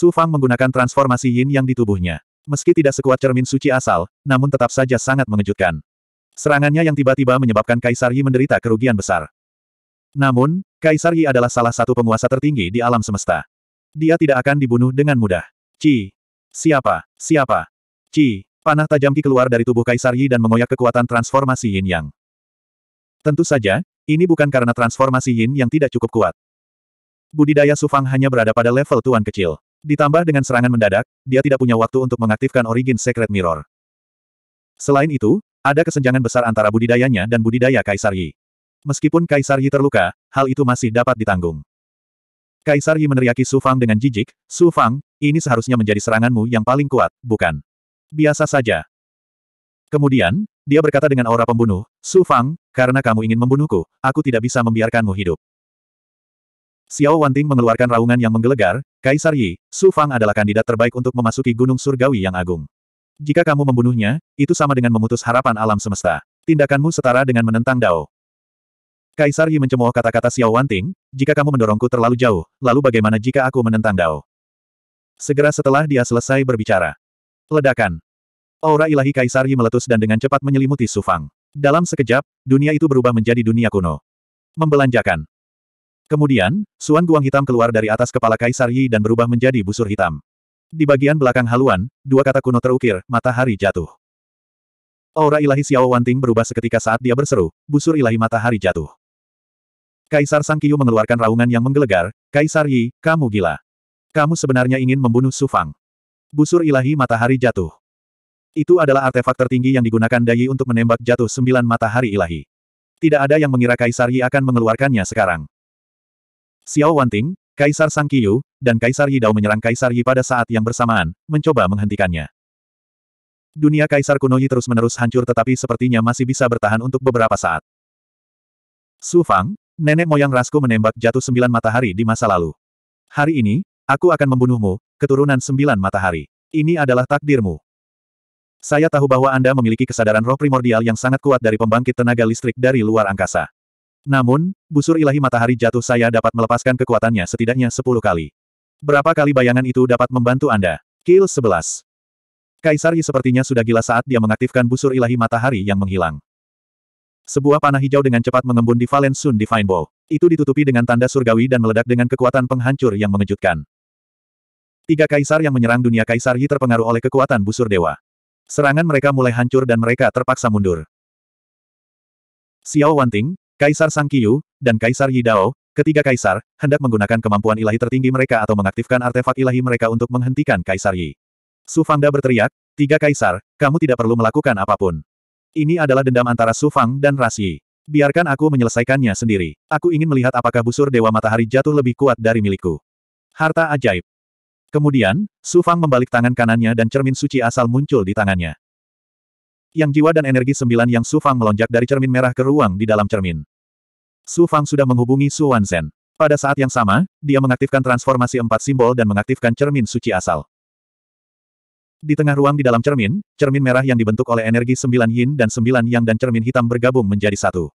Su Fang menggunakan transformasi yin yang di tubuhnya. Meski tidak sekuat cermin suci asal, namun tetap saja sangat mengejutkan. Serangannya yang tiba-tiba menyebabkan Kaisar Yi menderita kerugian besar. Namun, Kaisar Yi adalah salah satu penguasa tertinggi di alam semesta. Dia tidak akan dibunuh dengan mudah. Ci. Siapa? Siapa? Ci. Panah tajam Ki keluar dari tubuh Kaisar Yi dan mengoyak kekuatan transformasi Yin Yang. Tentu saja, ini bukan karena transformasi Yin yang tidak cukup kuat. Budidaya Sufang hanya berada pada level tuan kecil. Ditambah dengan serangan mendadak, dia tidak punya waktu untuk mengaktifkan origin Secret Mirror. Selain itu, ada kesenjangan besar antara budidayanya dan budidaya Kaisar Yi. Meskipun Kaisar Yi terluka, hal itu masih dapat ditanggung. Kaisar Yi meneriaki Su Fang dengan jijik, Su Fang, ini seharusnya menjadi seranganmu yang paling kuat, bukan? Biasa saja. Kemudian, dia berkata dengan aura pembunuh, Su Fang, karena kamu ingin membunuhku, aku tidak bisa membiarkanmu hidup. Xiao Wanting mengeluarkan raungan yang menggelegar, Kaisar Yi, Su Fang adalah kandidat terbaik untuk memasuki gunung surgawi yang agung. Jika kamu membunuhnya, itu sama dengan memutus harapan alam semesta. Tindakanmu setara dengan menentang Dao. Kaisar Yi mencemooh kata-kata Xiao Wanting, jika kamu mendorongku terlalu jauh, lalu bagaimana jika aku menentang Dao? Segera setelah dia selesai berbicara. Ledakan. Aura ilahi Kaisar Yi meletus dan dengan cepat menyelimuti Su Fang. Dalam sekejap, dunia itu berubah menjadi dunia kuno. Membelanjakan. Kemudian, suan guang hitam keluar dari atas kepala Kaisar Yi dan berubah menjadi busur hitam. Di bagian belakang haluan, dua kata kuno terukir, matahari jatuh. Aura ilahi Xiao Wanting berubah seketika saat dia berseru, busur ilahi matahari jatuh. Kaisar Sang Kiyu mengeluarkan raungan yang menggelegar, Kaisar Yi, kamu gila. Kamu sebenarnya ingin membunuh Su Fang. Busur ilahi matahari jatuh. Itu adalah artefak tertinggi yang digunakan Dayi untuk menembak jatuh sembilan matahari ilahi. Tidak ada yang mengira Kaisar Yi akan mengeluarkannya sekarang. Xiao Wanting, Kaisar Sang Qiyu, dan Kaisar Yidao menyerang Kaisar Yi pada saat yang bersamaan, mencoba menghentikannya. Dunia Kaisar kuno Yi terus-menerus hancur tetapi sepertinya masih bisa bertahan untuk beberapa saat. Su Fang, nenek moyang Rasku menembak jatuh sembilan matahari di masa lalu. Hari ini, aku akan membunuhmu, keturunan sembilan matahari. Ini adalah takdirmu. Saya tahu bahwa Anda memiliki kesadaran roh primordial yang sangat kuat dari pembangkit tenaga listrik dari luar angkasa. Namun, busur ilahi matahari jatuh saya dapat melepaskan kekuatannya setidaknya sepuluh kali. Berapa kali bayangan itu dapat membantu Anda? Kill 11. Kaisar Yi sepertinya sudah gila saat dia mengaktifkan busur ilahi matahari yang menghilang. Sebuah panah hijau dengan cepat mengembun di Valen Sun Divine Bow. Itu ditutupi dengan tanda surgawi dan meledak dengan kekuatan penghancur yang mengejutkan. Tiga kaisar yang menyerang dunia kaisar Yi terpengaruh oleh kekuatan busur dewa. Serangan mereka mulai hancur dan mereka terpaksa mundur. Xiao Wanting, Kaisar Sang Kiyu, dan Kaisar Yidao, ketiga kaisar, hendak menggunakan kemampuan ilahi tertinggi mereka atau mengaktifkan artefak ilahi mereka untuk menghentikan Kaisar Yi. Su Fangda berteriak, Tiga kaisar, kamu tidak perlu melakukan apapun. Ini adalah dendam antara Su Fang dan Ras Yi. Biarkan aku menyelesaikannya sendiri. Aku ingin melihat apakah busur Dewa Matahari jatuh lebih kuat dari milikku. Harta ajaib. Kemudian, Su Fang membalik tangan kanannya dan cermin suci asal muncul di tangannya. Yang jiwa dan energi sembilan yang Su Fang melonjak dari cermin merah ke ruang di dalam cermin. Su Fang sudah menghubungi Su Wanzhen. Pada saat yang sama, dia mengaktifkan transformasi empat simbol dan mengaktifkan cermin suci asal. Di tengah ruang di dalam cermin, cermin merah yang dibentuk oleh energi sembilan yin dan sembilan yang dan cermin hitam bergabung menjadi satu.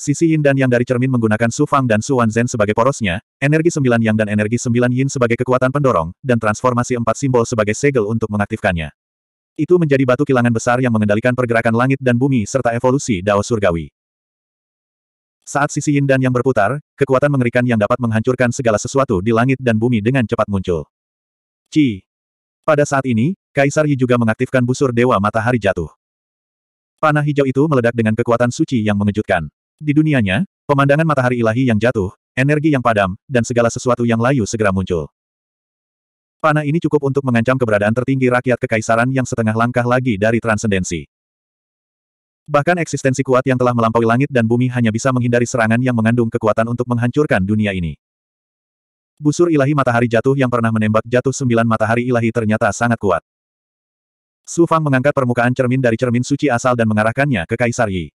Sisi yin dan yang dari cermin menggunakan Su Fang dan Su Wanzhen sebagai porosnya, energi sembilan yang dan energi sembilan yin sebagai kekuatan pendorong, dan transformasi empat simbol sebagai segel untuk mengaktifkannya. Itu menjadi batu kilangan besar yang mengendalikan pergerakan langit dan bumi serta evolusi Dao Surgawi. Saat sisi yin dan yang berputar, kekuatan mengerikan yang dapat menghancurkan segala sesuatu di langit dan bumi dengan cepat muncul. Ci. Pada saat ini, Kaisar Yi juga mengaktifkan busur Dewa Matahari Jatuh. Panah hijau itu meledak dengan kekuatan suci yang mengejutkan. Di dunianya, pemandangan matahari ilahi yang jatuh, energi yang padam, dan segala sesuatu yang layu segera muncul. Panah ini cukup untuk mengancam keberadaan tertinggi rakyat kekaisaran yang setengah langkah lagi dari transendensi. Bahkan eksistensi kuat yang telah melampaui langit dan bumi hanya bisa menghindari serangan yang mengandung kekuatan untuk menghancurkan dunia ini. Busur ilahi matahari jatuh yang pernah menembak jatuh sembilan matahari ilahi ternyata sangat kuat. Su Fang mengangkat permukaan cermin dari cermin suci asal dan mengarahkannya ke Kaisar Yi.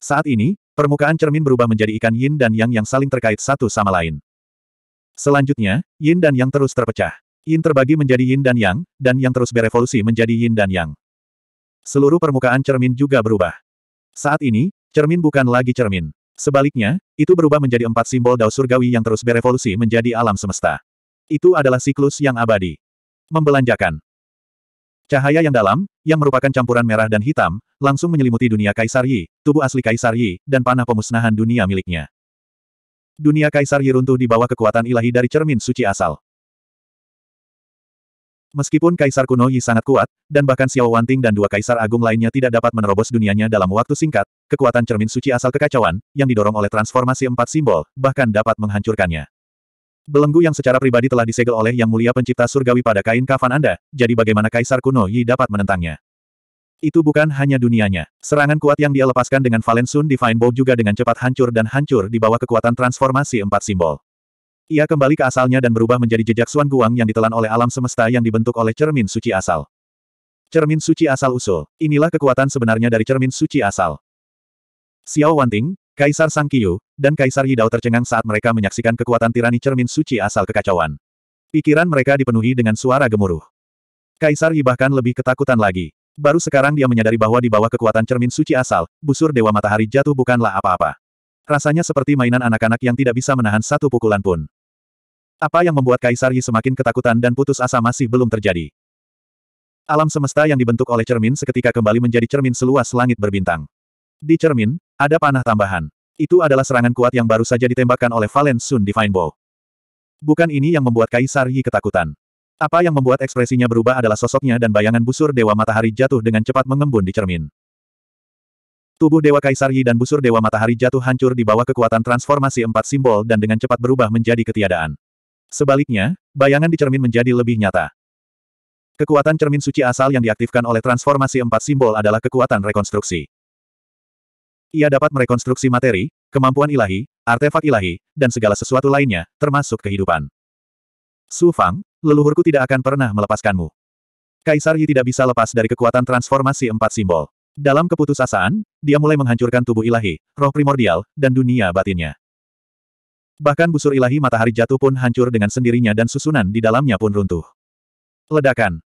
Saat ini, permukaan cermin berubah menjadi ikan yin dan yang yang saling terkait satu sama lain. Selanjutnya, yin dan yang terus terpecah. Yin terbagi menjadi yin dan yang, dan yang terus berevolusi menjadi yin dan yang. Seluruh permukaan cermin juga berubah. Saat ini, cermin bukan lagi cermin. Sebaliknya, itu berubah menjadi empat simbol dao surgawi yang terus berevolusi menjadi alam semesta. Itu adalah siklus yang abadi. Membelanjakan. Cahaya yang dalam, yang merupakan campuran merah dan hitam, langsung menyelimuti dunia Kaisar Yi, tubuh asli Kaisar Yi, dan panah pemusnahan dunia miliknya. Dunia Kaisar Yi runtuh di bawah kekuatan ilahi dari cermin suci asal. Meskipun Kaisar kuno Yi sangat kuat, dan bahkan Xiao Wanting dan dua kaisar agung lainnya tidak dapat menerobos dunianya dalam waktu singkat, kekuatan cermin suci asal kekacauan, yang didorong oleh transformasi empat simbol, bahkan dapat menghancurkannya. Belenggu yang secara pribadi telah disegel oleh Yang Mulia Pencipta Surgawi pada kain kafan Anda, jadi bagaimana Kaisar kuno Yi dapat menentangnya? Itu bukan hanya dunianya. Serangan kuat yang dia lepaskan dengan Valensun Divine Bow juga dengan cepat hancur dan hancur di bawah kekuatan transformasi empat simbol. Ia kembali ke asalnya dan berubah menjadi jejak Suan Guang yang ditelan oleh alam semesta yang dibentuk oleh cermin suci asal. Cermin suci asal-usul, inilah kekuatan sebenarnya dari cermin suci asal. Xiao Wanting, Kaisar Sang Qiyu, dan Kaisar Yidao tercengang saat mereka menyaksikan kekuatan tirani cermin suci asal kekacauan. Pikiran mereka dipenuhi dengan suara gemuruh. Kaisar Yi bahkan lebih ketakutan lagi. Baru sekarang dia menyadari bahwa di bawah kekuatan cermin suci asal, busur Dewa Matahari jatuh bukanlah apa-apa. Rasanya seperti mainan anak-anak yang tidak bisa menahan satu pukulan pun. Apa yang membuat Kaisar Yi semakin ketakutan dan putus asa masih belum terjadi. Alam semesta yang dibentuk oleh cermin seketika kembali menjadi cermin seluas langit berbintang. Di cermin, ada panah tambahan. Itu adalah serangan kuat yang baru saja ditembakkan oleh Valen Sun Divine Bow. Bukan ini yang membuat Kaisar Yi ketakutan. Apa yang membuat ekspresinya berubah adalah sosoknya dan bayangan busur Dewa Matahari jatuh dengan cepat mengembun di cermin. Tubuh Dewa Kaisar Yi dan busur Dewa Matahari jatuh hancur di bawah kekuatan transformasi empat simbol dan dengan cepat berubah menjadi ketiadaan. Sebaliknya, bayangan di cermin menjadi lebih nyata. Kekuatan cermin suci asal yang diaktifkan oleh transformasi empat simbol adalah kekuatan rekonstruksi. Ia dapat merekonstruksi materi, kemampuan ilahi, artefak ilahi, dan segala sesuatu lainnya, termasuk kehidupan. Su Fang, leluhurku tidak akan pernah melepaskanmu. Kaisar Yi tidak bisa lepas dari kekuatan transformasi empat simbol. Dalam keputusasaan, dia mulai menghancurkan tubuh ilahi, roh primordial, dan dunia batinnya. Bahkan busur ilahi matahari jatuh pun hancur dengan sendirinya dan susunan di dalamnya pun runtuh. Ledakan.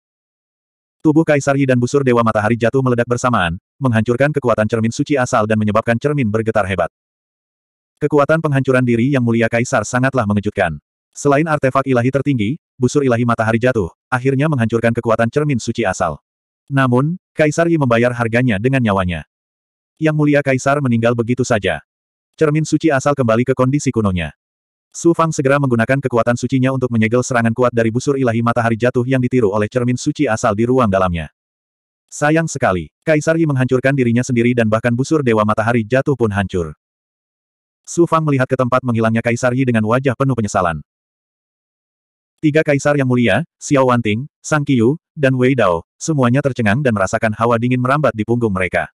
Tubuh Kaisar Yi dan busur Dewa Matahari jatuh meledak bersamaan, menghancurkan kekuatan cermin suci asal dan menyebabkan cermin bergetar hebat. Kekuatan penghancuran diri yang mulia Kaisar sangatlah mengejutkan. Selain artefak ilahi tertinggi, busur ilahi matahari jatuh, akhirnya menghancurkan kekuatan cermin suci asal. Namun, Kaisar Yi membayar harganya dengan nyawanya. Yang mulia Kaisar meninggal begitu saja. Cermin suci asal kembali ke kondisi kunonya. Su Fang segera menggunakan kekuatan sucinya untuk menyegel serangan kuat dari busur ilahi matahari jatuh yang ditiru oleh cermin suci asal di ruang dalamnya. Sayang sekali, Kaisar Yi menghancurkan dirinya sendiri dan bahkan busur dewa matahari jatuh pun hancur. Su Fang melihat ke tempat menghilangnya Kaisar Yi dengan wajah penuh penyesalan. Tiga kaisar yang mulia, Xiao Wanting, Sang Qiu, dan Wei Dao, semuanya tercengang dan merasakan hawa dingin merambat di punggung mereka.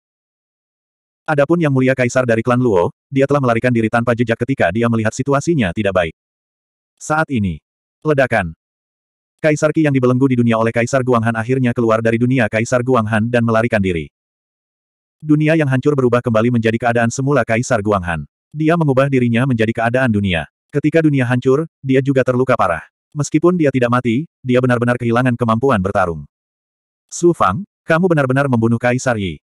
Adapun yang mulia kaisar dari klan Luo, dia telah melarikan diri tanpa jejak ketika dia melihat situasinya tidak baik. Saat ini. Ledakan. Kaisar Qi yang dibelenggu di dunia oleh Kaisar Guanghan akhirnya keluar dari dunia Kaisar Guanghan dan melarikan diri. Dunia yang hancur berubah kembali menjadi keadaan semula Kaisar Guanghan. Dia mengubah dirinya menjadi keadaan dunia. Ketika dunia hancur, dia juga terluka parah. Meskipun dia tidak mati, dia benar-benar kehilangan kemampuan bertarung. Su Fang, kamu benar-benar membunuh Kaisar Yi.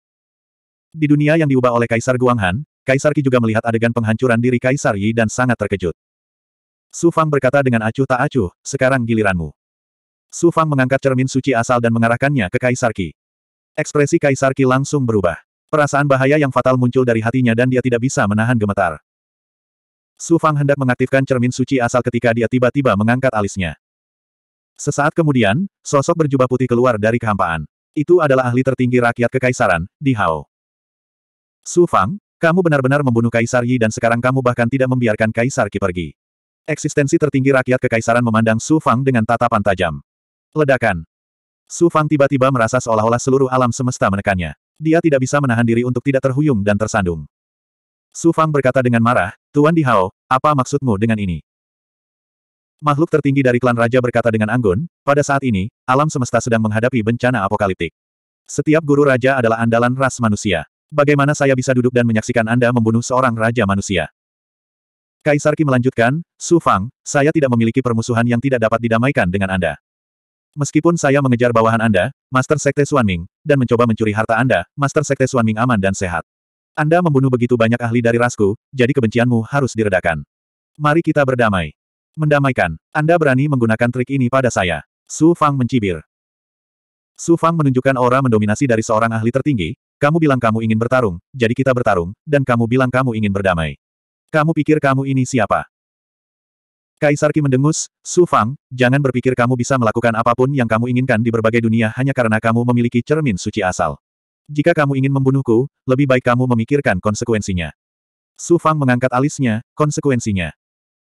Di dunia yang diubah oleh Kaisar Guanghan, Kaisar Qi juga melihat adegan penghancuran diri Kaisar Yi dan sangat terkejut. Su Fang berkata dengan acuh tak acuh, sekarang giliranmu. Su Fang mengangkat cermin suci asal dan mengarahkannya ke Kaisar Qi. Ekspresi Kaisar Qi langsung berubah. Perasaan bahaya yang fatal muncul dari hatinya dan dia tidak bisa menahan gemetar. Su Fang hendak mengaktifkan cermin suci asal ketika dia tiba-tiba mengangkat alisnya. Sesaat kemudian, sosok berjubah putih keluar dari kehampaan. Itu adalah ahli tertinggi rakyat kekaisaran, Di Hao. Su Fang, kamu benar-benar membunuh Kaisar Yi dan sekarang kamu bahkan tidak membiarkan Kaisar Qi pergi. Eksistensi tertinggi rakyat kekaisaran memandang Su Fang dengan tatapan tajam. Ledakan. Su Fang tiba-tiba merasa seolah-olah seluruh alam semesta menekannya. Dia tidak bisa menahan diri untuk tidak terhuyung dan tersandung. Su Fang berkata dengan marah, Tuan Di Hao, apa maksudmu dengan ini? Makhluk tertinggi dari klan raja berkata dengan anggun, pada saat ini, alam semesta sedang menghadapi bencana apokaliptik. Setiap guru raja adalah andalan ras manusia. Bagaimana saya bisa duduk dan menyaksikan Anda membunuh seorang raja manusia? Kaisar Qi melanjutkan, Su Fang, saya tidak memiliki permusuhan yang tidak dapat didamaikan dengan Anda. Meskipun saya mengejar bawahan Anda, Master Sekte Ming, dan mencoba mencuri harta Anda, Master Sekte Ming aman dan sehat. Anda membunuh begitu banyak ahli dari rasku, jadi kebencianmu harus diredakan. Mari kita berdamai. Mendamaikan, Anda berani menggunakan trik ini pada saya. Su Fang mencibir. Su Fang menunjukkan aura mendominasi dari seorang ahli tertinggi, kamu bilang kamu ingin bertarung, jadi kita bertarung, dan kamu bilang kamu ingin berdamai. Kamu pikir kamu ini siapa? Kaisar Qi mendengus, Su Fang, jangan berpikir kamu bisa melakukan apapun yang kamu inginkan di berbagai dunia hanya karena kamu memiliki cermin suci asal. Jika kamu ingin membunuhku, lebih baik kamu memikirkan konsekuensinya. Su Fang mengangkat alisnya, konsekuensinya.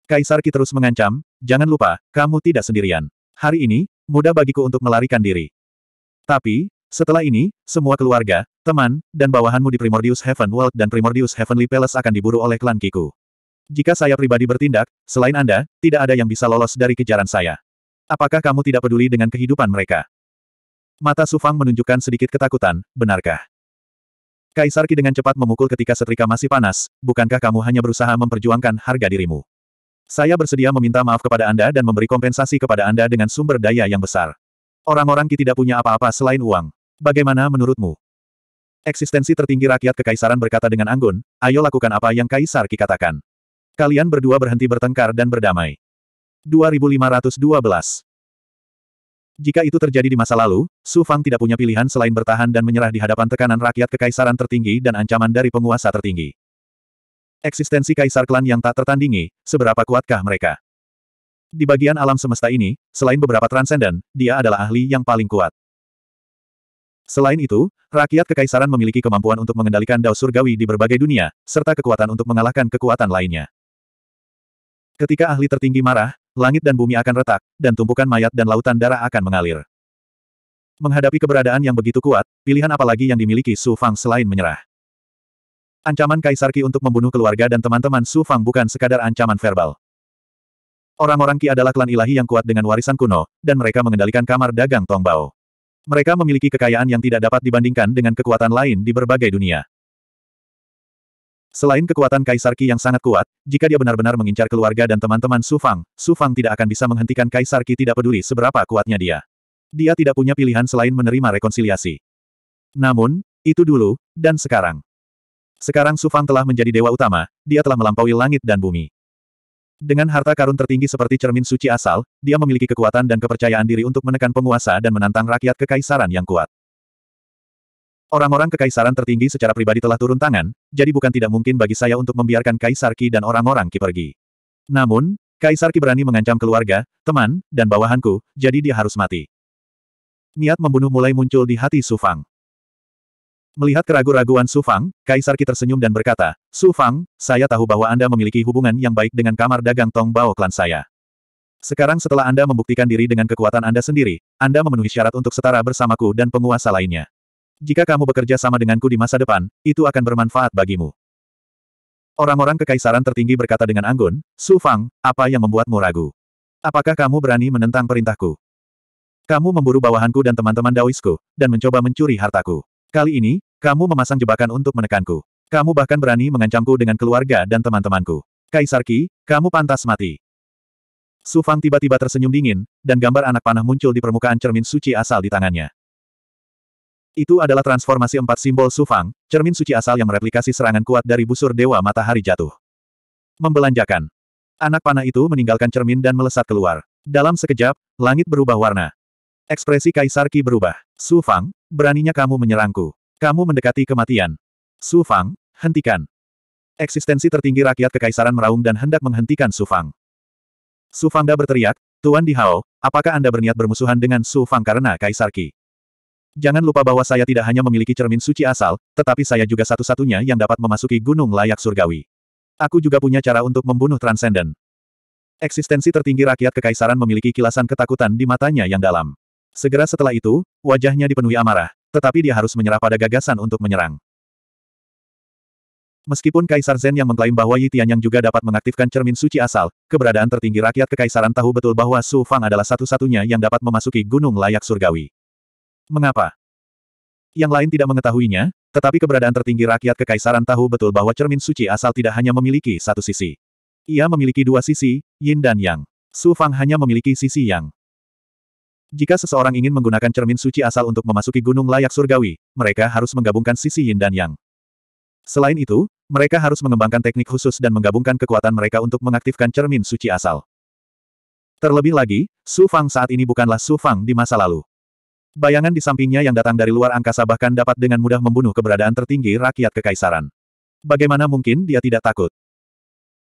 Kaisar Qi terus mengancam, jangan lupa, kamu tidak sendirian. Hari ini, mudah bagiku untuk melarikan diri. Tapi, setelah ini, semua keluarga, teman, dan bawahanmu di Primordius Heaven World dan Primordius Heavenly Palace akan diburu oleh klan Kiku. Jika saya pribadi bertindak, selain Anda, tidak ada yang bisa lolos dari kejaran saya. Apakah kamu tidak peduli dengan kehidupan mereka? Mata Sufang menunjukkan sedikit ketakutan, benarkah? Kaisar Ki dengan cepat memukul ketika setrika masih panas, bukankah kamu hanya berusaha memperjuangkan harga dirimu? Saya bersedia meminta maaf kepada Anda dan memberi kompensasi kepada Anda dengan sumber daya yang besar. Orang-orang Ki tidak punya apa-apa selain uang. Bagaimana menurutmu? Eksistensi tertinggi rakyat kekaisaran berkata dengan anggun, ayo lakukan apa yang Kaisar Ki katakan. Kalian berdua berhenti bertengkar dan berdamai. 2512 Jika itu terjadi di masa lalu, Su Fang tidak punya pilihan selain bertahan dan menyerah di hadapan tekanan rakyat kekaisaran tertinggi dan ancaman dari penguasa tertinggi. Eksistensi kaisar klan yang tak tertandingi, seberapa kuatkah mereka? Di bagian alam semesta ini, selain beberapa transenden, dia adalah ahli yang paling kuat. Selain itu, rakyat kekaisaran memiliki kemampuan untuk mengendalikan dao surgawi di berbagai dunia, serta kekuatan untuk mengalahkan kekuatan lainnya. Ketika ahli tertinggi marah, langit dan bumi akan retak, dan tumpukan mayat dan lautan darah akan mengalir. Menghadapi keberadaan yang begitu kuat, pilihan apalagi yang dimiliki Su Fang selain menyerah. Ancaman Kaisar Qi untuk membunuh keluarga dan teman-teman Su Fang bukan sekadar ancaman verbal. Orang-orang Ki adalah klan ilahi yang kuat dengan warisan kuno, dan mereka mengendalikan kamar dagang Tong Bao. Mereka memiliki kekayaan yang tidak dapat dibandingkan dengan kekuatan lain di berbagai dunia. Selain kekuatan Kaisar Qi yang sangat kuat, jika dia benar-benar mengincar keluarga dan teman-teman Su Fang, Su Fang tidak akan bisa menghentikan Kaisar Qi tidak peduli seberapa kuatnya dia. Dia tidak punya pilihan selain menerima rekonsiliasi. Namun, itu dulu, dan sekarang. Sekarang Su Fang telah menjadi dewa utama, dia telah melampaui langit dan bumi. Dengan harta karun tertinggi seperti cermin suci asal, dia memiliki kekuatan dan kepercayaan diri untuk menekan penguasa dan menantang rakyat kekaisaran yang kuat. Orang-orang kekaisaran tertinggi secara pribadi telah turun tangan, jadi bukan tidak mungkin bagi saya untuk membiarkan Kaisar Ki dan orang-orang Ki pergi. Namun, Kaisar Ki berani mengancam keluarga, teman, dan bawahanku, jadi dia harus mati. Niat membunuh mulai muncul di hati Sufang. Melihat keraguan-raguan Su Fang, Kaisar Ki tersenyum dan berkata, Su Fang, saya tahu bahwa Anda memiliki hubungan yang baik dengan kamar dagang Tong Bao klan saya. Sekarang setelah Anda membuktikan diri dengan kekuatan Anda sendiri, Anda memenuhi syarat untuk setara bersamaku dan penguasa lainnya. Jika kamu bekerja sama denganku di masa depan, itu akan bermanfaat bagimu. Orang-orang kekaisaran tertinggi berkata dengan anggun, Su Fang, apa yang membuatmu ragu? Apakah kamu berani menentang perintahku? Kamu memburu bawahanku dan teman-teman daoisku, dan mencoba mencuri hartaku. Kali ini, kamu memasang jebakan untuk menekanku. Kamu bahkan berani mengancamku dengan keluarga dan teman-temanku. Kaisar Qi, kamu pantas mati. Su Fang tiba-tiba tersenyum dingin, dan gambar anak panah muncul di permukaan cermin suci asal di tangannya. Itu adalah transformasi empat simbol Su Fang, cermin suci asal yang mereplikasi serangan kuat dari busur Dewa Matahari Jatuh. Membelanjakan. Anak panah itu meninggalkan cermin dan melesat keluar. Dalam sekejap, langit berubah warna. Ekspresi Kaisar Qi berubah. Su Fang, beraninya kamu menyerangku. Kamu mendekati kematian. Su Fang, hentikan. Eksistensi tertinggi rakyat kekaisaran meraung dan hendak menghentikan Su Fang. Su Fangda berteriak, Tuan Di Hao, apakah Anda berniat bermusuhan dengan Su Fang karena Kaisar Qi? Jangan lupa bahwa saya tidak hanya memiliki cermin suci asal, tetapi saya juga satu-satunya yang dapat memasuki gunung layak surgawi. Aku juga punya cara untuk membunuh Transcendent. Eksistensi tertinggi rakyat kekaisaran memiliki kilasan ketakutan di matanya yang dalam. Segera setelah itu, wajahnya dipenuhi amarah tetapi dia harus menyerah pada gagasan untuk menyerang. Meskipun Kaisar Zen yang mengklaim bahwa Yi Tianyang juga dapat mengaktifkan cermin suci asal, keberadaan tertinggi rakyat kekaisaran tahu betul bahwa Su Fang adalah satu-satunya yang dapat memasuki gunung layak surgawi. Mengapa? Yang lain tidak mengetahuinya, tetapi keberadaan tertinggi rakyat kekaisaran tahu betul bahwa cermin suci asal tidak hanya memiliki satu sisi. Ia memiliki dua sisi, yin dan yang. Su Fang hanya memiliki sisi yang. Jika seseorang ingin menggunakan cermin suci asal untuk memasuki gunung layak surgawi, mereka harus menggabungkan sisi yin dan yang. Selain itu, mereka harus mengembangkan teknik khusus dan menggabungkan kekuatan mereka untuk mengaktifkan cermin suci asal. Terlebih lagi, Su Fang saat ini bukanlah Su Fang di masa lalu. Bayangan di sampingnya yang datang dari luar angkasa bahkan dapat dengan mudah membunuh keberadaan tertinggi rakyat kekaisaran. Bagaimana mungkin dia tidak takut?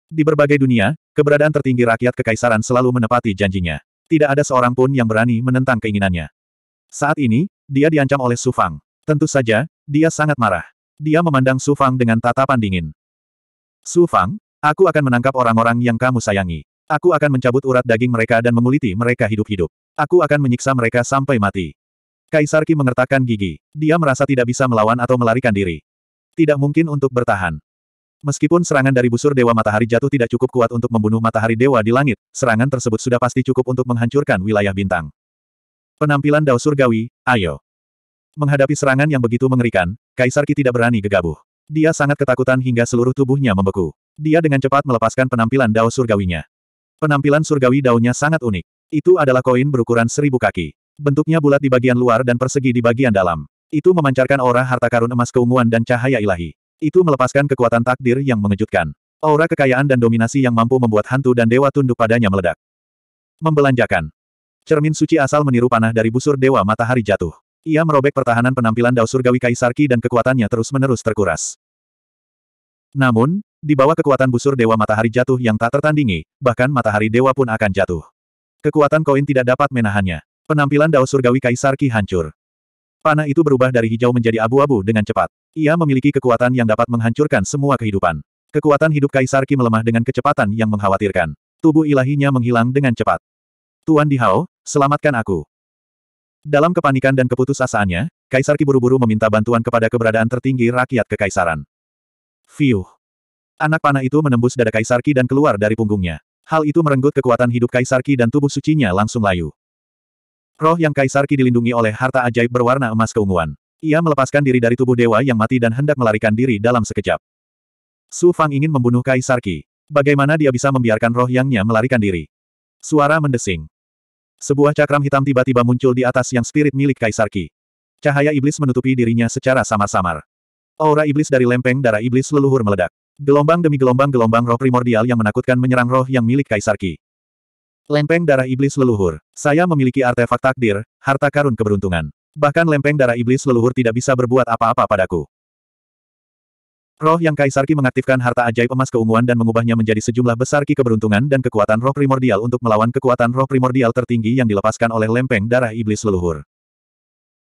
Di berbagai dunia, keberadaan tertinggi rakyat kekaisaran selalu menepati janjinya. Tidak ada seorang pun yang berani menentang keinginannya. Saat ini, dia diancam oleh Su Fang. Tentu saja, dia sangat marah. Dia memandang Su Fang dengan tatapan dingin. Su Fang, aku akan menangkap orang-orang yang kamu sayangi. Aku akan mencabut urat daging mereka dan menguliti mereka hidup-hidup. Aku akan menyiksa mereka sampai mati. Kaisar Qi mengertakkan gigi. Dia merasa tidak bisa melawan atau melarikan diri. Tidak mungkin untuk bertahan. Meskipun serangan dari busur Dewa Matahari jatuh tidak cukup kuat untuk membunuh matahari dewa di langit, serangan tersebut sudah pasti cukup untuk menghancurkan wilayah bintang. Penampilan Dao Surgawi, ayo. Menghadapi serangan yang begitu mengerikan, Kaisar Ki tidak berani gegabah. Dia sangat ketakutan hingga seluruh tubuhnya membeku. Dia dengan cepat melepaskan penampilan Dao Surgawinya. Penampilan Surgawi daunnya sangat unik. Itu adalah koin berukuran seribu kaki. Bentuknya bulat di bagian luar dan persegi di bagian dalam. Itu memancarkan aura harta karun emas keunguan dan cahaya ilahi. Itu melepaskan kekuatan takdir yang mengejutkan. Aura kekayaan dan dominasi yang mampu membuat hantu dan dewa tunduk padanya meledak. Membelanjakan. Cermin suci asal meniru panah dari busur dewa matahari jatuh. Ia merobek pertahanan penampilan Dao Surgawi Kaisarki dan kekuatannya terus-menerus terkuras. Namun, di bawah kekuatan busur Dewa Matahari jatuh yang tak tertandingi, bahkan Matahari Dewa pun akan jatuh. Kekuatan koin tidak dapat menahannya. Penampilan Dao Surgawi Kaisarki hancur. Panah itu berubah dari hijau menjadi abu-abu dengan cepat. Ia memiliki kekuatan yang dapat menghancurkan semua kehidupan. Kekuatan hidup Kaisar Ki melemah dengan kecepatan yang mengkhawatirkan. Tubuh ilahinya menghilang dengan cepat. Tuan Dihao, selamatkan aku. Dalam kepanikan dan keputusasaannya, Kaisar Ki buru-buru meminta bantuan kepada keberadaan tertinggi rakyat kekaisaran. Fiuh. Anak panah itu menembus dada Kaisar Ki dan keluar dari punggungnya. Hal itu merenggut kekuatan hidup Kaisar Ki dan tubuh sucinya langsung layu. Roh yang Kaisar Ki dilindungi oleh harta ajaib berwarna emas keunguan. Ia melepaskan diri dari tubuh dewa yang mati dan hendak melarikan diri dalam sekejap. Su Fang ingin membunuh Kaisar Ki. Bagaimana dia bisa membiarkan roh yangnya melarikan diri? Suara mendesing. Sebuah cakram hitam tiba-tiba muncul di atas yang spirit milik Kaisar Ki. Cahaya iblis menutupi dirinya secara samar-samar. Aura iblis dari lempeng darah iblis leluhur meledak. Gelombang demi gelombang gelombang roh primordial yang menakutkan menyerang roh yang milik Kaisar Ki. Lempeng darah iblis leluhur. Saya memiliki artefak takdir, harta karun keberuntungan. Bahkan lempeng darah iblis leluhur tidak bisa berbuat apa-apa padaku. Roh yang Kaisarki mengaktifkan harta ajaib emas keunguan dan mengubahnya menjadi sejumlah besar ki keberuntungan dan kekuatan roh primordial untuk melawan kekuatan roh primordial tertinggi yang dilepaskan oleh lempeng darah iblis leluhur.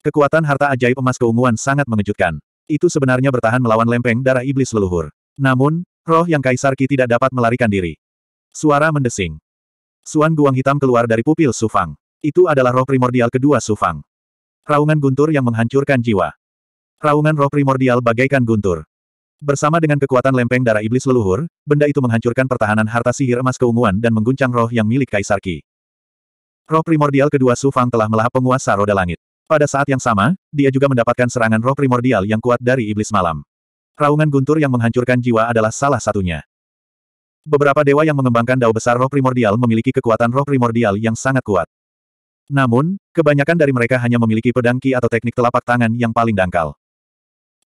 Kekuatan harta ajaib emas keunguan sangat mengejutkan. Itu sebenarnya bertahan melawan lempeng darah iblis leluhur. Namun, roh yang Kaisarki tidak dapat melarikan diri. Suara mendesing. Suan Guang hitam keluar dari pupil Sufang. Itu adalah roh primordial kedua Sufang. Raungan guntur yang menghancurkan jiwa. Raungan roh primordial bagaikan guntur. Bersama dengan kekuatan lempeng darah iblis leluhur, benda itu menghancurkan pertahanan harta sihir emas keunguan dan mengguncang roh yang milik Kaisar Ki. Roh primordial kedua Sufang telah melahap penguasa roda langit. Pada saat yang sama, dia juga mendapatkan serangan roh primordial yang kuat dari iblis malam. Raungan guntur yang menghancurkan jiwa adalah salah satunya. Beberapa dewa yang mengembangkan dao besar roh primordial memiliki kekuatan roh primordial yang sangat kuat. Namun, kebanyakan dari mereka hanya memiliki pedang ki atau teknik telapak tangan yang paling dangkal.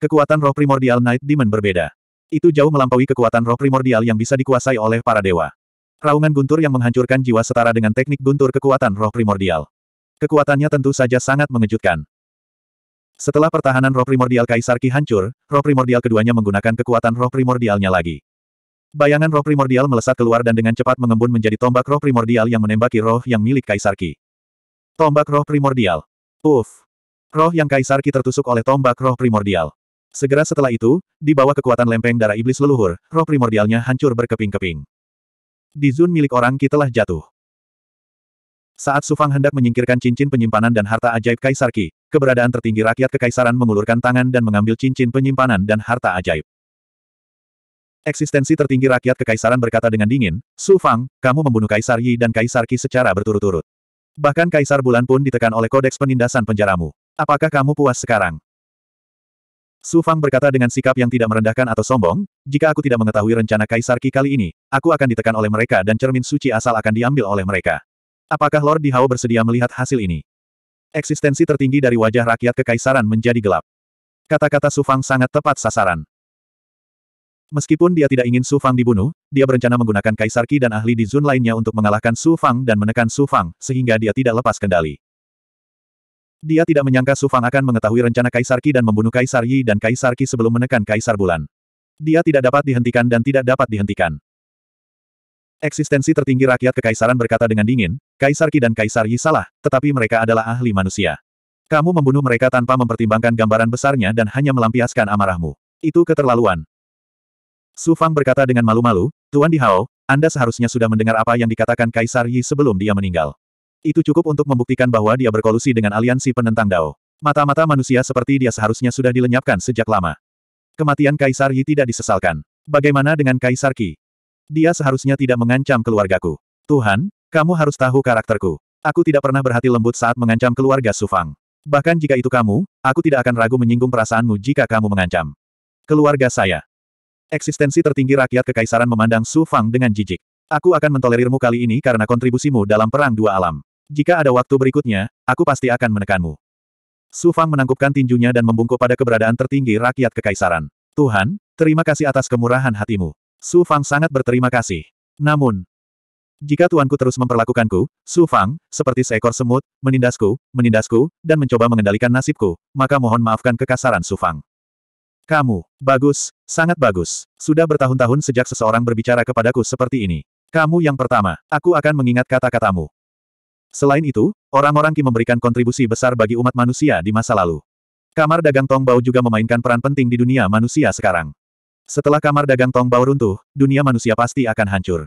Kekuatan roh primordial Night Demon berbeda. Itu jauh melampaui kekuatan roh primordial yang bisa dikuasai oleh para dewa. Raungan guntur yang menghancurkan jiwa setara dengan teknik guntur kekuatan roh primordial. Kekuatannya tentu saja sangat mengejutkan. Setelah pertahanan roh primordial Kaisar Ki hancur, roh primordial keduanya menggunakan kekuatan roh primordialnya lagi. Bayangan roh primordial melesat keluar dan dengan cepat mengembun menjadi tombak roh primordial yang menembaki roh yang milik Kaisar Ki. Tombak roh primordial. Uff. Roh yang Kaisar Ki tertusuk oleh tombak roh primordial. Segera setelah itu, di bawah kekuatan lempeng darah iblis leluhur, roh primordialnya hancur berkeping-keping. Di Zun milik orang Ki telah jatuh. Saat Sufang hendak menyingkirkan cincin penyimpanan dan harta ajaib Kaisar Ki, keberadaan tertinggi rakyat kekaisaran mengulurkan tangan dan mengambil cincin penyimpanan dan harta ajaib. Eksistensi tertinggi rakyat kekaisaran berkata dengan dingin, Su Fang, kamu membunuh Kaisar Yi dan Kaisar Qi secara berturut-turut. Bahkan Kaisar Bulan pun ditekan oleh kodeks penindasan penjaramu. Apakah kamu puas sekarang? Su Fang berkata dengan sikap yang tidak merendahkan atau sombong, jika aku tidak mengetahui rencana Kaisar Qi kali ini, aku akan ditekan oleh mereka dan cermin suci asal akan diambil oleh mereka. Apakah Lord Di Hao bersedia melihat hasil ini? Eksistensi tertinggi dari wajah rakyat kekaisaran menjadi gelap. Kata-kata Su Fang sangat tepat sasaran. Meskipun dia tidak ingin Su Fang dibunuh, dia berencana menggunakan Kaisar Qi dan ahli di Zun lainnya untuk mengalahkan Su Fang dan menekan Su Fang, sehingga dia tidak lepas kendali. Dia tidak menyangka Su Fang akan mengetahui rencana Kaisar Qi dan membunuh Kaisar Yi dan Kaisar Qi sebelum menekan Kaisar Bulan. Dia tidak dapat dihentikan dan tidak dapat dihentikan. Eksistensi tertinggi rakyat kekaisaran berkata dengan dingin, Kaisar Qi dan Kaisar Yi salah, tetapi mereka adalah ahli manusia. Kamu membunuh mereka tanpa mempertimbangkan gambaran besarnya dan hanya melampiaskan amarahmu. Itu keterlaluan, Su Fang berkata dengan malu-malu, Tuan Di Hao, Anda seharusnya sudah mendengar apa yang dikatakan Kaisar Yi sebelum dia meninggal. Itu cukup untuk membuktikan bahwa dia berkolusi dengan aliansi penentang Dao. Mata-mata manusia seperti dia seharusnya sudah dilenyapkan sejak lama. Kematian Kaisar Yi tidak disesalkan. Bagaimana dengan Kaisar Qi? Dia seharusnya tidak mengancam keluargaku. Tuhan, kamu harus tahu karakterku. Aku tidak pernah berhati lembut saat mengancam keluarga Sufang. Bahkan jika itu kamu, aku tidak akan ragu menyinggung perasaanmu jika kamu mengancam. Keluarga saya. Eksistensi tertinggi rakyat kekaisaran memandang Su Fang dengan jijik. Aku akan mentolerirmu kali ini karena kontribusimu dalam perang dua alam. Jika ada waktu berikutnya, aku pasti akan menekanmu. Su Fang menangkupkan tinjunya dan membungkuk pada keberadaan tertinggi rakyat kekaisaran. Tuhan, terima kasih atas kemurahan hatimu. Su Fang sangat berterima kasih. Namun, jika tuanku terus memperlakukanku, Su Fang, seperti seekor semut, menindasku, menindasku, dan mencoba mengendalikan nasibku, maka mohon maafkan kekasaran Su Fang. Kamu, bagus, sangat bagus. Sudah bertahun-tahun sejak seseorang berbicara kepadaku seperti ini. Kamu yang pertama, aku akan mengingat kata-katamu. Selain itu, orang-orang Ki memberikan kontribusi besar bagi umat manusia di masa lalu. Kamar dagang Tongbao juga memainkan peran penting di dunia manusia sekarang. Setelah kamar dagang Tongbao runtuh, dunia manusia pasti akan hancur.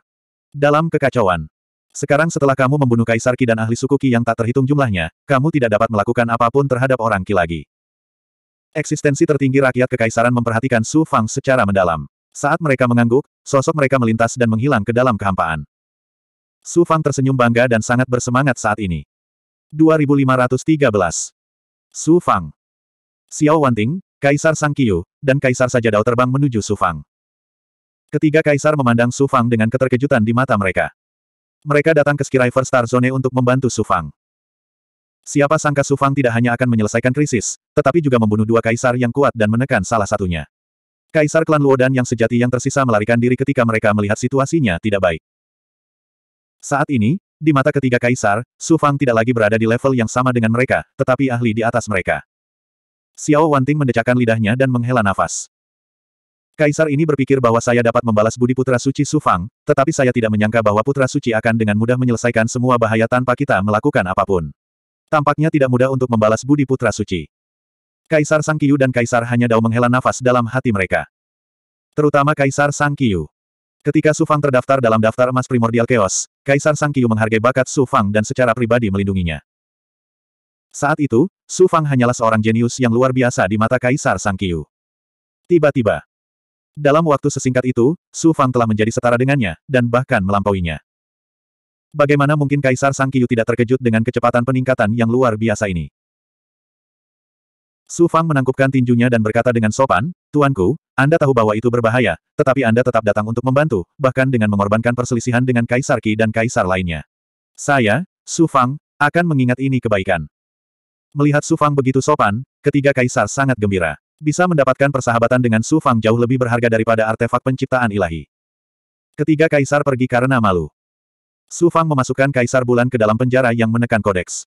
Dalam kekacauan. Sekarang setelah kamu membunuh Kaisar Ki dan ahli suku Ki yang tak terhitung jumlahnya, kamu tidak dapat melakukan apapun terhadap orang Ki lagi. Eksistensi tertinggi rakyat kekaisaran memperhatikan Su Fang secara mendalam. Saat mereka mengangguk, sosok mereka melintas dan menghilang ke dalam kehampaan. Su Fang tersenyum bangga dan sangat bersemangat saat ini. 2513 Su Fang Xiao Wanting, Kaisar Sang Qiu, dan Kaisar Sajadao terbang menuju Su Fang. Ketiga kaisar memandang Su Fang dengan keterkejutan di mata mereka. Mereka datang ke Skyriver Star Zone untuk membantu Su Fang. Siapa sangka Su Fang tidak hanya akan menyelesaikan krisis, tetapi juga membunuh dua kaisar yang kuat dan menekan salah satunya. Kaisar klan Luodan yang sejati yang tersisa melarikan diri ketika mereka melihat situasinya tidak baik. Saat ini, di mata ketiga kaisar, Su Fang tidak lagi berada di level yang sama dengan mereka, tetapi ahli di atas mereka. Xiao Wanting mendecakkan lidahnya dan menghela nafas. Kaisar ini berpikir bahwa saya dapat membalas budi Putra Suci Su Fang, tetapi saya tidak menyangka bahwa Putra Suci akan dengan mudah menyelesaikan semua bahaya tanpa kita melakukan apapun. Tampaknya tidak mudah untuk membalas budi putra suci. Kaisar Sang Kiyu dan Kaisar Hanya Dao menghela nafas dalam hati mereka. Terutama Kaisar Sang Kiyu. Ketika Su Fang terdaftar dalam daftar emas primordial Chaos, Kaisar Sang Kiyu menghargai bakat Su Fang dan secara pribadi melindunginya. Saat itu, Su Fang hanyalah seorang jenius yang luar biasa di mata Kaisar Sang Kiyu. Tiba-tiba, dalam waktu sesingkat itu, Su Fang telah menjadi setara dengannya, dan bahkan melampauinya. Bagaimana mungkin Kaisar Sang Qiyu tidak terkejut dengan kecepatan peningkatan yang luar biasa ini? Su Fang menangkupkan tinjunya dan berkata dengan sopan, Tuanku, Anda tahu bahwa itu berbahaya, tetapi Anda tetap datang untuk membantu, bahkan dengan mengorbankan perselisihan dengan Kaisar Qi dan Kaisar lainnya. Saya, Su Fang, akan mengingat ini kebaikan. Melihat Su Fang begitu sopan, ketiga Kaisar sangat gembira. Bisa mendapatkan persahabatan dengan Su Fang jauh lebih berharga daripada artefak penciptaan ilahi. Ketiga Kaisar pergi karena malu. Su Fang memasukkan Kaisar Bulan ke dalam penjara yang menekan kodeks.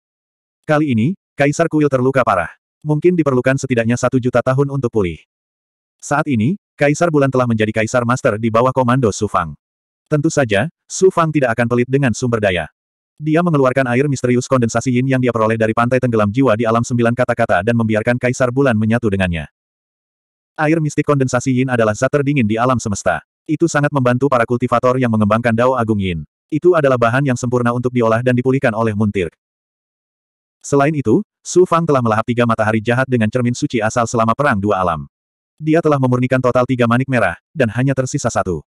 Kali ini, Kaisar Kuil terluka parah. Mungkin diperlukan setidaknya satu juta tahun untuk pulih. Saat ini, Kaisar Bulan telah menjadi Kaisar Master di bawah komando Su Fang. Tentu saja, Su Fang tidak akan pelit dengan sumber daya. Dia mengeluarkan air misterius kondensasi yin yang dia peroleh dari pantai tenggelam jiwa di alam sembilan kata-kata dan membiarkan Kaisar Bulan menyatu dengannya. Air mistik kondensasi yin adalah zat terdingin di alam semesta. Itu sangat membantu para kultivator yang mengembangkan dao agung yin. Itu adalah bahan yang sempurna untuk diolah dan dipulihkan oleh Muntir. Selain itu, Su Fang telah melahap tiga matahari jahat dengan cermin suci asal selama perang dua alam. Dia telah memurnikan total tiga manik merah, dan hanya tersisa satu.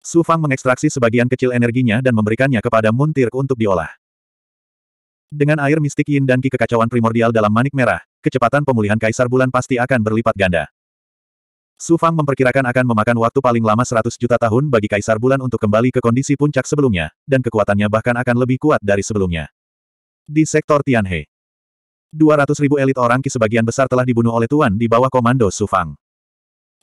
Su Fang mengekstraksi sebagian kecil energinya dan memberikannya kepada Muntir untuk diolah. Dengan air mistik yin dan ki kekacauan primordial dalam manik merah, kecepatan pemulihan Kaisar Bulan pasti akan berlipat ganda. Su Fang memperkirakan akan memakan waktu paling lama 100 juta tahun bagi Kaisar Bulan untuk kembali ke kondisi puncak sebelumnya, dan kekuatannya bahkan akan lebih kuat dari sebelumnya. Di sektor Tianhe, 200 ribu elit orang Qi sebagian besar telah dibunuh oleh Tuan di bawah komando Su Fang.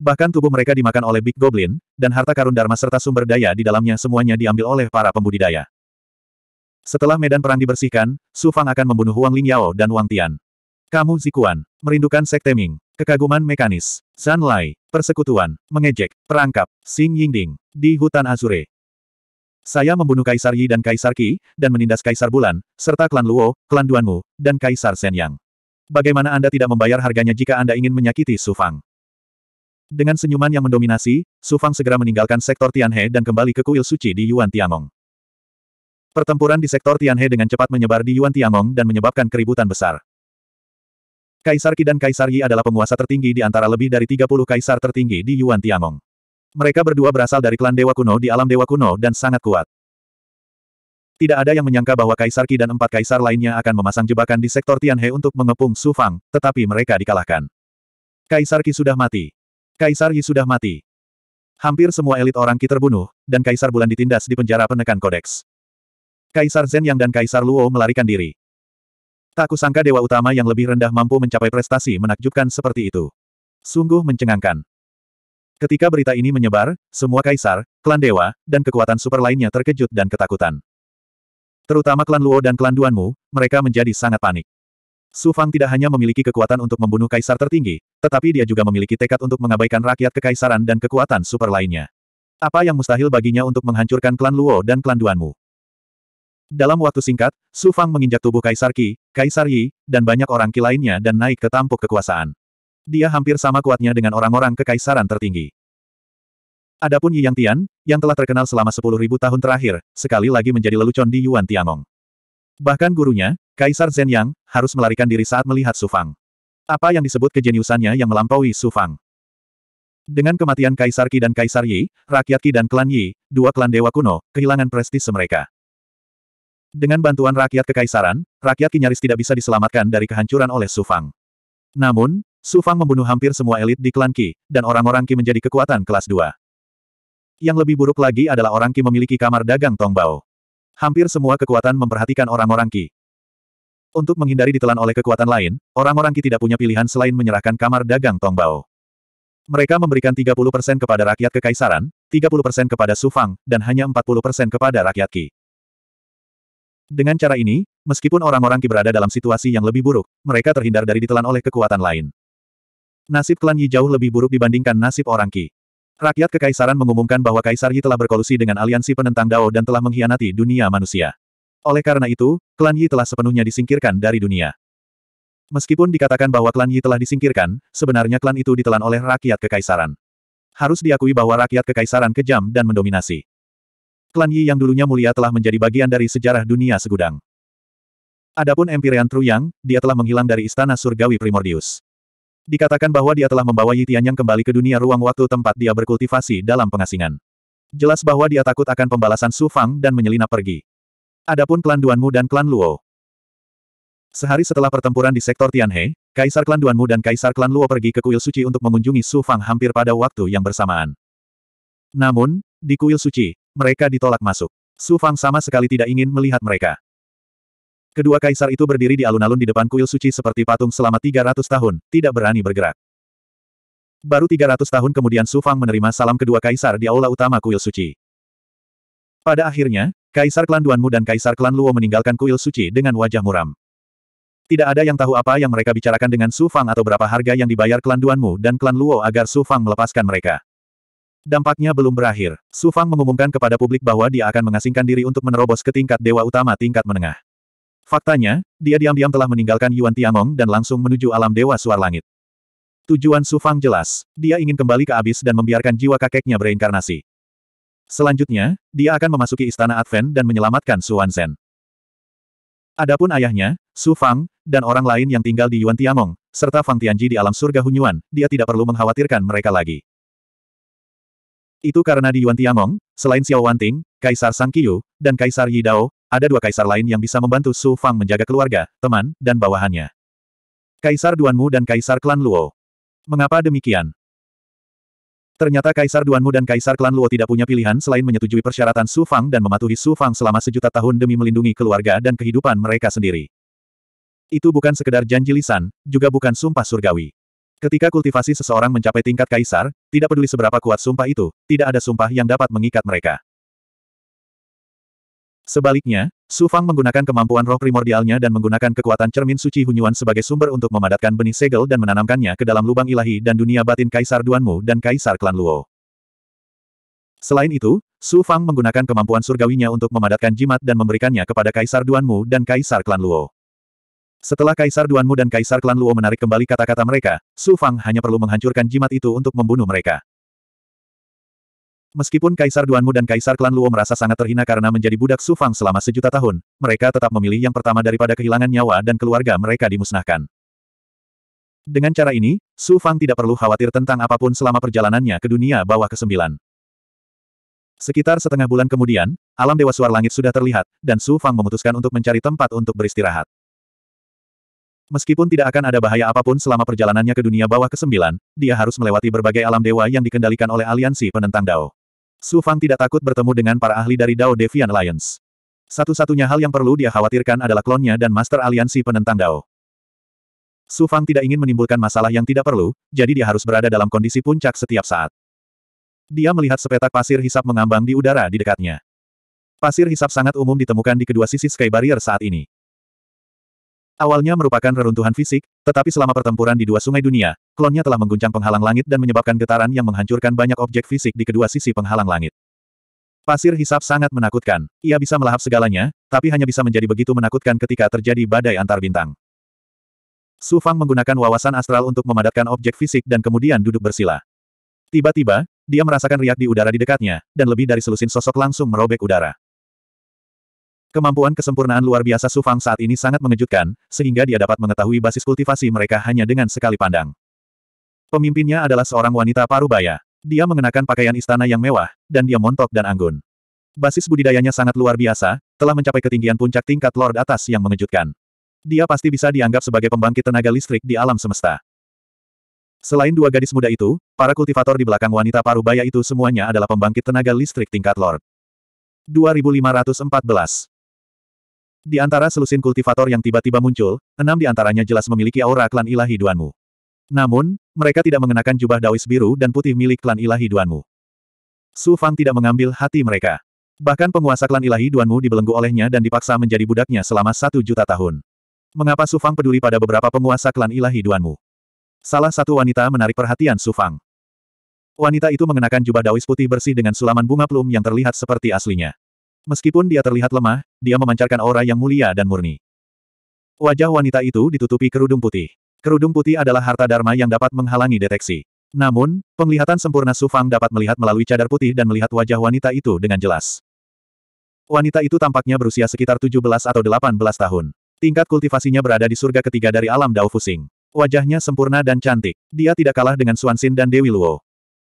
Bahkan tubuh mereka dimakan oleh Big Goblin, dan harta karun Dharma serta sumber daya di dalamnya semuanya diambil oleh para pembudidaya. Setelah medan perang dibersihkan, Su Fang akan membunuh Huang Lingyao dan Wang Tian. Kamu Zikuan, merindukan sekte Ming, kekaguman mekanis, Zan Lai, persekutuan, mengejek, perangkap, Xing Yingding, di hutan Azure. Saya membunuh Kaisar Yi dan Kaisar Qi, dan menindas Kaisar Bulan, serta klan Luo, klan Duanmu, dan Kaisar Shenyang. Bagaimana Anda tidak membayar harganya jika Anda ingin menyakiti Su Fang? Dengan senyuman yang mendominasi, Su Fang segera meninggalkan sektor Tianhe dan kembali ke kuil suci di Yuan Tiangong. Pertempuran di sektor Tianhe dengan cepat menyebar di Yuan Tiangong dan menyebabkan keributan besar. Kaisar Qi dan Kaisar Yi adalah penguasa tertinggi di antara lebih dari 30 kaisar tertinggi di Yuan Tiangong. Mereka berdua berasal dari klan Dewa Kuno di alam Dewa Kuno dan sangat kuat. Tidak ada yang menyangka bahwa Kaisar Qi dan empat kaisar lainnya akan memasang jebakan di sektor Tianhe untuk mengepung Su Fang, tetapi mereka dikalahkan. Kaisar Qi sudah mati. Kaisar Yi sudah mati. Hampir semua elit orang Qi terbunuh, dan Kaisar Bulan ditindas di penjara penekan kodeks. Kaisar Zen Yang dan Kaisar Luo melarikan diri. Tak kusangka dewa utama yang lebih rendah mampu mencapai prestasi menakjubkan seperti itu. Sungguh mencengangkan. Ketika berita ini menyebar, semua kaisar, klan dewa, dan kekuatan super lainnya terkejut dan ketakutan. Terutama klan Luo dan klan Duanmu, mereka menjadi sangat panik. Su Fang tidak hanya memiliki kekuatan untuk membunuh kaisar tertinggi, tetapi dia juga memiliki tekad untuk mengabaikan rakyat kekaisaran dan kekuatan super lainnya. Apa yang mustahil baginya untuk menghancurkan klan Luo dan klan Duanmu? Dalam waktu singkat, Su Fang menginjak tubuh Kaisar Qi, Kaisar Yi, dan banyak orang Qi lainnya dan naik ke tampuk kekuasaan. Dia hampir sama kuatnya dengan orang-orang kekaisaran tertinggi. Adapun Yi Yang Tian, yang telah terkenal selama 10.000 tahun terakhir, sekali lagi menjadi lelucon di Yuan Tiangong. Bahkan gurunya, Kaisar Zhen Yang, harus melarikan diri saat melihat Su Fang. Apa yang disebut kejeniusannya yang melampaui Su Fang. Dengan kematian Kaisar Qi dan Kaisar Yi, rakyat Qi dan klan Yi, dua klan dewa kuno, kehilangan prestis mereka. Dengan bantuan rakyat kekaisaran, rakyat kinyaris tidak bisa diselamatkan dari kehancuran oleh Sufang. Namun, Sufang membunuh hampir semua elit di klan Ki, dan orang-orang Ki menjadi kekuatan kelas 2. Yang lebih buruk lagi adalah orang Ki memiliki kamar dagang Tongbao. Hampir semua kekuatan memperhatikan orang-orang Ki. Untuk menghindari ditelan oleh kekuatan lain, orang-orang Ki tidak punya pilihan selain menyerahkan kamar dagang Tongbao. Mereka memberikan 30% kepada rakyat kekaisaran, 30% kepada Sufang, dan hanya 40% kepada rakyat Ki. Dengan cara ini, meskipun orang-orang Qi berada dalam situasi yang lebih buruk, mereka terhindar dari ditelan oleh kekuatan lain. Nasib klan Yi jauh lebih buruk dibandingkan nasib orang Ki. Rakyat kekaisaran mengumumkan bahwa Kaisar Yi telah berkolusi dengan aliansi penentang Dao dan telah mengkhianati dunia manusia. Oleh karena itu, klan Yi telah sepenuhnya disingkirkan dari dunia. Meskipun dikatakan bahwa klan Yi telah disingkirkan, sebenarnya klan itu ditelan oleh rakyat kekaisaran. Harus diakui bahwa rakyat kekaisaran kejam dan mendominasi. Klan Yi yang dulunya mulia telah menjadi bagian dari sejarah dunia segudang. Adapun Empyrean Truyang, dia telah menghilang dari istana surgawi Primordius. Dikatakan bahwa dia telah membawa Yi Tianyang kembali ke dunia ruang waktu tempat dia berkultivasi dalam pengasingan. Jelas bahwa dia takut akan pembalasan Su Fang dan menyelinap pergi. Adapun klan Duanmu dan klan Luo. Sehari setelah pertempuran di sektor Tianhe, Kaisar klan Duanmu dan Kaisar klan Luo pergi ke kuil suci untuk mengunjungi Su Fang hampir pada waktu yang bersamaan. Namun, di kuil suci, mereka ditolak masuk. Su Fang sama sekali tidak ingin melihat mereka. Kedua kaisar itu berdiri di alun-alun di depan kuil suci seperti patung selama 300 tahun, tidak berani bergerak. Baru 300 tahun kemudian Su Fang menerima salam kedua kaisar di aula utama kuil suci. Pada akhirnya, Kaisar klan Duanmu dan Kaisar klan Luo meninggalkan kuil suci dengan wajah muram. Tidak ada yang tahu apa yang mereka bicarakan dengan Su Fang atau berapa harga yang dibayar klan Duanmu dan klan Luo agar Su Fang melepaskan mereka. Dampaknya belum berakhir. Su Fang mengumumkan kepada publik bahwa dia akan mengasingkan diri untuk menerobos ke tingkat dewa utama tingkat menengah. Faktanya, dia diam-diam telah meninggalkan Yuan Tiangong dan langsung menuju alam dewa suar langit. Tujuan Su Fang jelas, dia ingin kembali ke abis dan membiarkan jiwa kakeknya bereinkarnasi. Selanjutnya, dia akan memasuki istana Advent dan menyelamatkan Su Wansen. Adapun ayahnya, Su Fang, dan orang lain yang tinggal di Yuan Tiangong, serta Fang Tianji di alam surga Hunyuan, dia tidak perlu mengkhawatirkan mereka lagi. Itu karena di Yuan Tiangong, selain Xiao Wanting, Kaisar Sang Kiyu, dan Kaisar Yi Dao, ada dua kaisar lain yang bisa membantu Su Fang menjaga keluarga, teman, dan bawahannya. Kaisar Duanmu dan Kaisar Klan Luo. Mengapa demikian? Ternyata Kaisar Duanmu dan Kaisar Klan Luo tidak punya pilihan selain menyetujui persyaratan Su Fang dan mematuhi Su Fang selama sejuta tahun demi melindungi keluarga dan kehidupan mereka sendiri. Itu bukan sekedar janji lisan, juga bukan sumpah surgawi. Ketika kultivasi seseorang mencapai tingkat kaisar, tidak peduli seberapa kuat sumpah itu, tidak ada sumpah yang dapat mengikat mereka. Sebaliknya, Su Fang menggunakan kemampuan roh primordialnya dan menggunakan kekuatan cermin suci Hunyuan sebagai sumber untuk memadatkan benih segel dan menanamkannya ke dalam lubang ilahi dan dunia batin Kaisar Duanmu dan Kaisar Klan Luo. Selain itu, Su Fang menggunakan kemampuan surgawinya untuk memadatkan jimat dan memberikannya kepada Kaisar Duanmu dan Kaisar Klan Luo. Setelah Kaisar Duanmu dan Kaisar Klan Luo menarik kembali kata-kata mereka, Su Fang hanya perlu menghancurkan jimat itu untuk membunuh mereka. Meskipun Kaisar Duanmu dan Kaisar Klan Luo merasa sangat terhina karena menjadi budak Su Fang selama sejuta tahun, mereka tetap memilih yang pertama daripada kehilangan nyawa dan keluarga mereka dimusnahkan. Dengan cara ini, Su Fang tidak perlu khawatir tentang apapun selama perjalanannya ke dunia bawah kesembilan. Sekitar setengah bulan kemudian, alam Dewa Suar Langit sudah terlihat, dan Su Fang memutuskan untuk mencari tempat untuk beristirahat. Meskipun tidak akan ada bahaya apapun selama perjalanannya ke dunia bawah ke-9, dia harus melewati berbagai alam dewa yang dikendalikan oleh aliansi penentang Dao. Su Fang tidak takut bertemu dengan para ahli dari Dao Devian Alliance. Satu-satunya hal yang perlu dia khawatirkan adalah klonnya dan master aliansi penentang Dao. Su Fang tidak ingin menimbulkan masalah yang tidak perlu, jadi dia harus berada dalam kondisi puncak setiap saat. Dia melihat sepetak pasir hisap mengambang di udara di dekatnya. Pasir hisap sangat umum ditemukan di kedua sisi Sky Barrier saat ini. Awalnya merupakan reruntuhan fisik, tetapi selama pertempuran di dua sungai dunia, klonnya telah mengguncang penghalang langit dan menyebabkan getaran yang menghancurkan banyak objek fisik di kedua sisi penghalang langit. Pasir hisap sangat menakutkan. Ia bisa melahap segalanya, tapi hanya bisa menjadi begitu menakutkan ketika terjadi badai antar bintang. Su Fang menggunakan wawasan astral untuk memadatkan objek fisik dan kemudian duduk bersila. Tiba-tiba, dia merasakan riak di udara di dekatnya, dan lebih dari selusin sosok langsung merobek udara. Kemampuan kesempurnaan luar biasa Su Fang saat ini sangat mengejutkan, sehingga dia dapat mengetahui basis kultivasi mereka hanya dengan sekali pandang. Pemimpinnya adalah seorang wanita parubaya. Dia mengenakan pakaian istana yang mewah, dan dia montok dan anggun. Basis budidayanya sangat luar biasa, telah mencapai ketinggian puncak tingkat Lord atas yang mengejutkan. Dia pasti bisa dianggap sebagai pembangkit tenaga listrik di alam semesta. Selain dua gadis muda itu, para kultivator di belakang wanita parubaya itu semuanya adalah pembangkit tenaga listrik tingkat Lord. 2514 di antara selusin kultivator yang tiba-tiba muncul, enam di antaranya jelas memiliki aura klan ilahi Duanmu. Namun, mereka tidak mengenakan jubah dawis biru dan putih milik klan ilahi Duanmu. Su Fang tidak mengambil hati mereka. Bahkan penguasa klan ilahi Duanmu dibelenggu olehnya dan dipaksa menjadi budaknya selama satu juta tahun. Mengapa Su Fang peduli pada beberapa penguasa klan ilahi Duanmu? Salah satu wanita menarik perhatian Su Fang. Wanita itu mengenakan jubah dawis putih bersih dengan sulaman bunga plum yang terlihat seperti aslinya. Meskipun dia terlihat lemah, dia memancarkan aura yang mulia dan murni. Wajah wanita itu ditutupi kerudung putih. Kerudung putih adalah harta dharma yang dapat menghalangi deteksi. Namun, penglihatan sempurna Sufang dapat melihat melalui cadar putih dan melihat wajah wanita itu dengan jelas. Wanita itu tampaknya berusia sekitar 17 atau 18 tahun. Tingkat kultivasinya berada di surga ketiga dari alam Dao Fusing. Wajahnya sempurna dan cantik. Dia tidak kalah dengan Xin dan Dewi Luo.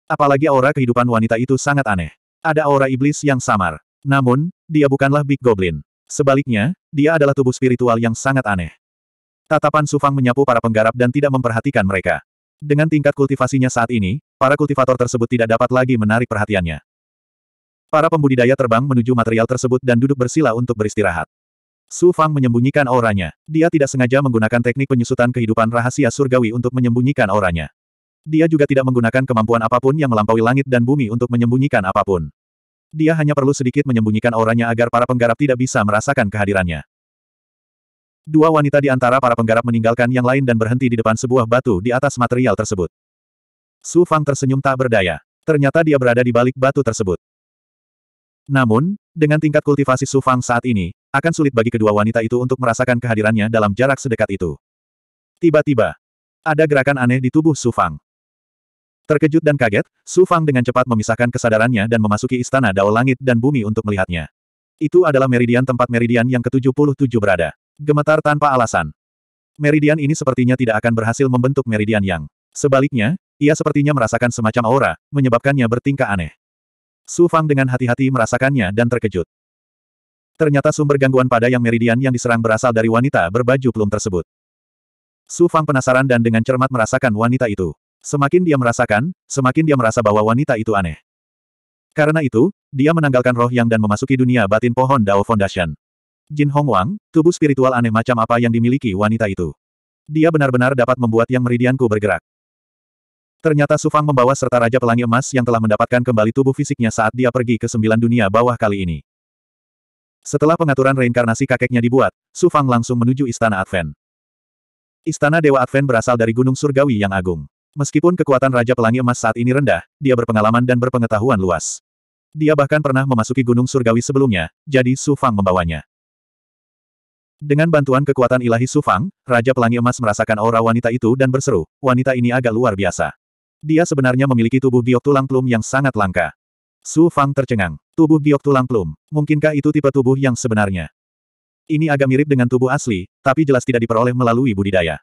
Apalagi aura kehidupan wanita itu sangat aneh. Ada aura iblis yang samar. Namun, dia bukanlah Big Goblin. Sebaliknya, dia adalah tubuh spiritual yang sangat aneh. Tatapan Sufang menyapu para penggarap dan tidak memperhatikan mereka. Dengan tingkat kultivasinya saat ini, para kultivator tersebut tidak dapat lagi menarik perhatiannya. Para pembudidaya terbang menuju material tersebut dan duduk bersila untuk beristirahat. Su Fang menyembunyikan auranya. Dia tidak sengaja menggunakan teknik penyusutan kehidupan rahasia surgawi untuk menyembunyikan auranya. Dia juga tidak menggunakan kemampuan apapun yang melampaui langit dan bumi untuk menyembunyikan apapun. Dia hanya perlu sedikit menyembunyikan auranya agar para penggarap tidak bisa merasakan kehadirannya. Dua wanita di antara para penggarap meninggalkan yang lain dan berhenti di depan sebuah batu di atas material tersebut. Su Fang tersenyum tak berdaya. Ternyata dia berada di balik batu tersebut. Namun, dengan tingkat kultivasi Su Fang saat ini, akan sulit bagi kedua wanita itu untuk merasakan kehadirannya dalam jarak sedekat itu. Tiba-tiba, ada gerakan aneh di tubuh Su Fang. Terkejut dan kaget, Su Fang dengan cepat memisahkan kesadarannya dan memasuki istana Dao Langit dan Bumi untuk melihatnya. Itu adalah meridian tempat meridian yang ke-77 berada. Gemetar tanpa alasan. Meridian ini sepertinya tidak akan berhasil membentuk meridian yang. Sebaliknya, ia sepertinya merasakan semacam aura, menyebabkannya bertingkah aneh. Su Fang dengan hati-hati merasakannya dan terkejut. Ternyata sumber gangguan pada yang meridian yang diserang berasal dari wanita berbaju pelum tersebut. Su Fang penasaran dan dengan cermat merasakan wanita itu. Semakin dia merasakan, semakin dia merasa bahwa wanita itu aneh. Karena itu, dia menanggalkan roh yang dan memasuki dunia batin pohon Dao Foundation. Jin Hong Wang, tubuh spiritual aneh macam apa yang dimiliki wanita itu. Dia benar-benar dapat membuat yang meridianku bergerak. Ternyata Sufang membawa serta Raja Pelangi Emas yang telah mendapatkan kembali tubuh fisiknya saat dia pergi ke sembilan dunia bawah kali ini. Setelah pengaturan reinkarnasi kakeknya dibuat, Sufang langsung menuju Istana Advent. Istana Dewa Advent berasal dari Gunung Surgawi yang agung. Meskipun kekuatan Raja Pelangi Emas saat ini rendah, dia berpengalaman dan berpengetahuan luas. Dia bahkan pernah memasuki Gunung Surgawi sebelumnya, jadi Su Fang membawanya. Dengan bantuan kekuatan ilahi Su Fang, Raja Pelangi Emas merasakan aura wanita itu dan berseru, wanita ini agak luar biasa. Dia sebenarnya memiliki tubuh giok tulang plum yang sangat langka. Su Fang tercengang. Tubuh giok tulang plum, mungkinkah itu tipe tubuh yang sebenarnya? Ini agak mirip dengan tubuh asli, tapi jelas tidak diperoleh melalui budidaya.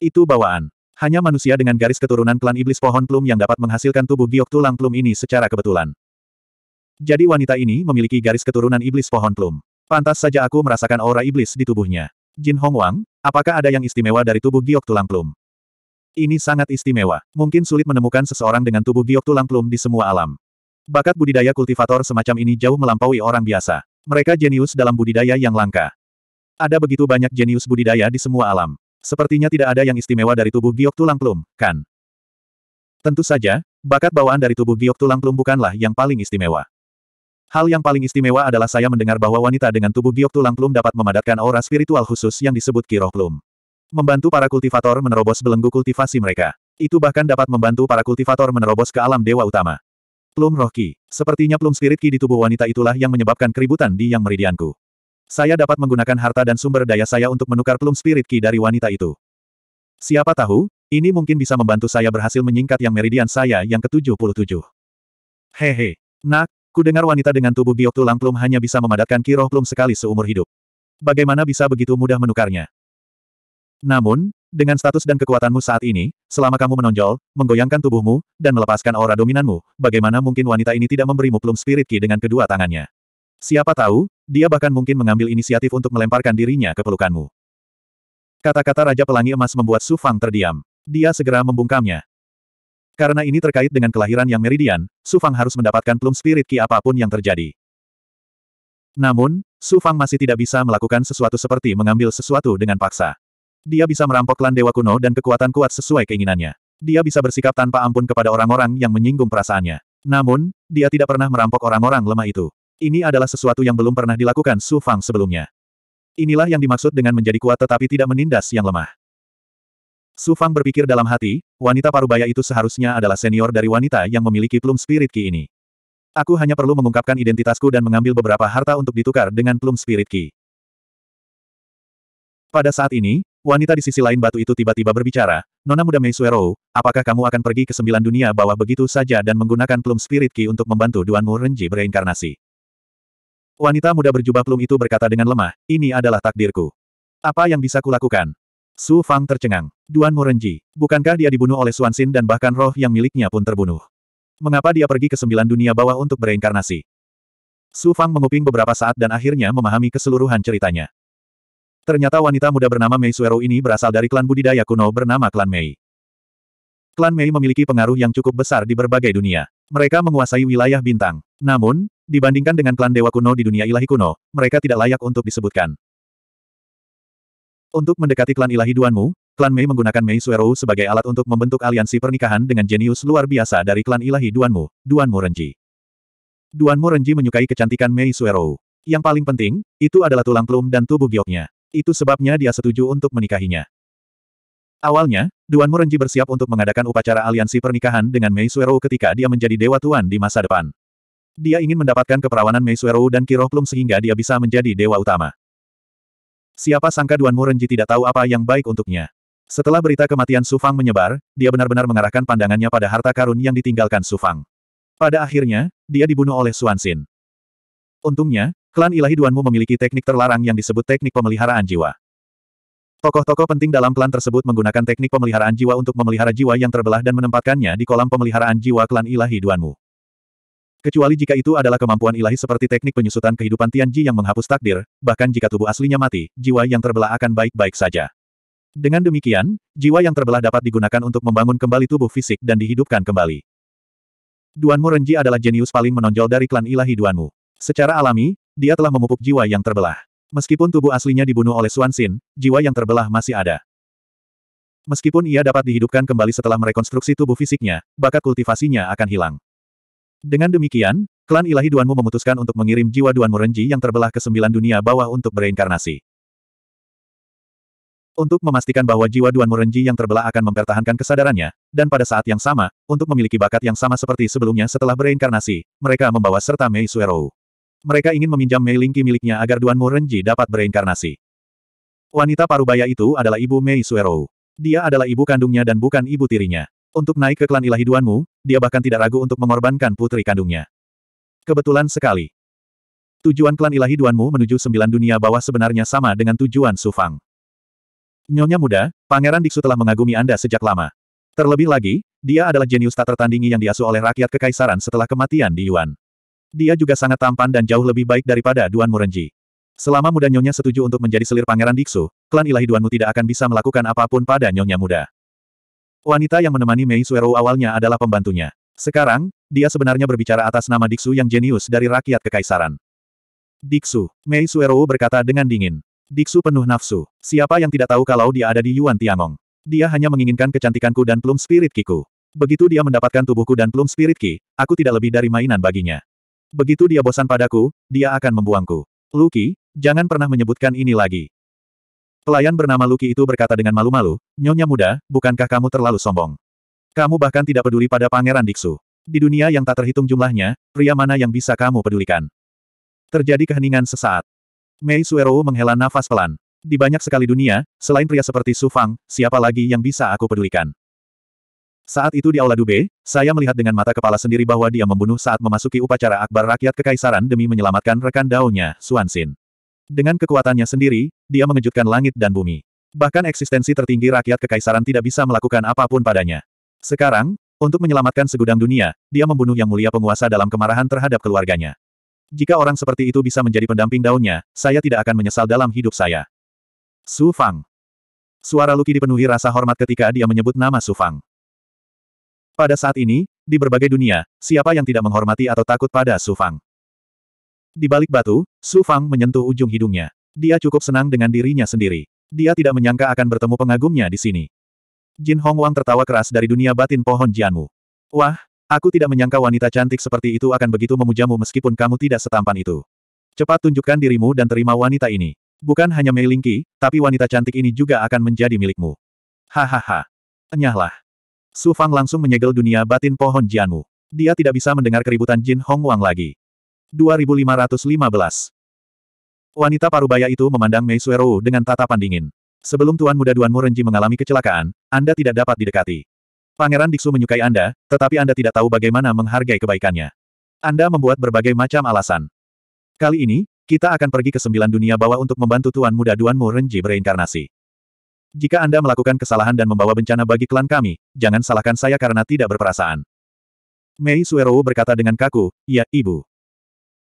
Itu bawaan. Hanya manusia dengan garis keturunan klan iblis pohon plum yang dapat menghasilkan tubuh giok tulang plum ini secara kebetulan. Jadi wanita ini memiliki garis keturunan iblis pohon plum. Pantas saja aku merasakan aura iblis di tubuhnya. Jin Hong Wang, apakah ada yang istimewa dari tubuh giok tulang plum? Ini sangat istimewa. Mungkin sulit menemukan seseorang dengan tubuh giok tulang plum di semua alam. Bakat budidaya kultivator semacam ini jauh melampaui orang biasa. Mereka jenius dalam budidaya yang langka. Ada begitu banyak jenius budidaya di semua alam. Sepertinya tidak ada yang istimewa dari tubuh giok tulang plum, kan? Tentu saja, bakat bawaan dari tubuh giok tulang plum bukanlah yang paling istimewa. Hal yang paling istimewa adalah saya mendengar bahwa wanita dengan tubuh giok tulang plum dapat memadatkan aura spiritual khusus yang disebut kiroh plum. Membantu para kultivator menerobos belenggu kultivasi mereka. Itu bahkan dapat membantu para kultivator menerobos ke alam dewa utama. Plum roh Sepertinya plum spirit ki di tubuh wanita itulah yang menyebabkan keributan di yang meridianku. Saya dapat menggunakan harta dan sumber daya saya untuk menukar plum spirit ki dari wanita itu. Siapa tahu, ini mungkin bisa membantu saya berhasil menyingkat yang meridian saya yang ke-77. Hehe. Nak, ku dengar wanita dengan tubuh biok tulang plum hanya bisa memadatkan ki plum sekali seumur hidup. Bagaimana bisa begitu mudah menukarnya? Namun, dengan status dan kekuatanmu saat ini, selama kamu menonjol, menggoyangkan tubuhmu, dan melepaskan aura dominanmu, bagaimana mungkin wanita ini tidak memberimu plum spirit ki dengan kedua tangannya? Siapa tahu, dia bahkan mungkin mengambil inisiatif untuk melemparkan dirinya ke pelukanmu. Kata-kata Raja Pelangi Emas membuat Su Fang terdiam. Dia segera membungkamnya. Karena ini terkait dengan kelahiran yang meridian, Su Fang harus mendapatkan plum spirit ki apapun yang terjadi. Namun, Su Fang masih tidak bisa melakukan sesuatu seperti mengambil sesuatu dengan paksa. Dia bisa merampok klan dewa kuno dan kekuatan kuat sesuai keinginannya. Dia bisa bersikap tanpa ampun kepada orang-orang yang menyinggung perasaannya. Namun, dia tidak pernah merampok orang-orang lemah itu. Ini adalah sesuatu yang belum pernah dilakukan Su Fang sebelumnya. Inilah yang dimaksud dengan menjadi kuat tetapi tidak menindas yang lemah. Su Fang berpikir dalam hati, wanita parubaya itu seharusnya adalah senior dari wanita yang memiliki plum spirit ki ini. Aku hanya perlu mengungkapkan identitasku dan mengambil beberapa harta untuk ditukar dengan plum spirit ki. Pada saat ini, wanita di sisi lain batu itu tiba-tiba berbicara, Nona muda Mei Suero, apakah kamu akan pergi ke sembilan dunia bawah begitu saja dan menggunakan plum spirit ki untuk membantu Duanmu Renji bereinkarnasi? Wanita muda berjubah plum itu berkata dengan lemah, ini adalah takdirku. Apa yang bisa kulakukan? Su Fang tercengang. Duan Murenji, bukankah dia dibunuh oleh Suan Xin dan bahkan roh yang miliknya pun terbunuh? Mengapa dia pergi ke sembilan dunia bawah untuk bereinkarnasi? Su Fang menguping beberapa saat dan akhirnya memahami keseluruhan ceritanya. Ternyata wanita muda bernama Mei Suero ini berasal dari klan budidaya kuno bernama Klan Mei. Klan Mei memiliki pengaruh yang cukup besar di berbagai dunia. Mereka menguasai wilayah bintang. Namun, Dibandingkan dengan klan dewa kuno di dunia ilahi kuno, mereka tidak layak untuk disebutkan. Untuk mendekati klan ilahi Duanmu, klan Mei menggunakan Mei Suero sebagai alat untuk membentuk aliansi pernikahan dengan jenius luar biasa dari klan ilahi Duanmu, Duan Renji. Duan Renji menyukai kecantikan Mei Suero. Yang paling penting, itu adalah tulang plum dan tubuh gioknya. Itu sebabnya dia setuju untuk menikahinya. Awalnya, Duan Renji bersiap untuk mengadakan upacara aliansi pernikahan dengan Mei Suero ketika dia menjadi dewa tuan di masa depan. Dia ingin mendapatkan keperawanan Meisuero dan Kiroplum sehingga dia bisa menjadi dewa utama. Siapa sangka Duan Murenji tidak tahu apa yang baik untuknya. Setelah berita kematian Sufang menyebar, dia benar-benar mengarahkan pandangannya pada harta karun yang ditinggalkan Sufang. Pada akhirnya, dia dibunuh oleh Suansin. Untungnya, klan ilahi Duanmu memiliki teknik terlarang yang disebut teknik pemeliharaan jiwa. Tokoh-tokoh penting dalam klan tersebut menggunakan teknik pemeliharaan jiwa untuk memelihara jiwa yang terbelah dan menempatkannya di kolam pemeliharaan jiwa klan ilahi Duanmu. Kecuali jika itu adalah kemampuan ilahi seperti teknik penyusutan kehidupan Tianji yang menghapus takdir, bahkan jika tubuh aslinya mati, jiwa yang terbelah akan baik-baik saja. Dengan demikian, jiwa yang terbelah dapat digunakan untuk membangun kembali tubuh fisik dan dihidupkan kembali. Duanmu Renji adalah jenius paling menonjol dari klan ilahi Duanmu. Secara alami, dia telah memupuk jiwa yang terbelah. Meskipun tubuh aslinya dibunuh oleh Suan Xin, jiwa yang terbelah masih ada. Meskipun ia dapat dihidupkan kembali setelah merekonstruksi tubuh fisiknya, bakat kultivasinya akan hilang. Dengan demikian, klan ilahi Duanmu memutuskan untuk mengirim jiwa Duanmu Renji yang terbelah ke sembilan dunia bawah untuk bereinkarnasi. Untuk memastikan bahwa jiwa Duanmu Renji yang terbelah akan mempertahankan kesadarannya, dan pada saat yang sama, untuk memiliki bakat yang sama seperti sebelumnya setelah bereinkarnasi, mereka membawa serta Mei Suero. Mereka ingin meminjam Mei Lingqi miliknya agar Duanmu Renji dapat bereinkarnasi. Wanita parubaya itu adalah ibu Mei Suero. Dia adalah ibu kandungnya dan bukan ibu tirinya. Untuk naik ke klan ilahi Duanmu, dia bahkan tidak ragu untuk mengorbankan putri kandungnya. Kebetulan sekali. Tujuan klan ilahi Duanmu menuju sembilan dunia bawah sebenarnya sama dengan tujuan Sufang. Nyonya muda, Pangeran Diksu telah mengagumi Anda sejak lama. Terlebih lagi, dia adalah jenius tak tertandingi yang diasuh oleh rakyat kekaisaran setelah kematian di Yuan. Dia juga sangat tampan dan jauh lebih baik daripada Duan Murenji. Selama muda Nyonya setuju untuk menjadi selir Pangeran Diksu, klan ilahi Duanmu tidak akan bisa melakukan apapun pada Nyonya muda. Wanita yang menemani Mei Suero awalnya adalah pembantunya. Sekarang, dia sebenarnya berbicara atas nama Diksu yang jenius dari rakyat kekaisaran. Diksu, Mei Suero berkata dengan dingin. Diksu penuh nafsu. Siapa yang tidak tahu kalau dia ada di Yuan Tiangong? Dia hanya menginginkan kecantikanku dan plum spirit kiku. Begitu dia mendapatkan tubuhku dan plum spirit ki, aku tidak lebih dari mainan baginya. Begitu dia bosan padaku, dia akan membuangku. Luki, jangan pernah menyebutkan ini lagi. Pelayan bernama Luki itu berkata dengan malu-malu, Nyonya muda, bukankah kamu terlalu sombong? Kamu bahkan tidak peduli pada Pangeran Diksu. Di dunia yang tak terhitung jumlahnya, pria mana yang bisa kamu pedulikan? Terjadi keheningan sesaat. Mei Suero menghela nafas pelan. Di banyak sekali dunia, selain pria seperti Su Fang, siapa lagi yang bisa aku pedulikan? Saat itu di Aula Dube, saya melihat dengan mata kepala sendiri bahwa dia membunuh saat memasuki upacara akbar rakyat kekaisaran demi menyelamatkan rekan daunnya, Suansin. Xin. Dengan kekuatannya sendiri, dia mengejutkan langit dan bumi. Bahkan eksistensi tertinggi rakyat kekaisaran tidak bisa melakukan apapun padanya. Sekarang, untuk menyelamatkan segudang dunia, dia membunuh yang mulia penguasa dalam kemarahan terhadap keluarganya. Jika orang seperti itu bisa menjadi pendamping daunnya, saya tidak akan menyesal dalam hidup saya. Su Fang. Suara Luki dipenuhi rasa hormat ketika dia menyebut nama Su Fang. Pada saat ini, di berbagai dunia, siapa yang tidak menghormati atau takut pada Su Fang? Di balik batu, Su Fang menyentuh ujung hidungnya. Dia cukup senang dengan dirinya sendiri. Dia tidak menyangka akan bertemu pengagumnya di sini. Jin Hong Wang tertawa keras dari dunia batin pohon Jianmu. Wah, aku tidak menyangka wanita cantik seperti itu akan begitu memujamu meskipun kamu tidak setampan itu. Cepat tunjukkan dirimu dan terima wanita ini. Bukan hanya Mei Lingqi, tapi wanita cantik ini juga akan menjadi milikmu. Hahaha. Enyahlah. Su Fang langsung menyegel dunia batin pohon Jianmu. Dia tidak bisa mendengar keributan Jin Hong Wang lagi. 2515. Wanita parubaya itu memandang Mei Suero dengan tatapan dingin. Sebelum Tuan Muda Duan Murenji mengalami kecelakaan, Anda tidak dapat didekati. Pangeran Diksu menyukai Anda, tetapi Anda tidak tahu bagaimana menghargai kebaikannya. Anda membuat berbagai macam alasan. Kali ini, kita akan pergi ke sembilan dunia bawah untuk membantu Tuan Muda Duan Murenji bereinkarnasi. Jika Anda melakukan kesalahan dan membawa bencana bagi klan kami, jangan salahkan saya karena tidak berperasaan. Mei Suero berkata dengan kaku, ya, ibu.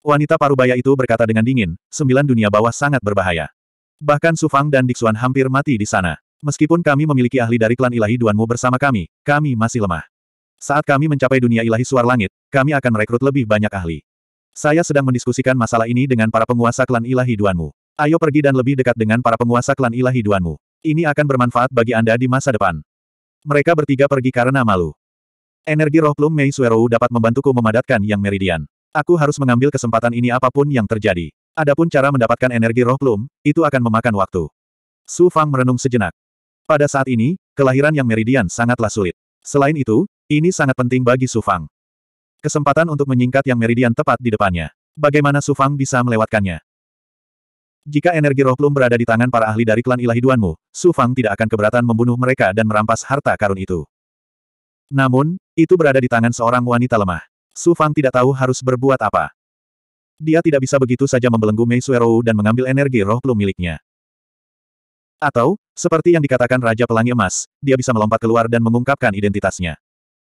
Wanita parubaya itu berkata dengan dingin, sembilan dunia bawah sangat berbahaya. Bahkan Sufang dan Dixuan hampir mati di sana. Meskipun kami memiliki ahli dari klan ilahi Duanmu bersama kami, kami masih lemah. Saat kami mencapai dunia ilahi suar langit, kami akan merekrut lebih banyak ahli. Saya sedang mendiskusikan masalah ini dengan para penguasa klan ilahi Duanmu. Ayo pergi dan lebih dekat dengan para penguasa klan ilahi Duanmu. Ini akan bermanfaat bagi Anda di masa depan. Mereka bertiga pergi karena malu. Energi roh plum Mei Suerou dapat membantuku memadatkan yang meridian. Aku harus mengambil kesempatan ini apapun yang terjadi. Adapun cara mendapatkan energi roh plum, itu akan memakan waktu. Su Fang merenung sejenak. Pada saat ini, kelahiran yang meridian sangatlah sulit. Selain itu, ini sangat penting bagi Su Fang. Kesempatan untuk menyingkat yang meridian tepat di depannya. Bagaimana Su Fang bisa melewatkannya? Jika energi roh plum berada di tangan para ahli dari klan ilahi Duanmu, Su Fang tidak akan keberatan membunuh mereka dan merampas harta karun itu. Namun, itu berada di tangan seorang wanita lemah. Su Fang tidak tahu harus berbuat apa. Dia tidak bisa begitu saja membelenggu Mei Suerou dan mengambil energi roh plum miliknya. Atau, seperti yang dikatakan Raja Pelangi Emas, dia bisa melompat keluar dan mengungkapkan identitasnya.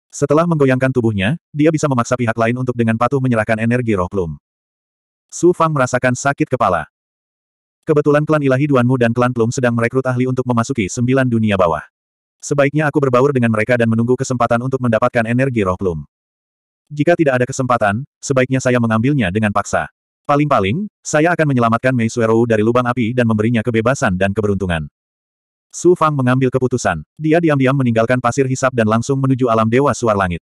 Setelah menggoyangkan tubuhnya, dia bisa memaksa pihak lain untuk dengan patuh menyerahkan energi roh plum. Su Fang merasakan sakit kepala. Kebetulan klan ilahi Duanmu dan klan Plum sedang merekrut ahli untuk memasuki sembilan dunia bawah. Sebaiknya aku berbaur dengan mereka dan menunggu kesempatan untuk mendapatkan energi roh plum. Jika tidak ada kesempatan, sebaiknya saya mengambilnya dengan paksa. Paling-paling, saya akan menyelamatkan Mei Suero dari lubang api dan memberinya kebebasan dan keberuntungan. Su Fang mengambil keputusan. Dia diam-diam meninggalkan pasir hisap dan langsung menuju alam Dewa Suar Langit.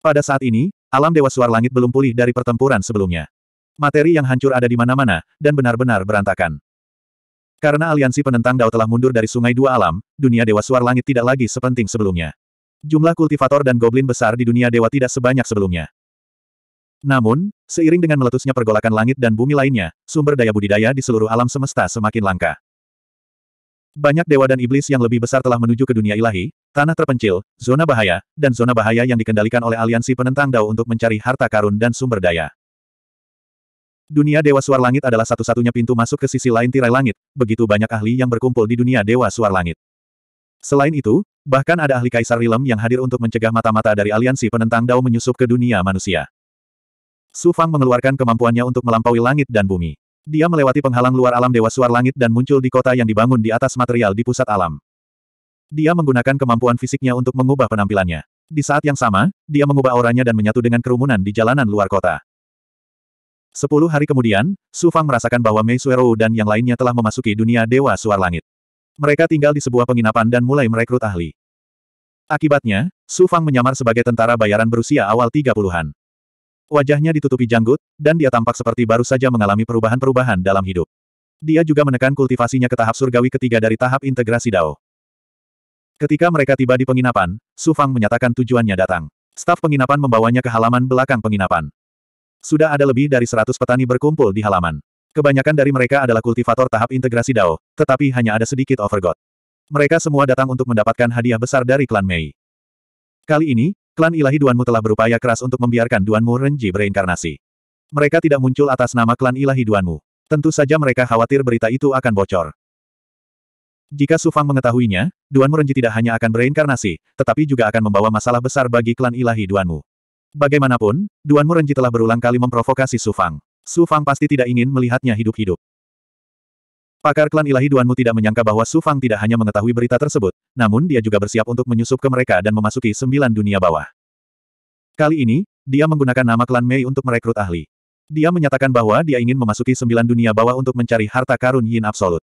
Pada saat ini, alam Dewa Suar Langit belum pulih dari pertempuran sebelumnya. Materi yang hancur ada di mana-mana, dan benar-benar berantakan. Karena aliansi penentang Dao telah mundur dari Sungai Dua Alam, dunia Dewa Suar Langit tidak lagi sepenting sebelumnya. Jumlah kultivator dan goblin besar di dunia dewa tidak sebanyak sebelumnya. Namun, seiring dengan meletusnya pergolakan langit dan bumi lainnya, sumber daya budidaya di seluruh alam semesta semakin langka. Banyak dewa dan iblis yang lebih besar telah menuju ke dunia ilahi, tanah terpencil, zona bahaya, dan zona bahaya yang dikendalikan oleh aliansi penentang Dao untuk mencari harta karun dan sumber daya. Dunia Dewa Suar Langit adalah satu-satunya pintu masuk ke sisi lain tirai langit, begitu banyak ahli yang berkumpul di dunia Dewa Suar Langit. Selain itu, Bahkan ada ahli kaisar Rilem yang hadir untuk mencegah mata-mata dari aliansi penentang Dao menyusup ke dunia manusia. Su Fang mengeluarkan kemampuannya untuk melampaui langit dan bumi. Dia melewati penghalang luar alam Dewa Suar Langit dan muncul di kota yang dibangun di atas material di pusat alam. Dia menggunakan kemampuan fisiknya untuk mengubah penampilannya. Di saat yang sama, dia mengubah auranya dan menyatu dengan kerumunan di jalanan luar kota. Sepuluh hari kemudian, Su Fang merasakan bahwa Mei Suero dan yang lainnya telah memasuki dunia Dewa Suar Langit. Mereka tinggal di sebuah penginapan dan mulai merekrut ahli. Akibatnya, Su Fang menyamar sebagai tentara bayaran berusia awal 30-an. Wajahnya ditutupi janggut, dan dia tampak seperti baru saja mengalami perubahan-perubahan dalam hidup. Dia juga menekan kultivasinya ke tahap surgawi ketiga dari tahap integrasi Dao. Ketika mereka tiba di penginapan, Su Fang menyatakan tujuannya datang. Staf penginapan membawanya ke halaman belakang penginapan. Sudah ada lebih dari 100 petani berkumpul di halaman. Kebanyakan dari mereka adalah kultivator tahap integrasi Dao, tetapi hanya ada sedikit Overgod. Mereka semua datang untuk mendapatkan hadiah besar dari klan Mei. Kali ini, klan ilahi Duanmu telah berupaya keras untuk membiarkan Duanmu Renji bereinkarnasi. Mereka tidak muncul atas nama klan ilahi Duanmu. Tentu saja mereka khawatir berita itu akan bocor. Jika Sufang mengetahuinya, Duanmu Renji tidak hanya akan bereinkarnasi, tetapi juga akan membawa masalah besar bagi klan ilahi Duanmu. Bagaimanapun, Duanmu Renji telah berulang kali memprovokasi Sufang. Su Fang pasti tidak ingin melihatnya hidup-hidup. Pakar klan ilahi Duanmu tidak menyangka bahwa Su Fang tidak hanya mengetahui berita tersebut, namun dia juga bersiap untuk menyusup ke mereka dan memasuki sembilan dunia bawah. Kali ini, dia menggunakan nama klan Mei untuk merekrut ahli. Dia menyatakan bahwa dia ingin memasuki sembilan dunia bawah untuk mencari harta karun Yin Absolut.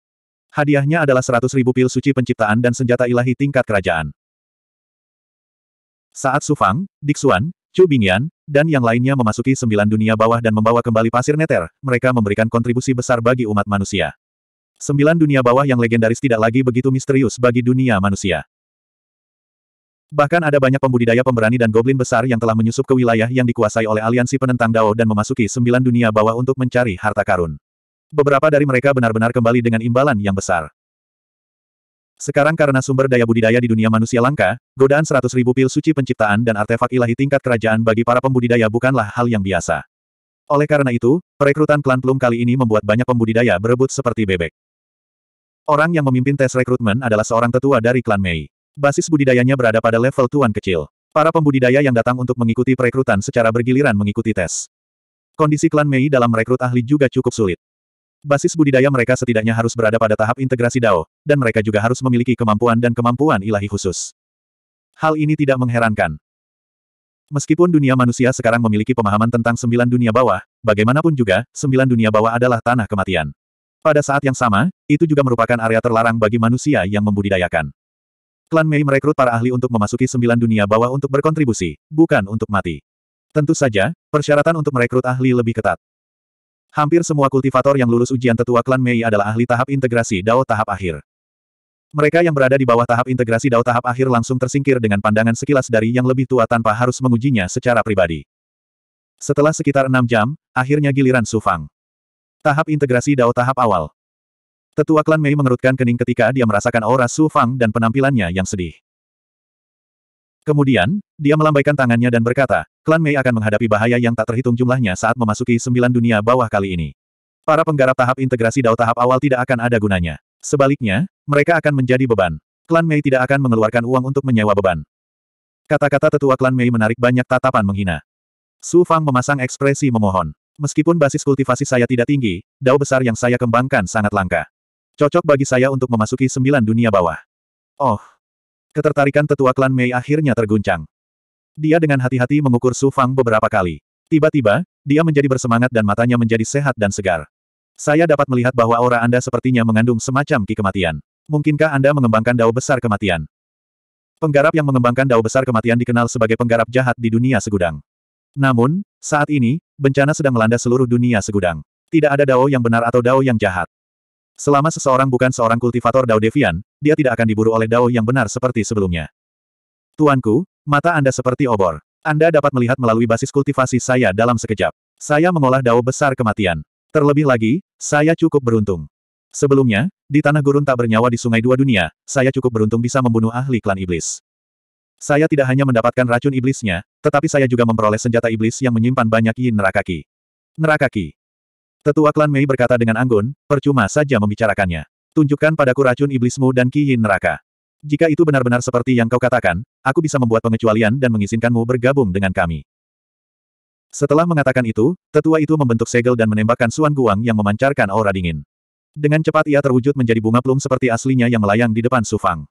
Hadiahnya adalah seratus ribu pil suci penciptaan dan senjata ilahi tingkat kerajaan. Saat Su Fang, Dixuan, Chu Bingyan, dan yang lainnya memasuki sembilan dunia bawah dan membawa kembali pasir neter, mereka memberikan kontribusi besar bagi umat manusia. Sembilan dunia bawah yang legendaris tidak lagi begitu misterius bagi dunia manusia. Bahkan ada banyak pembudidaya pemberani dan goblin besar yang telah menyusup ke wilayah yang dikuasai oleh aliansi penentang Dao dan memasuki sembilan dunia bawah untuk mencari harta karun. Beberapa dari mereka benar-benar kembali dengan imbalan yang besar. Sekarang karena sumber daya budidaya di dunia manusia langka, godaan ribu pil suci penciptaan dan artefak ilahi tingkat kerajaan bagi para pembudidaya bukanlah hal yang biasa. Oleh karena itu, perekrutan klan Plum kali ini membuat banyak pembudidaya berebut seperti bebek. Orang yang memimpin tes rekrutmen adalah seorang tetua dari klan Mei. Basis budidayanya berada pada level tuan kecil. Para pembudidaya yang datang untuk mengikuti perekrutan secara bergiliran mengikuti tes. Kondisi klan Mei dalam merekrut ahli juga cukup sulit. Basis budidaya mereka setidaknya harus berada pada tahap integrasi DAO, dan mereka juga harus memiliki kemampuan dan kemampuan ilahi khusus. Hal ini tidak mengherankan. Meskipun dunia manusia sekarang memiliki pemahaman tentang sembilan dunia bawah, bagaimanapun juga, sembilan dunia bawah adalah tanah kematian. Pada saat yang sama, itu juga merupakan area terlarang bagi manusia yang membudidayakan. Klan Mei merekrut para ahli untuk memasuki sembilan dunia bawah untuk berkontribusi, bukan untuk mati. Tentu saja, persyaratan untuk merekrut ahli lebih ketat. Hampir semua kultivator yang lulus ujian tetua klan Mei adalah ahli tahap integrasi Dao tahap akhir. Mereka yang berada di bawah tahap integrasi Dao tahap akhir langsung tersingkir dengan pandangan sekilas dari yang lebih tua tanpa harus mengujinya secara pribadi. Setelah sekitar enam jam, akhirnya giliran Sufang. Tahap integrasi Dao tahap awal. Tetua klan Mei mengerutkan kening ketika dia merasakan aura Sufang dan penampilannya yang sedih. Kemudian, dia melambaikan tangannya dan berkata, klan Mei akan menghadapi bahaya yang tak terhitung jumlahnya saat memasuki sembilan dunia bawah kali ini. Para penggarap tahap integrasi dao tahap awal tidak akan ada gunanya. Sebaliknya, mereka akan menjadi beban. Klan Mei tidak akan mengeluarkan uang untuk menyewa beban. Kata-kata tetua klan Mei menarik banyak tatapan menghina. Su Fang memasang ekspresi memohon. Meskipun basis kultivasi saya tidak tinggi, dao besar yang saya kembangkan sangat langka. Cocok bagi saya untuk memasuki sembilan dunia bawah. Oh. Ketertarikan tetua klan Mei akhirnya terguncang. Dia dengan hati-hati mengukur Su Fang beberapa kali. Tiba-tiba, dia menjadi bersemangat dan matanya menjadi sehat dan segar. Saya dapat melihat bahwa aura Anda sepertinya mengandung semacam ki kematian. Mungkinkah Anda mengembangkan dao besar kematian? Penggarap yang mengembangkan dao besar kematian dikenal sebagai penggarap jahat di dunia segudang. Namun, saat ini, bencana sedang melanda seluruh dunia segudang. Tidak ada dao yang benar atau dao yang jahat. Selama seseorang bukan seorang kultivator dao devian, dia tidak akan diburu oleh dao yang benar seperti sebelumnya. Tuanku, mata Anda seperti obor. Anda dapat melihat melalui basis kultivasi saya dalam sekejap. Saya mengolah dao besar kematian. Terlebih lagi, saya cukup beruntung. Sebelumnya, di tanah gurun tak bernyawa di Sungai Dua Dunia, saya cukup beruntung bisa membunuh ahli klan iblis. Saya tidak hanya mendapatkan racun iblisnya, tetapi saya juga memperoleh senjata iblis yang menyimpan banyak yin nerakaki. Nerakaki. Tetua klan Mei berkata dengan anggun, percuma saja membicarakannya. Tunjukkan padaku racun iblismu dan ki yin neraka. Jika itu benar-benar seperti yang kau katakan, aku bisa membuat pengecualian dan mengizinkanmu bergabung dengan kami. Setelah mengatakan itu, tetua itu membentuk segel dan menembakkan Suan Guang yang memancarkan aura dingin. Dengan cepat ia terwujud menjadi bunga plum seperti aslinya yang melayang di depan Sufang.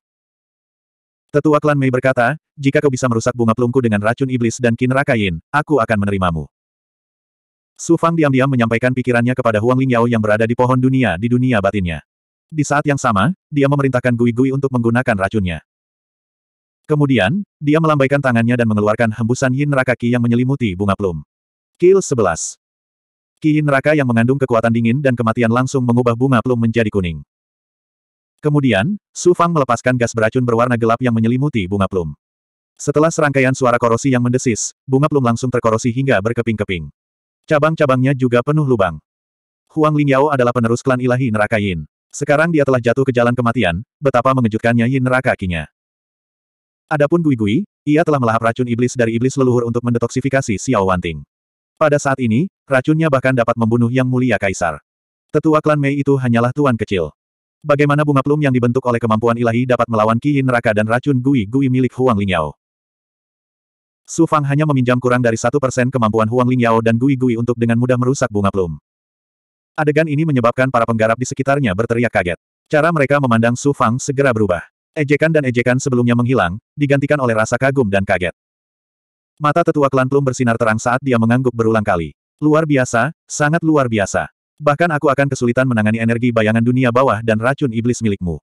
Tetua klan Mei berkata, jika kau bisa merusak bunga plumku dengan racun iblis dan kin kain, aku akan menerimamu. Su Fang diam-diam menyampaikan pikirannya kepada Huang Lingyao yang berada di pohon dunia di dunia batinnya. Di saat yang sama, dia memerintahkan Gui-Gui untuk menggunakan racunnya. Kemudian, dia melambaikan tangannya dan mengeluarkan hembusan yin neraka Ki yang menyelimuti bunga plum. Kill 11. Ki yin neraka yang mengandung kekuatan dingin dan kematian langsung mengubah bunga plum menjadi kuning. Kemudian, Su Fang melepaskan gas beracun berwarna gelap yang menyelimuti bunga plum. Setelah serangkaian suara korosi yang mendesis, bunga plum langsung terkorosi hingga berkeping-keping. Cabang-cabangnya juga penuh lubang. Huang Lingyao adalah penerus klan ilahi neraka Yin. Sekarang dia telah jatuh ke jalan kematian, betapa mengejutkannya yin Raka kinya. Adapun Gui Gui, ia telah melahap racun iblis dari iblis leluhur untuk mendetoksifikasi Xiao Wanting. Pada saat ini, racunnya bahkan dapat membunuh yang mulia kaisar. Tetua klan Mei itu hanyalah tuan kecil. Bagaimana bunga plum yang dibentuk oleh kemampuan ilahi dapat melawan Qi Yin Raka dan racun Gui Gui milik Huang Lingyao? Su Fang hanya meminjam kurang dari satu persen kemampuan Huang Lingyao dan Gui Gui untuk dengan mudah merusak bunga plum. Adegan ini menyebabkan para penggarap di sekitarnya berteriak kaget. Cara mereka memandang Su Fang segera berubah. Ejekan dan ejekan sebelumnya menghilang, digantikan oleh rasa kagum dan kaget. Mata tetua klan Plum bersinar terang saat dia mengangguk berulang kali. Luar biasa, sangat luar biasa. Bahkan aku akan kesulitan menangani energi bayangan dunia bawah dan racun iblis milikmu.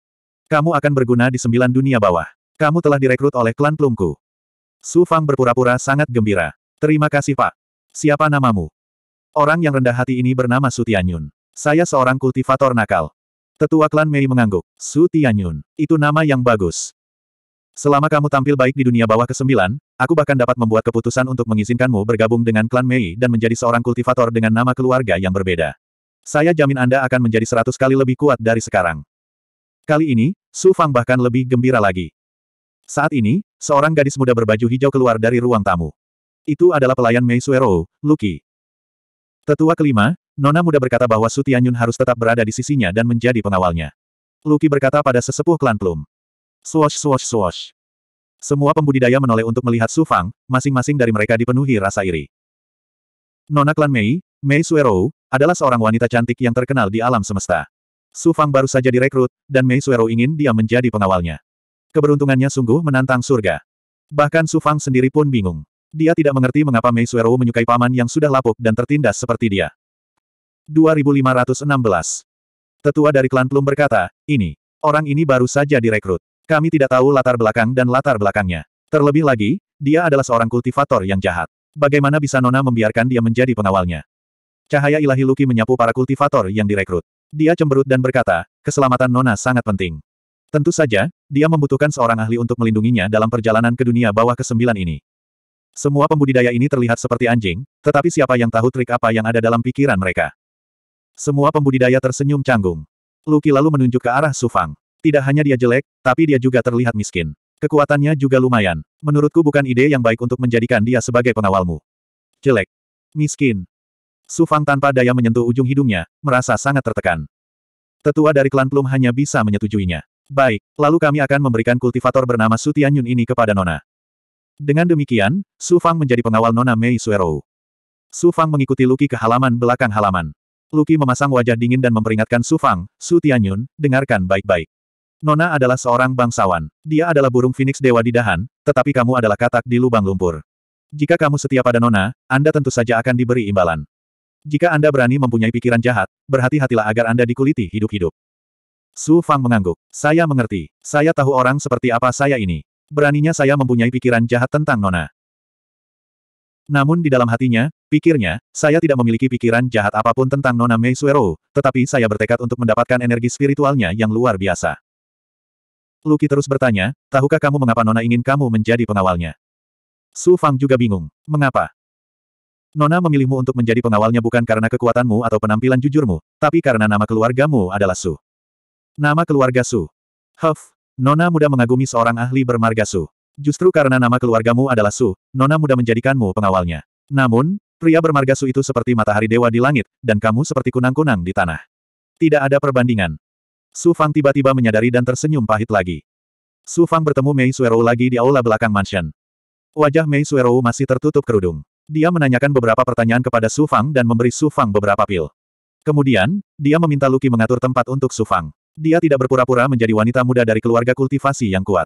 Kamu akan berguna di sembilan dunia bawah. Kamu telah direkrut oleh klan Plumku. Su Fang berpura-pura sangat gembira. Terima kasih Pak. Siapa namamu? Orang yang rendah hati ini bernama Sutianyun. Saya seorang kultivator nakal. Tetua klan Mei mengangguk. Sutianyun, itu nama yang bagus. Selama kamu tampil baik di dunia bawah ke-9, aku bahkan dapat membuat keputusan untuk mengizinkanmu bergabung dengan klan Mei dan menjadi seorang kultivator dengan nama keluarga yang berbeda. Saya jamin Anda akan menjadi seratus kali lebih kuat dari sekarang. Kali ini, Su Fang bahkan lebih gembira lagi. Saat ini, seorang gadis muda berbaju hijau keluar dari ruang tamu. Itu adalah pelayan Mei Suero, Luki. Tetua kelima, Nona muda berkata bahwa Sutianyun harus tetap berada di sisinya dan menjadi pengawalnya. Luki berkata pada sesepuh klan Plum. Swosh swosh swosh. Semua pembudidaya menoleh untuk melihat Su Fang, masing-masing dari mereka dipenuhi rasa iri. Nona klan Mei, Mei Suero, adalah seorang wanita cantik yang terkenal di alam semesta. Su Fang baru saja direkrut, dan Mei Suero ingin dia menjadi pengawalnya. Keberuntungannya sungguh menantang surga. Bahkan Su Fang sendiri pun bingung. Dia tidak mengerti mengapa Mei Suero menyukai paman yang sudah lapuk dan tertindas seperti dia. 2516 Tetua dari klan Plum berkata, ini, orang ini baru saja direkrut. Kami tidak tahu latar belakang dan latar belakangnya. Terlebih lagi, dia adalah seorang kultivator yang jahat. Bagaimana bisa Nona membiarkan dia menjadi pengawalnya? Cahaya ilahi Luki menyapu para kultivator yang direkrut. Dia cemberut dan berkata, keselamatan Nona sangat penting. Tentu saja, dia membutuhkan seorang ahli untuk melindunginya dalam perjalanan ke dunia bawah kesembilan ini. Semua pembudidaya ini terlihat seperti anjing, tetapi siapa yang tahu trik apa yang ada dalam pikiran mereka? Semua pembudidaya tersenyum canggung. Luki lalu menunjuk ke arah Sufang. Tidak hanya dia jelek, tapi dia juga terlihat miskin. Kekuatannya juga lumayan. Menurutku bukan ide yang baik untuk menjadikan dia sebagai pengawalmu. Jelek. Miskin. Sufang tanpa daya menyentuh ujung hidungnya, merasa sangat tertekan. Tetua dari klan Plum hanya bisa menyetujuinya. Baik, lalu kami akan memberikan kultivator bernama Sutianyun ini kepada Nona. Dengan demikian, Su Fang menjadi pengawal Nona Mei Suero. Su Fang mengikuti Luki ke halaman belakang halaman. Luki memasang wajah dingin dan memperingatkan Su Fang, Su Tianyun, dengarkan baik-baik. Nona adalah seorang bangsawan. Dia adalah burung phoenix dewa di dahan, tetapi kamu adalah katak di lubang lumpur. Jika kamu setia pada Nona, Anda tentu saja akan diberi imbalan. Jika Anda berani mempunyai pikiran jahat, berhati-hatilah agar Anda dikuliti hidup-hidup. Su Fang mengangguk. Saya mengerti. Saya tahu orang seperti apa saya ini beraninya saya mempunyai pikiran jahat tentang Nona. Namun di dalam hatinya, pikirnya, saya tidak memiliki pikiran jahat apapun tentang Nona Mei Suero, tetapi saya bertekad untuk mendapatkan energi spiritualnya yang luar biasa. Luki terus bertanya, tahukah kamu mengapa Nona ingin kamu menjadi pengawalnya? Su Fang juga bingung. Mengapa? Nona memilihmu untuk menjadi pengawalnya bukan karena kekuatanmu atau penampilan jujurmu, tapi karena nama keluargamu adalah Su. Nama keluarga Su. Huff, Nona muda mengagumi seorang ahli bermarga Su. Justru karena nama keluargamu adalah Su, Nona muda menjadikanmu pengawalnya. Namun, pria bermarga Su itu seperti matahari dewa di langit, dan kamu seperti kunang-kunang di tanah. Tidak ada perbandingan. Su Fang tiba-tiba menyadari dan tersenyum pahit lagi. Su Fang bertemu Mei Suero lagi di aula belakang mansion. Wajah Mei Suero masih tertutup kerudung. Dia menanyakan beberapa pertanyaan kepada Su Fang dan memberi Su Fang beberapa pil. Kemudian, dia meminta Luki mengatur tempat untuk Su Fang. Dia tidak berpura-pura menjadi wanita muda dari keluarga kultivasi yang kuat.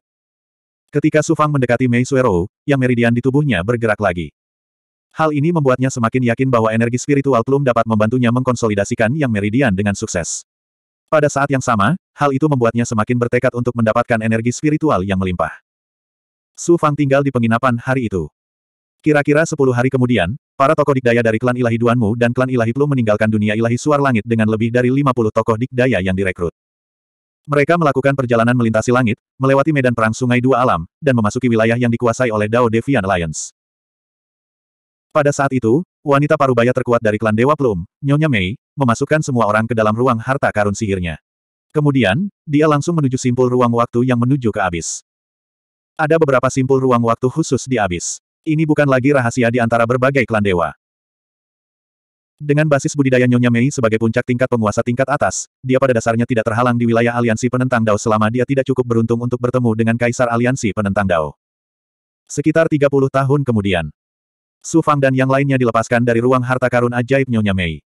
Ketika Sufang mendekati Mei Suero, yang meridian di tubuhnya bergerak lagi. Hal ini membuatnya semakin yakin bahwa energi spiritual Plum dapat membantunya mengkonsolidasikan yang meridian dengan sukses. Pada saat yang sama, hal itu membuatnya semakin bertekad untuk mendapatkan energi spiritual yang melimpah. Su Fang tinggal di penginapan hari itu. Kira-kira sepuluh hari kemudian, para tokoh dikdaya dari klan ilahi Duanmu dan klan ilahi Plum meninggalkan dunia ilahi suar langit dengan lebih dari lima puluh tokoh dikdaya yang direkrut. Mereka melakukan perjalanan melintasi langit, melewati medan perang sungai dua alam, dan memasuki wilayah yang dikuasai oleh Dao Devian Alliance. Pada saat itu, wanita parubaya terkuat dari klan Dewa Plum, Nyonya Mei, memasukkan semua orang ke dalam ruang harta karun sihirnya. Kemudian, dia langsung menuju simpul ruang waktu yang menuju ke abis. Ada beberapa simpul ruang waktu khusus di abis. Ini bukan lagi rahasia di antara berbagai klan dewa. Dengan basis budidaya Nyonya Mei sebagai puncak tingkat penguasa tingkat atas, dia pada dasarnya tidak terhalang di wilayah aliansi penentang Dao selama dia tidak cukup beruntung untuk bertemu dengan kaisar aliansi penentang Dao. Sekitar 30 tahun kemudian, Su Fang dan yang lainnya dilepaskan dari ruang harta karun ajaib Nyonya Mei.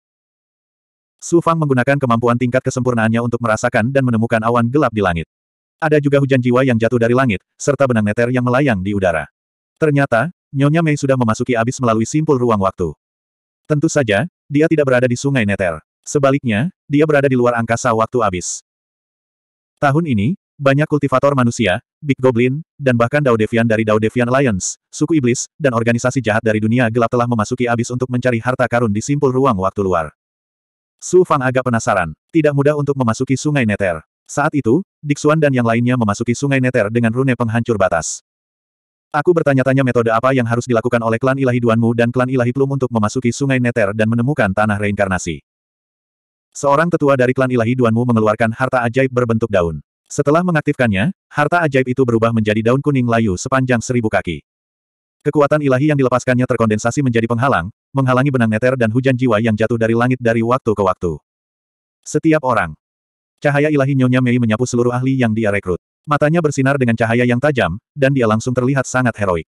Su Fang menggunakan kemampuan tingkat kesempurnaannya untuk merasakan dan menemukan awan gelap di langit. Ada juga hujan jiwa yang jatuh dari langit, serta benang neter yang melayang di udara. Ternyata, Nyonya Mei sudah memasuki abis melalui simpul ruang waktu. Tentu saja, dia tidak berada di sungai Neter. Sebaliknya, dia berada di luar angkasa waktu abis. Tahun ini, banyak kultivator manusia, Big Goblin, dan bahkan Devian dari Devian Alliance, suku iblis, dan organisasi jahat dari dunia gelap telah memasuki abis untuk mencari harta karun di simpul ruang waktu luar. Su Fang agak penasaran. Tidak mudah untuk memasuki sungai Neter. Saat itu, Dixuan dan yang lainnya memasuki sungai Neter dengan rune penghancur batas. Aku bertanya-tanya metode apa yang harus dilakukan oleh klan ilahi Duanmu dan klan ilahi Plum untuk memasuki sungai Neter dan menemukan tanah reinkarnasi. Seorang tetua dari klan ilahi Duanmu mengeluarkan harta ajaib berbentuk daun. Setelah mengaktifkannya, harta ajaib itu berubah menjadi daun kuning layu sepanjang seribu kaki. Kekuatan ilahi yang dilepaskannya terkondensasi menjadi penghalang, menghalangi benang neter dan hujan jiwa yang jatuh dari langit dari waktu ke waktu. Setiap orang. Cahaya ilahi Nyonya Mei menyapu seluruh ahli yang dia rekrut. Matanya bersinar dengan cahaya yang tajam, dan dia langsung terlihat sangat heroik.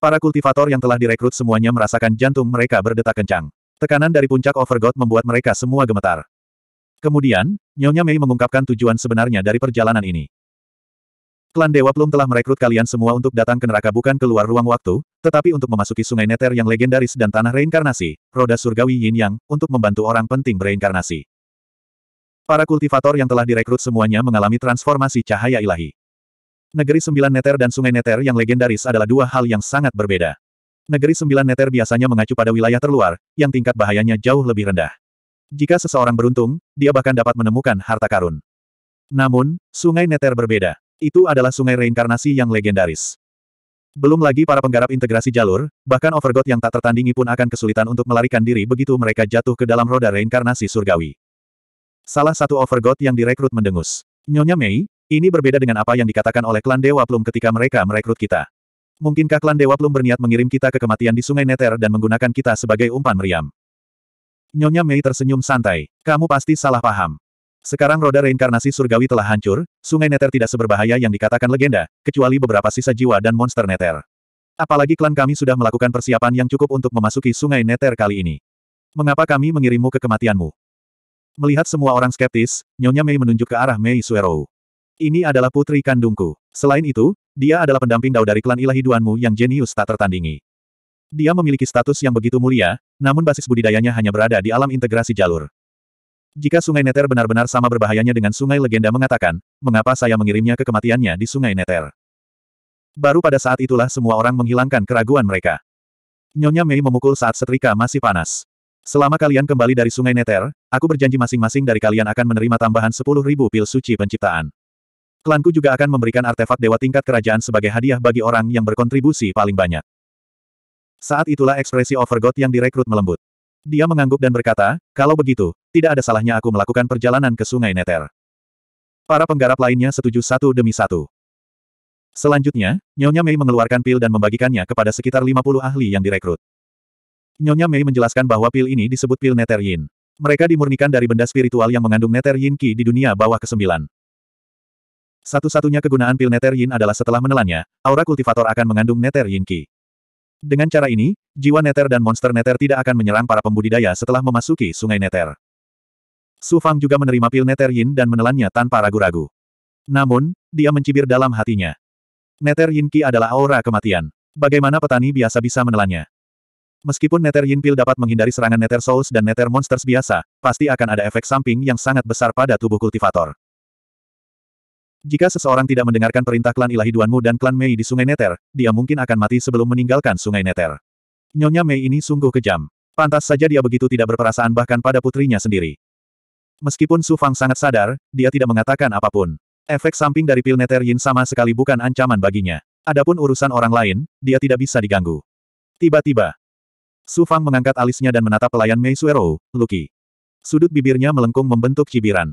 Para kultivator yang telah direkrut semuanya merasakan jantung mereka berdetak kencang. Tekanan dari puncak Overgod membuat mereka semua gemetar. Kemudian, Nyonya Mei mengungkapkan tujuan sebenarnya dari perjalanan ini. Klan Dewa Plum telah merekrut kalian semua untuk datang ke neraka bukan keluar ruang waktu, tetapi untuk memasuki sungai Neter yang legendaris dan tanah reinkarnasi, roda surgawi Yin Yang, untuk membantu orang penting bereinkarnasi. Para kultivator yang telah direkrut semuanya mengalami transformasi cahaya ilahi. Negeri Sembilan Neter dan Sungai Neter yang legendaris adalah dua hal yang sangat berbeda. Negeri Sembilan Neter biasanya mengacu pada wilayah terluar, yang tingkat bahayanya jauh lebih rendah. Jika seseorang beruntung, dia bahkan dapat menemukan harta karun. Namun, Sungai Neter berbeda. Itu adalah sungai reinkarnasi yang legendaris. Belum lagi para penggarap integrasi jalur, bahkan Overgod yang tak tertandingi pun akan kesulitan untuk melarikan diri begitu mereka jatuh ke dalam roda reinkarnasi surgawi. Salah satu overgod yang direkrut mendengus. Nyonya Mei, ini berbeda dengan apa yang dikatakan oleh klan Dewa Plum ketika mereka merekrut kita. Mungkinkah klan Dewa Plum berniat mengirim kita ke kematian di Sungai Neter dan menggunakan kita sebagai umpan meriam? Nyonya Mei tersenyum santai. Kamu pasti salah paham. Sekarang roda reinkarnasi surgawi telah hancur, Sungai Neter tidak seberbahaya yang dikatakan legenda, kecuali beberapa sisa jiwa dan monster Neter. Apalagi klan kami sudah melakukan persiapan yang cukup untuk memasuki Sungai Neter kali ini. Mengapa kami mengirimmu ke kematianmu? Melihat semua orang skeptis, Nyonya Mei menunjuk ke arah Mei Suero. Ini adalah putri kandungku. Selain itu, dia adalah pendamping dao dari klan ilahi Duanmu yang jenius tak tertandingi. Dia memiliki status yang begitu mulia, namun basis budidayanya hanya berada di alam integrasi jalur. Jika sungai Neter benar-benar sama berbahayanya dengan sungai legenda mengatakan, mengapa saya mengirimnya ke kematiannya di sungai Neter? Baru pada saat itulah semua orang menghilangkan keraguan mereka. Nyonya Mei memukul saat setrika masih panas. Selama kalian kembali dari Sungai Neter, aku berjanji masing-masing dari kalian akan menerima tambahan sepuluh ribu pil suci penciptaan. Klanku juga akan memberikan artefak dewa tingkat kerajaan sebagai hadiah bagi orang yang berkontribusi paling banyak. Saat itulah ekspresi Overgod yang direkrut melembut. Dia mengangguk dan berkata, kalau begitu, tidak ada salahnya aku melakukan perjalanan ke Sungai Neter. Para penggarap lainnya setuju satu demi satu. Selanjutnya, Nyonya Mei mengeluarkan pil dan membagikannya kepada sekitar 50 ahli yang direkrut. Nyonya Mei menjelaskan bahwa pil ini disebut pil Nether Yin. Mereka dimurnikan dari benda spiritual yang mengandung Nether Yin Qi di dunia bawah kesembilan. Satu-satunya kegunaan pil Nether Yin adalah setelah menelannya, aura kultivator akan mengandung Nether Yin Qi. Dengan cara ini, jiwa Nether dan monster Nether tidak akan menyerang para pembudidaya setelah memasuki sungai Nether. Su Fang juga menerima pil Nether Yin dan menelannya tanpa ragu-ragu. Namun, dia mencibir dalam hatinya. Nether Yin Qi adalah aura kematian. Bagaimana petani biasa bisa menelannya? Meskipun Nether Yin Pil dapat menghindari serangan Nether Souls dan Nether Monsters biasa, pasti akan ada efek samping yang sangat besar pada tubuh kultivator. Jika seseorang tidak mendengarkan perintah klan ilahi Duanmu dan klan Mei di Sungai Nether, dia mungkin akan mati sebelum meninggalkan Sungai Nether. Nyonya Mei ini sungguh kejam. Pantas saja dia begitu tidak berperasaan bahkan pada putrinya sendiri. Meskipun Su Fang sangat sadar, dia tidak mengatakan apapun. Efek samping dari pil Nether Yin sama sekali bukan ancaman baginya. Adapun urusan orang lain, dia tidak bisa diganggu. Tiba-tiba, Su Fang mengangkat alisnya dan menatap pelayan Mei Suero, Luki. Sudut bibirnya melengkung membentuk cibiran.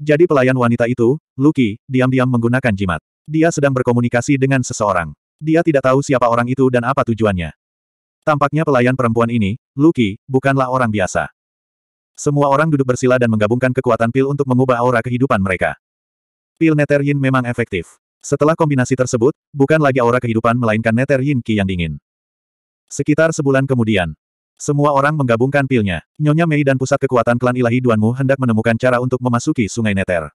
Jadi pelayan wanita itu, Luki, diam-diam menggunakan jimat. Dia sedang berkomunikasi dengan seseorang. Dia tidak tahu siapa orang itu dan apa tujuannya. Tampaknya pelayan perempuan ini, Luki, bukanlah orang biasa. Semua orang duduk bersila dan menggabungkan kekuatan pil untuk mengubah aura kehidupan mereka. Pil Neter memang efektif. Setelah kombinasi tersebut, bukan lagi aura kehidupan melainkan Neter Yin yang dingin. Sekitar sebulan kemudian, semua orang menggabungkan pilnya. Nyonya Mei dan pusat kekuatan klan ilahi Duanmu hendak menemukan cara untuk memasuki sungai Neter.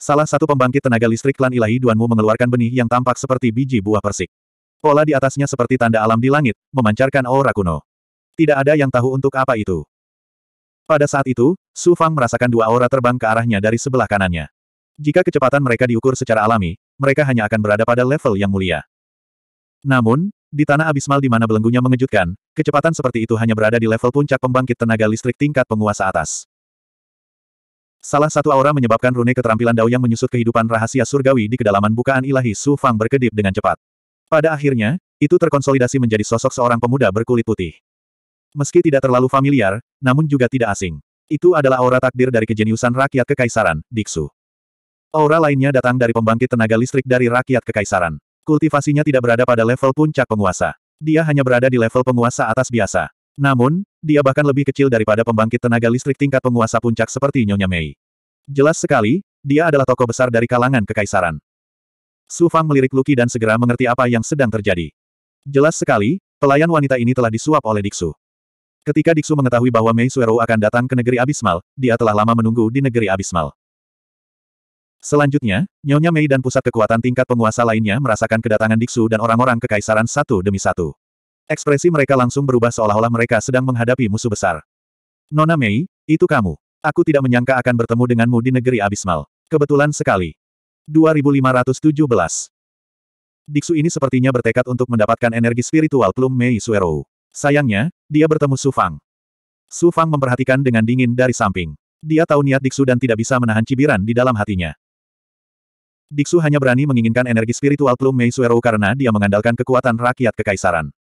Salah satu pembangkit tenaga listrik klan ilahi Duanmu mengeluarkan benih yang tampak seperti biji buah persik. Pola di atasnya seperti tanda alam di langit, memancarkan aura kuno. Tidak ada yang tahu untuk apa itu. Pada saat itu, Su Fang merasakan dua aura terbang ke arahnya dari sebelah kanannya. Jika kecepatan mereka diukur secara alami, mereka hanya akan berada pada level yang mulia. Namun, di tanah abismal di mana belenggunya mengejutkan, kecepatan seperti itu hanya berada di level puncak pembangkit tenaga listrik tingkat penguasa atas. Salah satu aura menyebabkan rune keterampilan Dao yang menyusut kehidupan rahasia surgawi di kedalaman bukaan ilahi Su Fang berkedip dengan cepat. Pada akhirnya, itu terkonsolidasi menjadi sosok seorang pemuda berkulit putih. Meski tidak terlalu familiar, namun juga tidak asing. Itu adalah aura takdir dari kejeniusan rakyat kekaisaran, Diksu. Aura lainnya datang dari pembangkit tenaga listrik dari rakyat kekaisaran. Kultivasinya tidak berada pada level puncak penguasa. Dia hanya berada di level penguasa atas biasa. Namun, dia bahkan lebih kecil daripada pembangkit tenaga listrik tingkat penguasa puncak seperti Nyonya Mei. Jelas sekali, dia adalah tokoh besar dari kalangan kekaisaran. Su Fang melirik Luki dan segera mengerti apa yang sedang terjadi. Jelas sekali, pelayan wanita ini telah disuap oleh Diksu. Ketika Diksu mengetahui bahwa Mei Suero akan datang ke negeri Abismal, dia telah lama menunggu di negeri Abismal. Selanjutnya, Nyonya Mei dan pusat kekuatan tingkat penguasa lainnya merasakan kedatangan Diksu dan orang-orang kekaisaran satu demi satu. Ekspresi mereka langsung berubah seolah-olah mereka sedang menghadapi musuh besar. Nona Mei, itu kamu. Aku tidak menyangka akan bertemu denganmu di negeri abismal. Kebetulan sekali. 2517 Diksu ini sepertinya bertekad untuk mendapatkan energi spiritual Plum Mei Suero. Sayangnya, dia bertemu Su Fang. Su Fang memperhatikan dengan dingin dari samping. Dia tahu niat Diksu dan tidak bisa menahan cibiran di dalam hatinya. Diksu hanya berani menginginkan energi spiritual Plum Mei Suero karena dia mengandalkan kekuatan rakyat kekaisaran.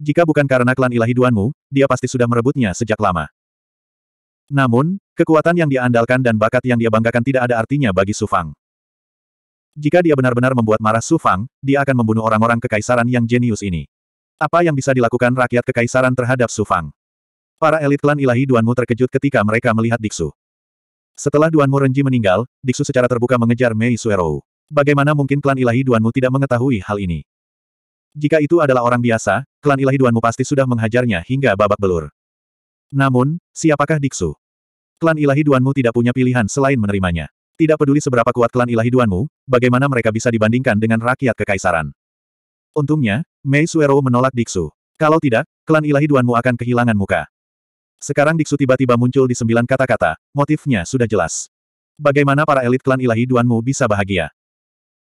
Jika bukan karena klan ilahi Duanmu, dia pasti sudah merebutnya sejak lama. Namun, kekuatan yang dia andalkan dan bakat yang dia banggakan tidak ada artinya bagi Sufang. Jika dia benar-benar membuat marah Sufang, dia akan membunuh orang-orang kekaisaran yang jenius ini. Apa yang bisa dilakukan rakyat kekaisaran terhadap Sufang? Para elit klan ilahi Duanmu terkejut ketika mereka melihat Diksu. Setelah Duanmu Renji meninggal, Diksu secara terbuka mengejar Mei Suerou. Bagaimana mungkin klan ilahi Duanmu tidak mengetahui hal ini? Jika itu adalah orang biasa, klan ilahi Duanmu pasti sudah menghajarnya hingga babak belur. Namun, siapakah Diksu? Klan ilahi Duanmu tidak punya pilihan selain menerimanya. Tidak peduli seberapa kuat klan ilahi Duanmu, bagaimana mereka bisa dibandingkan dengan rakyat kekaisaran. Untungnya, Mei Suero menolak Diksu. Kalau tidak, klan ilahi Duanmu akan kehilangan muka. Sekarang Diksu tiba-tiba muncul di sembilan kata-kata, motifnya sudah jelas. Bagaimana para elit klan ilahi Duanmu bisa bahagia?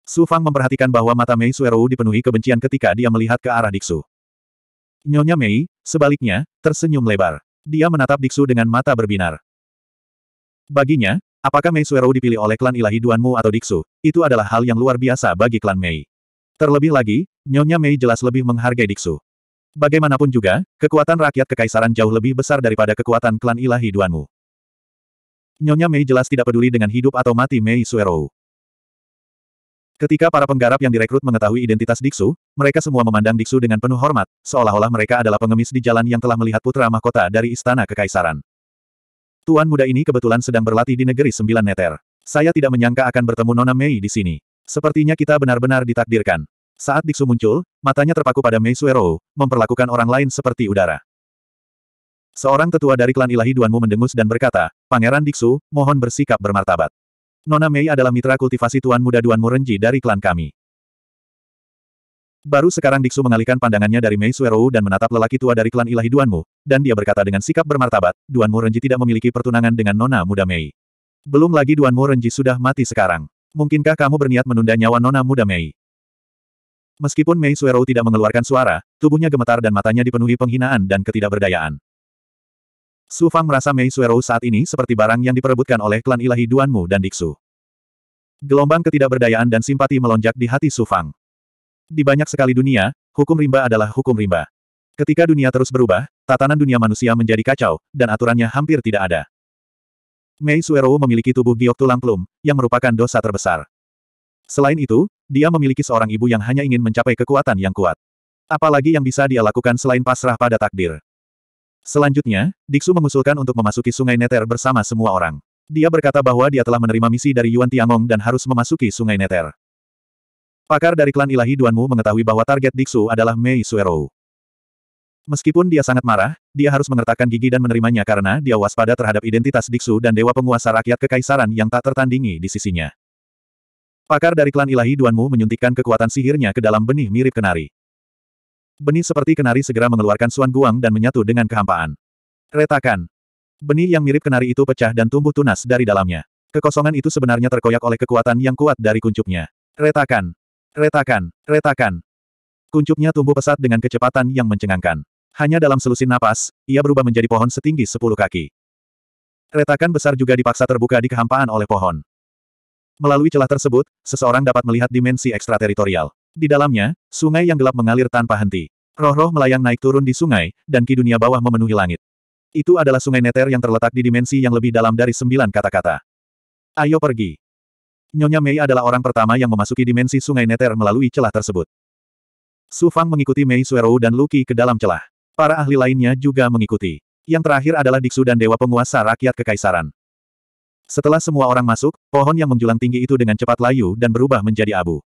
Su Fang memperhatikan bahwa mata Mei Suerou dipenuhi kebencian ketika dia melihat ke arah Diksu. Nyonya Mei, sebaliknya, tersenyum lebar. Dia menatap Diksu dengan mata berbinar. Baginya, apakah Mei Suerou dipilih oleh klan ilahi Duanmu atau Diksu, itu adalah hal yang luar biasa bagi klan Mei. Terlebih lagi, Nyonya Mei jelas lebih menghargai Diksu. Bagaimanapun juga, kekuatan rakyat kekaisaran jauh lebih besar daripada kekuatan klan ilahi Duanmu. Nyonya Mei jelas tidak peduli dengan hidup atau mati Mei Suerou. Ketika para penggarap yang direkrut mengetahui identitas Diksu, mereka semua memandang Diksu dengan penuh hormat, seolah-olah mereka adalah pengemis di jalan yang telah melihat putra mahkota dari istana kekaisaran. Tuan muda ini kebetulan sedang berlatih di negeri sembilan neter. Saya tidak menyangka akan bertemu Nona Mei di sini. Sepertinya kita benar-benar ditakdirkan. Saat Diksu muncul, matanya terpaku pada Mei Suero, memperlakukan orang lain seperti udara. Seorang tetua dari klan ilahi Duanmu mendengus dan berkata, Pangeran Diksu, mohon bersikap bermartabat. Nona Mei adalah mitra kultivasi Tuan Muda Duan Murenji dari klan kami. Baru sekarang Diksu mengalihkan pandangannya dari Mei Suerou dan menatap lelaki tua dari klan ilahi Duanmu, dan dia berkata dengan sikap bermartabat, Duan Murenji tidak memiliki pertunangan dengan Nona Muda Mei. Belum lagi Duan Murenji sudah mati sekarang. Mungkinkah kamu berniat menunda nyawa Nona Muda Mei? Meskipun Mei Suerou tidak mengeluarkan suara, tubuhnya gemetar dan matanya dipenuhi penghinaan dan ketidakberdayaan. Su Fang merasa Mei Suero saat ini seperti barang yang diperebutkan oleh klan ilahi Duanmu dan Diksu. Gelombang ketidakberdayaan dan simpati melonjak di hati Su Fang. Di banyak sekali dunia, hukum rimba adalah hukum rimba. Ketika dunia terus berubah, tatanan dunia manusia menjadi kacau, dan aturannya hampir tidak ada. Mei Suero memiliki tubuh giok tulang plum, yang merupakan dosa terbesar. Selain itu, dia memiliki seorang ibu yang hanya ingin mencapai kekuatan yang kuat. Apalagi yang bisa dia lakukan selain pasrah pada takdir. Selanjutnya, Diksu mengusulkan untuk memasuki sungai Neter bersama semua orang. Dia berkata bahwa dia telah menerima misi dari Yuan Tiangong dan harus memasuki sungai Neter. Pakar dari klan ilahi Duanmu mengetahui bahwa target Diksu adalah Mei Suero. Meskipun dia sangat marah, dia harus mengertakkan gigi dan menerimanya karena dia waspada terhadap identitas Diksu dan Dewa Penguasa Rakyat Kekaisaran yang tak tertandingi di sisinya. Pakar dari klan ilahi Duanmu menyuntikkan kekuatan sihirnya ke dalam benih mirip kenari. Benih seperti kenari segera mengeluarkan Suan Guang dan menyatu dengan kehampaan. Retakan. Benih yang mirip kenari itu pecah dan tumbuh tunas dari dalamnya. Kekosongan itu sebenarnya terkoyak oleh kekuatan yang kuat dari kuncupnya. Retakan. Retakan. Retakan. Kuncupnya tumbuh pesat dengan kecepatan yang mencengangkan. Hanya dalam selusin napas, ia berubah menjadi pohon setinggi sepuluh kaki. Retakan besar juga dipaksa terbuka di kehampaan oleh pohon. Melalui celah tersebut, seseorang dapat melihat dimensi ekstrateritorial. Di dalamnya, sungai yang gelap mengalir tanpa henti. Roh-roh melayang naik turun di sungai, dan ki dunia bawah memenuhi langit. Itu adalah sungai Neter yang terletak di dimensi yang lebih dalam dari sembilan kata-kata. Ayo pergi. Nyonya Mei adalah orang pertama yang memasuki dimensi sungai Neter melalui celah tersebut. Su Fang mengikuti Mei Suero dan Luki ke dalam celah. Para ahli lainnya juga mengikuti. Yang terakhir adalah Diksu dan Dewa Penguasa Rakyat Kekaisaran. Setelah semua orang masuk, pohon yang menjulang tinggi itu dengan cepat layu dan berubah menjadi abu.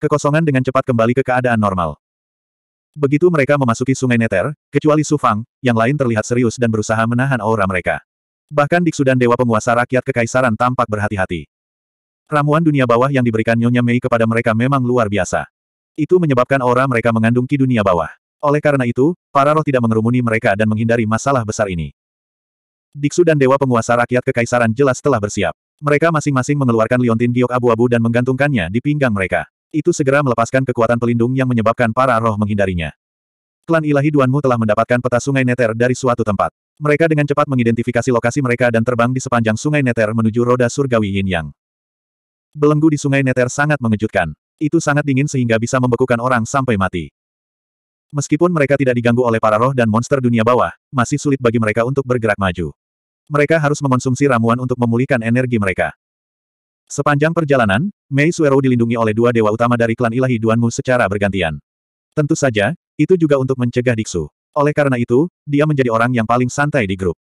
Kekosongan dengan cepat kembali ke keadaan normal. Begitu mereka memasuki sungai Neter, kecuali Sufang, yang lain terlihat serius dan berusaha menahan aura mereka. Bahkan Diksu dan Dewa Penguasa Rakyat Kekaisaran tampak berhati-hati. Ramuan dunia bawah yang diberikan Nyonya Mei kepada mereka memang luar biasa. Itu menyebabkan aura mereka mengandung ki dunia bawah. Oleh karena itu, para roh tidak mengerumuni mereka dan menghindari masalah besar ini. Diksu dan Dewa Penguasa Rakyat Kekaisaran jelas telah bersiap. Mereka masing-masing mengeluarkan liontin giok abu-abu dan menggantungkannya di pinggang mereka. Itu segera melepaskan kekuatan pelindung yang menyebabkan para roh menghindarinya. Klan ilahi Duanmu telah mendapatkan peta sungai Neter dari suatu tempat. Mereka dengan cepat mengidentifikasi lokasi mereka dan terbang di sepanjang sungai Neter menuju roda surgawi Yin Yang. Belenggu di sungai Neter sangat mengejutkan. Itu sangat dingin sehingga bisa membekukan orang sampai mati. Meskipun mereka tidak diganggu oleh para roh dan monster dunia bawah, masih sulit bagi mereka untuk bergerak maju. Mereka harus mengonsumsi ramuan untuk memulihkan energi mereka. Sepanjang perjalanan, Mei Suero dilindungi oleh dua dewa utama dari klan ilahi Duanmu secara bergantian. Tentu saja, itu juga untuk mencegah Diksu. Oleh karena itu, dia menjadi orang yang paling santai di grup.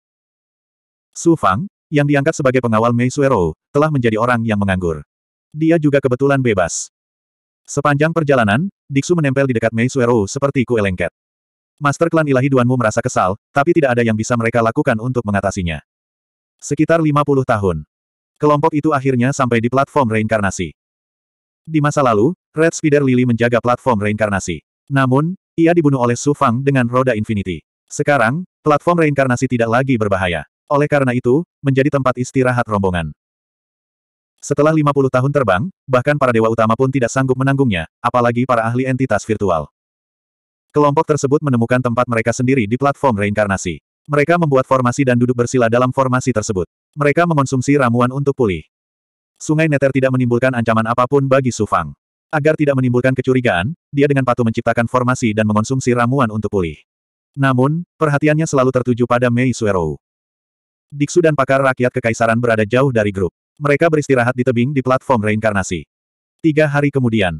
Su Fang, yang diangkat sebagai pengawal Mei Suero, telah menjadi orang yang menganggur. Dia juga kebetulan bebas. Sepanjang perjalanan, Diksu menempel di dekat Mei Suero seperti kue lengket. Master klan ilahi Duanmu merasa kesal, tapi tidak ada yang bisa mereka lakukan untuk mengatasinya. Sekitar 50 tahun. Kelompok itu akhirnya sampai di platform reinkarnasi. Di masa lalu, Red Spider Lily menjaga platform reinkarnasi. Namun, ia dibunuh oleh Su Fang dengan roda Infinity. Sekarang, platform reinkarnasi tidak lagi berbahaya. Oleh karena itu, menjadi tempat istirahat rombongan. Setelah 50 tahun terbang, bahkan para dewa utama pun tidak sanggup menanggungnya, apalagi para ahli entitas virtual. Kelompok tersebut menemukan tempat mereka sendiri di platform reinkarnasi. Mereka membuat formasi dan duduk bersila dalam formasi tersebut. Mereka mengonsumsi ramuan untuk pulih. Sungai Neter tidak menimbulkan ancaman apapun bagi Sufang. Agar tidak menimbulkan kecurigaan, dia dengan patuh menciptakan formasi dan mengonsumsi ramuan untuk pulih. Namun, perhatiannya selalu tertuju pada Mei Suero. Diksu dan pakar rakyat kekaisaran berada jauh dari grup. Mereka beristirahat di tebing di platform reinkarnasi. Tiga hari kemudian,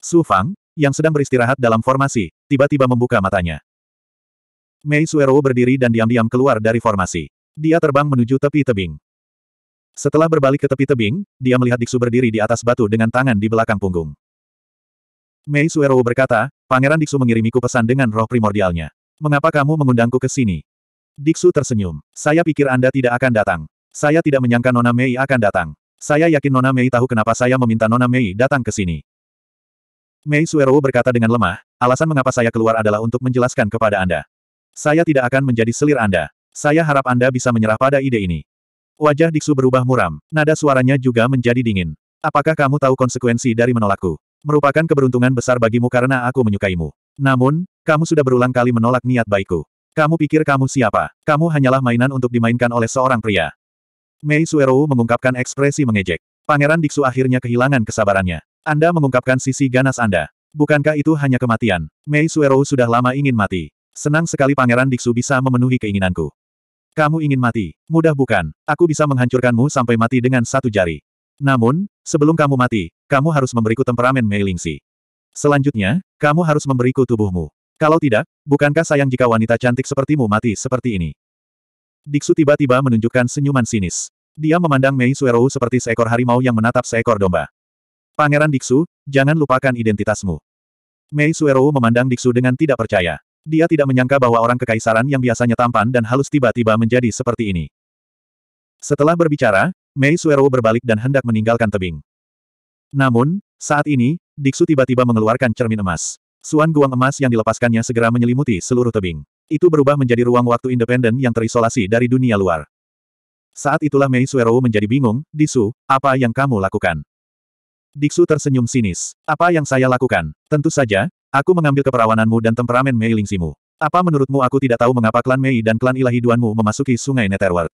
Su Fang, yang sedang beristirahat dalam formasi, tiba-tiba membuka matanya. Mei Suero berdiri dan diam-diam keluar dari formasi. Dia terbang menuju tepi tebing. Setelah berbalik ke tepi tebing, dia melihat Diksu berdiri di atas batu dengan tangan di belakang punggung. Mei Suero berkata, Pangeran Diksu mengirimiku pesan dengan roh primordialnya. Mengapa kamu mengundangku ke sini? Diksu tersenyum. Saya pikir Anda tidak akan datang. Saya tidak menyangka Nona Mei akan datang. Saya yakin Nona Mei tahu kenapa saya meminta Nona Mei datang ke sini. Mei Suero berkata dengan lemah, alasan mengapa saya keluar adalah untuk menjelaskan kepada Anda. Saya tidak akan menjadi selir Anda. Saya harap Anda bisa menyerah pada ide ini. Wajah Diksu berubah muram, nada suaranya juga menjadi dingin. Apakah kamu tahu konsekuensi dari menolakku? Merupakan keberuntungan besar bagimu karena aku menyukaimu. Namun, kamu sudah berulang kali menolak niat baikku. Kamu pikir kamu siapa? Kamu hanyalah mainan untuk dimainkan oleh seorang pria. Mei Suero mengungkapkan ekspresi mengejek. Pangeran Diksu akhirnya kehilangan kesabarannya. Anda mengungkapkan sisi ganas Anda. Bukankah itu hanya kematian? Mei Suero sudah lama ingin mati. Senang sekali Pangeran Diksu bisa memenuhi keinginanku. Kamu ingin mati? Mudah bukan? Aku bisa menghancurkanmu sampai mati dengan satu jari. Namun, sebelum kamu mati, kamu harus memberiku temperamen Mei Lingxi. Selanjutnya, kamu harus memberiku tubuhmu. Kalau tidak, bukankah sayang jika wanita cantik sepertimu mati seperti ini? Diksu tiba-tiba menunjukkan senyuman sinis. Dia memandang Mei Suerou seperti seekor harimau yang menatap seekor domba. Pangeran Diksu, jangan lupakan identitasmu. Mei Suerou memandang Diksu dengan tidak percaya. Dia tidak menyangka bahwa orang kekaisaran yang biasanya tampan dan halus tiba-tiba menjadi seperti ini. Setelah berbicara, Mei Suero berbalik dan hendak meninggalkan tebing. Namun, saat ini, Diksu tiba-tiba mengeluarkan cermin emas. Suan guang emas yang dilepaskannya segera menyelimuti seluruh tebing. Itu berubah menjadi ruang waktu independen yang terisolasi dari dunia luar. Saat itulah Mei Suero menjadi bingung, Disu, apa yang kamu lakukan? Diksu tersenyum sinis. Apa yang saya lakukan? Tentu saja, Aku mengambil keperawananmu dan temperamen Mei Lingsimu. Apa menurutmu aku tidak tahu mengapa klan Mei dan klan ilahi Duanmu memasuki sungai Netherworld?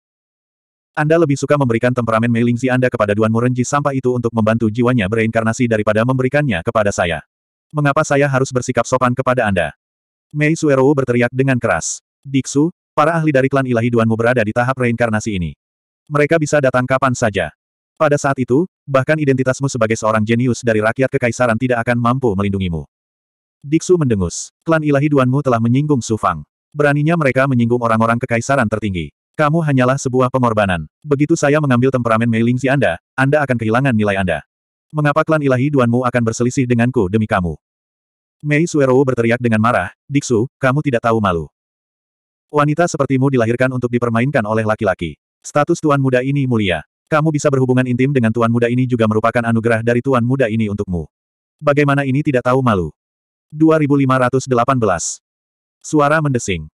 Anda lebih suka memberikan temperamen Mei Lingsi Anda kepada Duanmu Renji sampah itu untuk membantu jiwanya bereinkarnasi daripada memberikannya kepada saya. Mengapa saya harus bersikap sopan kepada Anda? Mei Suero berteriak dengan keras. Diksu, para ahli dari klan ilahi Duanmu berada di tahap reinkarnasi ini. Mereka bisa datang kapan saja. Pada saat itu, bahkan identitasmu sebagai seorang jenius dari rakyat kekaisaran tidak akan mampu melindungimu. Diksu mendengus. Klan ilahi Duanmu telah menyinggung Su Fang. Beraninya mereka menyinggung orang-orang kekaisaran tertinggi. Kamu hanyalah sebuah pengorbanan. Begitu saya mengambil temperamen Mei Lingzi Anda, Anda akan kehilangan nilai Anda. Mengapa klan ilahi Duanmu akan berselisih denganku demi kamu? Mei Suerou berteriak dengan marah, Diksu, kamu tidak tahu malu. Wanita sepertimu dilahirkan untuk dipermainkan oleh laki-laki. Status tuan muda ini mulia. Kamu bisa berhubungan intim dengan tuan muda ini juga merupakan anugerah dari tuan muda ini untukmu. Bagaimana ini tidak tahu malu? 2518. Suara mendesing.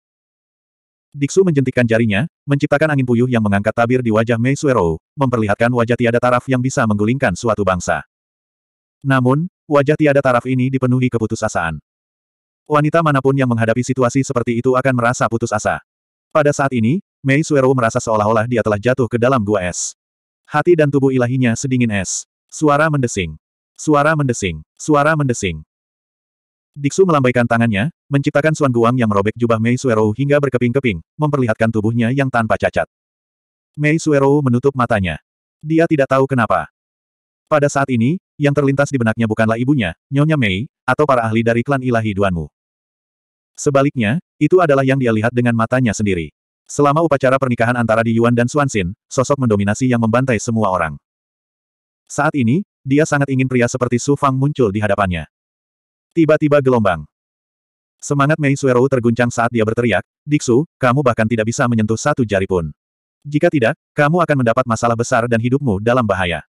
Diksu menjentikkan jarinya, menciptakan angin puyuh yang mengangkat tabir di wajah Mei Suero, memperlihatkan wajah tiada taraf yang bisa menggulingkan suatu bangsa. Namun, wajah tiada taraf ini dipenuhi keputusasaan. Wanita manapun yang menghadapi situasi seperti itu akan merasa putus asa. Pada saat ini, Mei Suero merasa seolah-olah dia telah jatuh ke dalam gua es. Hati dan tubuh ilahinya sedingin es. Suara mendesing. Suara mendesing. Suara mendesing. Diksu melambaikan tangannya, menciptakan suan guang yang merobek jubah Mei Suerou hingga berkeping-keping, memperlihatkan tubuhnya yang tanpa cacat. Mei Suerou menutup matanya. Dia tidak tahu kenapa. Pada saat ini, yang terlintas di benaknya bukanlah ibunya, Nyonya Mei, atau para ahli dari klan ilahi Duanmu. Sebaliknya, itu adalah yang dia lihat dengan matanya sendiri. Selama upacara pernikahan antara Di Yuan dan Xin, sosok mendominasi yang membantai semua orang. Saat ini, dia sangat ingin pria seperti Su Fang muncul di hadapannya. Tiba-tiba gelombang. Semangat Mei Suero terguncang saat dia berteriak, Diksu, kamu bahkan tidak bisa menyentuh satu jari pun. Jika tidak, kamu akan mendapat masalah besar dan hidupmu dalam bahaya.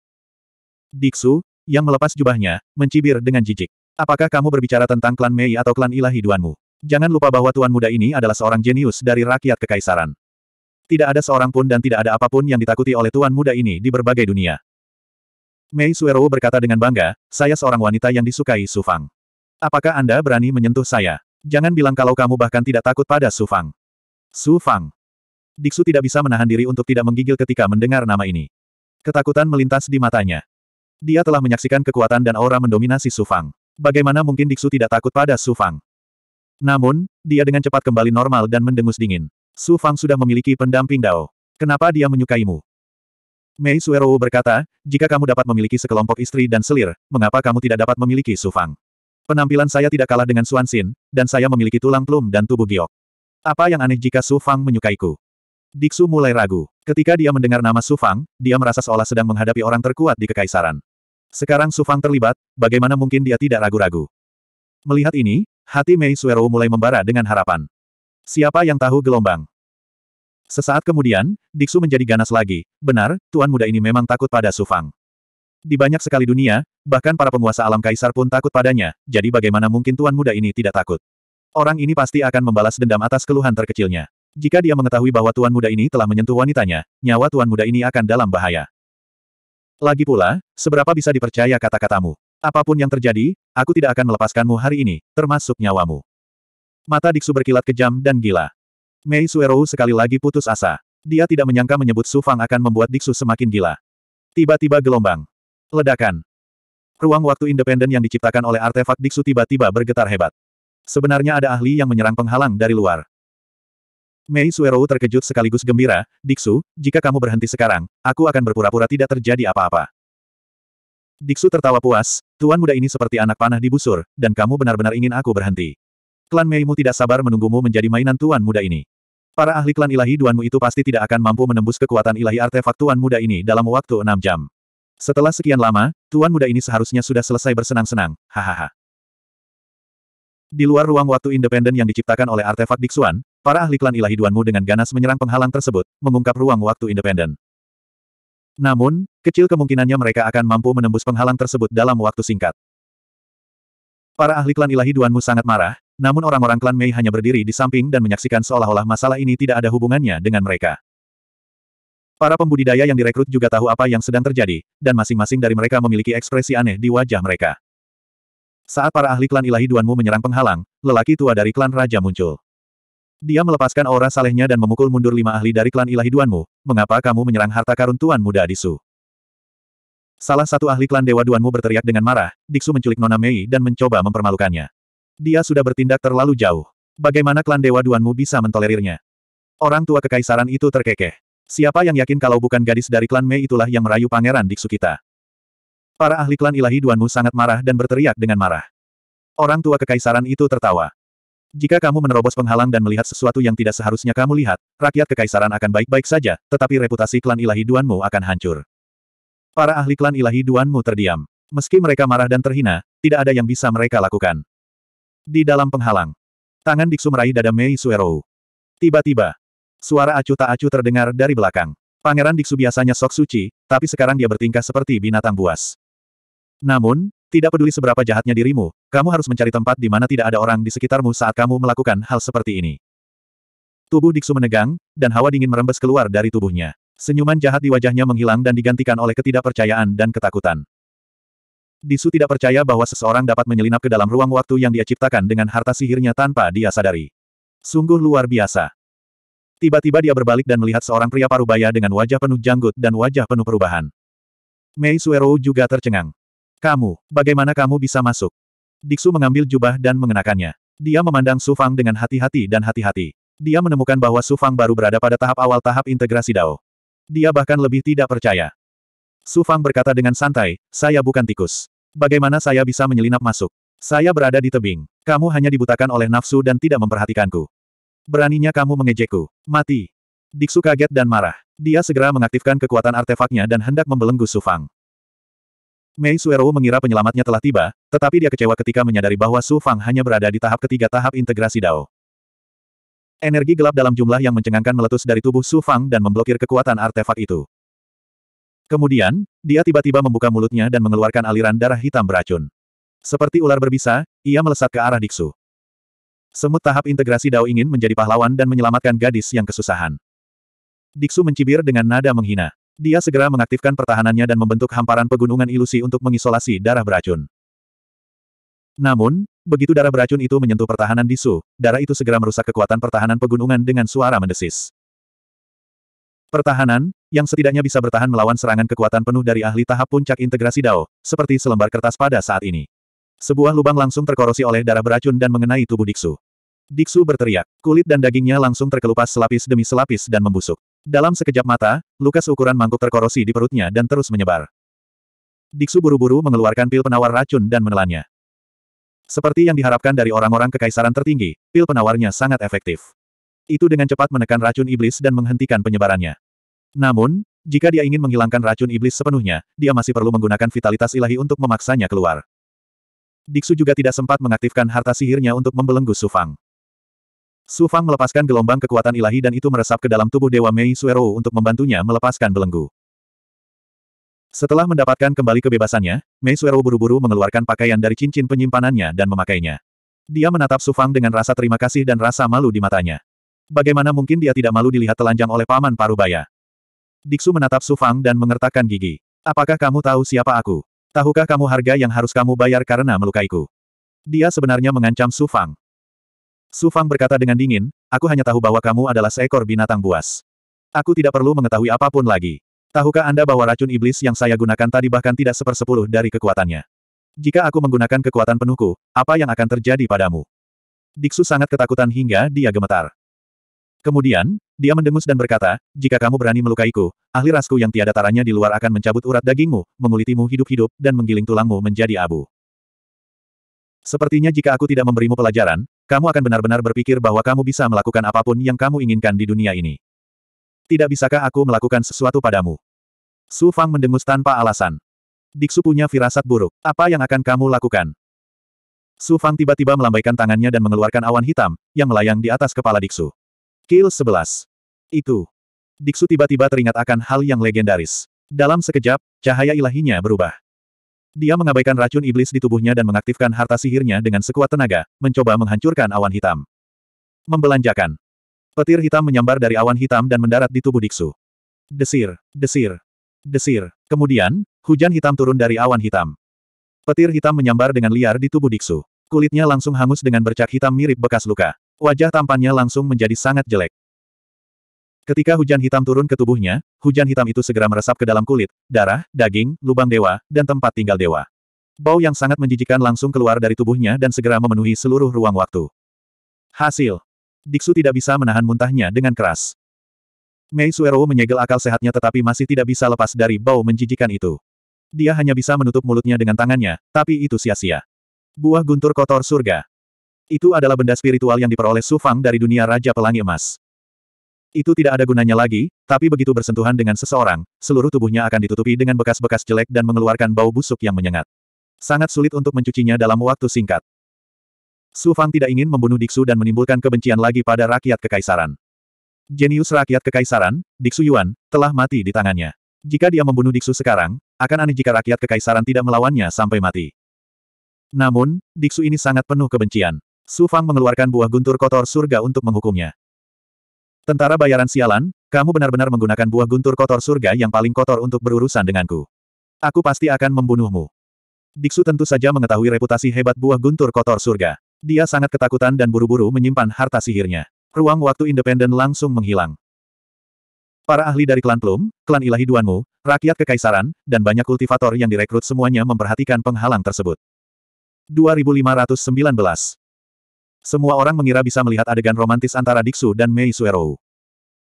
Diksu, yang melepas jubahnya, mencibir dengan jijik. Apakah kamu berbicara tentang klan Mei atau klan ilahi Duanmu? Jangan lupa bahwa Tuan Muda ini adalah seorang jenius dari rakyat kekaisaran. Tidak ada seorang pun dan tidak ada apapun yang ditakuti oleh Tuan Muda ini di berbagai dunia. Mei Suero berkata dengan bangga, saya seorang wanita yang disukai Sufang. Apakah Anda berani menyentuh saya? Jangan bilang kalau kamu bahkan tidak takut pada Su Fang. Su Fang. Diksu tidak bisa menahan diri untuk tidak menggigil ketika mendengar nama ini. Ketakutan melintas di matanya. Dia telah menyaksikan kekuatan dan aura mendominasi Su Fang. Bagaimana mungkin Diksu tidak takut pada Su Fang? Namun, dia dengan cepat kembali normal dan mendengus dingin. Su Fang sudah memiliki pendamping Dao. Kenapa dia menyukaimu? Mei Suerou berkata, jika kamu dapat memiliki sekelompok istri dan selir, mengapa kamu tidak dapat memiliki Su Fang? Penampilan saya tidak kalah dengan Xuan Xin, dan saya memiliki tulang plum dan tubuh giok. Apa yang aneh jika Su Fang menyukaiku? Diksu mulai ragu. Ketika dia mendengar nama Su Fang, dia merasa seolah sedang menghadapi orang terkuat di kekaisaran. Sekarang Su Fang terlibat, bagaimana mungkin dia tidak ragu-ragu? Melihat ini, hati Mei Suero mulai membara dengan harapan. Siapa yang tahu gelombang? Sesaat kemudian, Diksu menjadi ganas lagi. Benar, tuan muda ini memang takut pada Su Fang. Di banyak sekali dunia, bahkan para penguasa alam kaisar pun takut padanya, jadi bagaimana mungkin tuan muda ini tidak takut? Orang ini pasti akan membalas dendam atas keluhan terkecilnya. Jika dia mengetahui bahwa tuan muda ini telah menyentuh wanitanya, nyawa tuan muda ini akan dalam bahaya. Lagi pula, seberapa bisa dipercaya kata-katamu? Apapun yang terjadi, aku tidak akan melepaskanmu hari ini, termasuk nyawamu. Mata Diksu berkilat kejam dan gila. Mei Suero sekali lagi putus asa. Dia tidak menyangka menyebut Sufang akan membuat Diksu semakin gila. Tiba-tiba gelombang. Ledakan. Ruang waktu independen yang diciptakan oleh artefak Diksu tiba-tiba bergetar hebat. Sebenarnya ada ahli yang menyerang penghalang dari luar. Mei Suerou terkejut sekaligus gembira, Diksu, jika kamu berhenti sekarang, aku akan berpura-pura tidak terjadi apa-apa. Diksu tertawa puas, tuan muda ini seperti anak panah di busur, dan kamu benar-benar ingin aku berhenti. Klan Meimu tidak sabar menunggumu menjadi mainan tuan muda ini. Para ahli klan ilahi duanmu itu pasti tidak akan mampu menembus kekuatan ilahi artefak tuan muda ini dalam waktu enam jam. Setelah sekian lama, tuan muda ini seharusnya sudah selesai bersenang-senang, hahaha. Di luar ruang waktu independen yang diciptakan oleh artefak Dixuan, para ahli klan ilahi Duanmu dengan ganas menyerang penghalang tersebut, mengungkap ruang waktu independen. Namun, kecil kemungkinannya mereka akan mampu menembus penghalang tersebut dalam waktu singkat. Para ahli klan ilahi Duanmu sangat marah, namun orang-orang klan Mei hanya berdiri di samping dan menyaksikan seolah-olah masalah ini tidak ada hubungannya dengan mereka. Para pembudidaya yang direkrut juga tahu apa yang sedang terjadi, dan masing-masing dari mereka memiliki ekspresi aneh di wajah mereka. Saat para ahli klan ilahi Duanmu menyerang penghalang, lelaki tua dari klan raja muncul. Dia melepaskan aura salehnya dan memukul mundur lima ahli dari klan ilahi Duanmu, mengapa kamu menyerang harta karun Tuan Muda Disu? Salah satu ahli klan Dewa Duanmu berteriak dengan marah, Diksu menculik Nona Mei dan mencoba mempermalukannya. Dia sudah bertindak terlalu jauh. Bagaimana klan Dewa Duanmu bisa mentolerirnya? Orang tua kekaisaran itu terkekeh. Siapa yang yakin kalau bukan gadis dari klan Mei itulah yang merayu pangeran Diksu kita? Para ahli klan ilahi Duanmu sangat marah dan berteriak dengan marah. Orang tua kekaisaran itu tertawa. Jika kamu menerobos penghalang dan melihat sesuatu yang tidak seharusnya kamu lihat, rakyat kekaisaran akan baik-baik saja, tetapi reputasi klan ilahi Duanmu akan hancur. Para ahli klan ilahi Duanmu terdiam. Meski mereka marah dan terhina, tidak ada yang bisa mereka lakukan. Di dalam penghalang, tangan Diksu meraih dada Mei Suerou. Tiba-tiba, Suara acuh tak acuh terdengar dari belakang. Pangeran Diksu biasanya sok suci, tapi sekarang dia bertingkah seperti binatang buas. Namun, tidak peduli seberapa jahatnya dirimu, kamu harus mencari tempat di mana tidak ada orang di sekitarmu saat kamu melakukan hal seperti ini. Tubuh Diksu menegang, dan hawa dingin merembes keluar dari tubuhnya. Senyuman jahat di wajahnya menghilang dan digantikan oleh ketidakpercayaan dan ketakutan. Diksu tidak percaya bahwa seseorang dapat menyelinap ke dalam ruang waktu yang dia ciptakan dengan harta sihirnya tanpa dia sadari. Sungguh luar biasa. Tiba-tiba dia berbalik dan melihat seorang pria parubaya dengan wajah penuh janggut dan wajah penuh perubahan. Mei Suero juga tercengang. Kamu, bagaimana kamu bisa masuk? Diksu mengambil jubah dan mengenakannya. Dia memandang Su Fang dengan hati-hati dan hati-hati. Dia menemukan bahwa Su Fang baru berada pada tahap awal tahap integrasi Dao. Dia bahkan lebih tidak percaya. Su Fang berkata dengan santai, saya bukan tikus. Bagaimana saya bisa menyelinap masuk? Saya berada di tebing. Kamu hanya dibutakan oleh nafsu dan tidak memperhatikanku. Beraninya kamu mengejekku. Mati. Diksu kaget dan marah. Dia segera mengaktifkan kekuatan artefaknya dan hendak membelenggu Sufang. Mei Suero mengira penyelamatnya telah tiba, tetapi dia kecewa ketika menyadari bahwa Su Fang hanya berada di tahap ketiga tahap integrasi Dao. Energi gelap dalam jumlah yang mencengangkan meletus dari tubuh Su Fang dan memblokir kekuatan artefak itu. Kemudian, dia tiba-tiba membuka mulutnya dan mengeluarkan aliran darah hitam beracun. Seperti ular berbisa, ia melesat ke arah Diksu. Semut tahap integrasi Dao ingin menjadi pahlawan dan menyelamatkan gadis yang kesusahan. Diksu mencibir dengan nada menghina. Dia segera mengaktifkan pertahanannya dan membentuk hamparan pegunungan ilusi untuk mengisolasi darah beracun. Namun, begitu darah beracun itu menyentuh pertahanan Disu, darah itu segera merusak kekuatan pertahanan pegunungan dengan suara mendesis. Pertahanan, yang setidaknya bisa bertahan melawan serangan kekuatan penuh dari ahli tahap puncak integrasi Dao, seperti selembar kertas pada saat ini. Sebuah lubang langsung terkorosi oleh darah beracun dan mengenai tubuh Diksu. Diksu berteriak. Kulit dan dagingnya langsung terkelupas selapis demi selapis dan membusuk. Dalam sekejap mata, luka seukuran mangkuk terkorosi di perutnya dan terus menyebar. Diksu buru-buru mengeluarkan pil penawar racun dan menelannya. Seperti yang diharapkan dari orang-orang kekaisaran tertinggi, pil penawarnya sangat efektif. Itu dengan cepat menekan racun iblis dan menghentikan penyebarannya. Namun, jika dia ingin menghilangkan racun iblis sepenuhnya, dia masih perlu menggunakan vitalitas ilahi untuk memaksanya keluar. Diksu juga tidak sempat mengaktifkan harta sihirnya untuk membelenggu Sufang. Sufang melepaskan gelombang kekuatan ilahi dan itu meresap ke dalam tubuh Dewa Mei Suero untuk membantunya melepaskan belenggu. Setelah mendapatkan kembali kebebasannya, Mei Suero buru-buru mengeluarkan pakaian dari cincin penyimpanannya dan memakainya. Dia menatap Sufang dengan rasa terima kasih dan rasa malu di matanya. Bagaimana mungkin dia tidak malu dilihat telanjang oleh paman Parubaya? Diksu menatap Sufang dan mengertakkan gigi. Apakah kamu tahu siapa aku? Tahukah kamu harga yang harus kamu bayar karena melukaiku? Dia sebenarnya mengancam Su Fang. Su Fang berkata dengan dingin, aku hanya tahu bahwa kamu adalah seekor binatang buas. Aku tidak perlu mengetahui apapun lagi. Tahukah Anda bahwa racun iblis yang saya gunakan tadi bahkan tidak sepersepuluh dari kekuatannya? Jika aku menggunakan kekuatan penuhku, apa yang akan terjadi padamu? Diksu sangat ketakutan hingga dia gemetar. Kemudian, dia mendengus dan berkata, jika kamu berani melukaiku, ahli rasku yang tiada taranya di luar akan mencabut urat dagingmu, mengulitimu hidup-hidup, dan menggiling tulangmu menjadi abu. Sepertinya jika aku tidak memberimu pelajaran, kamu akan benar-benar berpikir bahwa kamu bisa melakukan apapun yang kamu inginkan di dunia ini. Tidak bisakah aku melakukan sesuatu padamu? Su Fang mendengus tanpa alasan. Diksu punya firasat buruk. Apa yang akan kamu lakukan? Su Fang tiba-tiba melambaikan tangannya dan mengeluarkan awan hitam, yang melayang di atas kepala Diksu. Skill 11. Itu. Diksu tiba-tiba teringat akan hal yang legendaris. Dalam sekejap, cahaya ilahinya berubah. Dia mengabaikan racun iblis di tubuhnya dan mengaktifkan harta sihirnya dengan sekuat tenaga, mencoba menghancurkan awan hitam. Membelanjakan. Petir hitam menyambar dari awan hitam dan mendarat di tubuh Diksu. Desir, desir, desir. Kemudian, hujan hitam turun dari awan hitam. Petir hitam menyambar dengan liar di tubuh Diksu. Kulitnya langsung hangus dengan bercak hitam mirip bekas luka. Wajah tampannya langsung menjadi sangat jelek. Ketika hujan hitam turun ke tubuhnya, hujan hitam itu segera meresap ke dalam kulit, darah, daging, lubang dewa, dan tempat tinggal dewa. Bau yang sangat menjijikan langsung keluar dari tubuhnya dan segera memenuhi seluruh ruang waktu. Hasil. Diksu tidak bisa menahan muntahnya dengan keras. Mei Suero menyegel akal sehatnya tetapi masih tidak bisa lepas dari bau menjijikan itu. Dia hanya bisa menutup mulutnya dengan tangannya, tapi itu sia-sia. Buah guntur kotor surga. Itu adalah benda spiritual yang diperoleh Su Fang dari dunia Raja Pelangi Emas. Itu tidak ada gunanya lagi, tapi begitu bersentuhan dengan seseorang, seluruh tubuhnya akan ditutupi dengan bekas-bekas jelek dan mengeluarkan bau busuk yang menyengat. Sangat sulit untuk mencucinya dalam waktu singkat. Su Fang tidak ingin membunuh Diksu dan menimbulkan kebencian lagi pada rakyat kekaisaran. Jenius rakyat kekaisaran, Diksu Yuan, telah mati di tangannya. Jika dia membunuh Diksu sekarang, akan aneh jika rakyat kekaisaran tidak melawannya sampai mati. Namun, Diksu ini sangat penuh kebencian. Su Fang mengeluarkan buah guntur kotor surga untuk menghukumnya. Tentara bayaran sialan, kamu benar-benar menggunakan buah guntur kotor surga yang paling kotor untuk berurusan denganku. Aku pasti akan membunuhmu. Diksu tentu saja mengetahui reputasi hebat buah guntur kotor surga. Dia sangat ketakutan dan buru-buru menyimpan harta sihirnya. Ruang waktu independen langsung menghilang. Para ahli dari klan Plum, klan ilahi Duanmu, rakyat kekaisaran, dan banyak kultivator yang direkrut semuanya memperhatikan penghalang tersebut. 2519 semua orang mengira bisa melihat adegan romantis antara Diksu dan Mei Suero.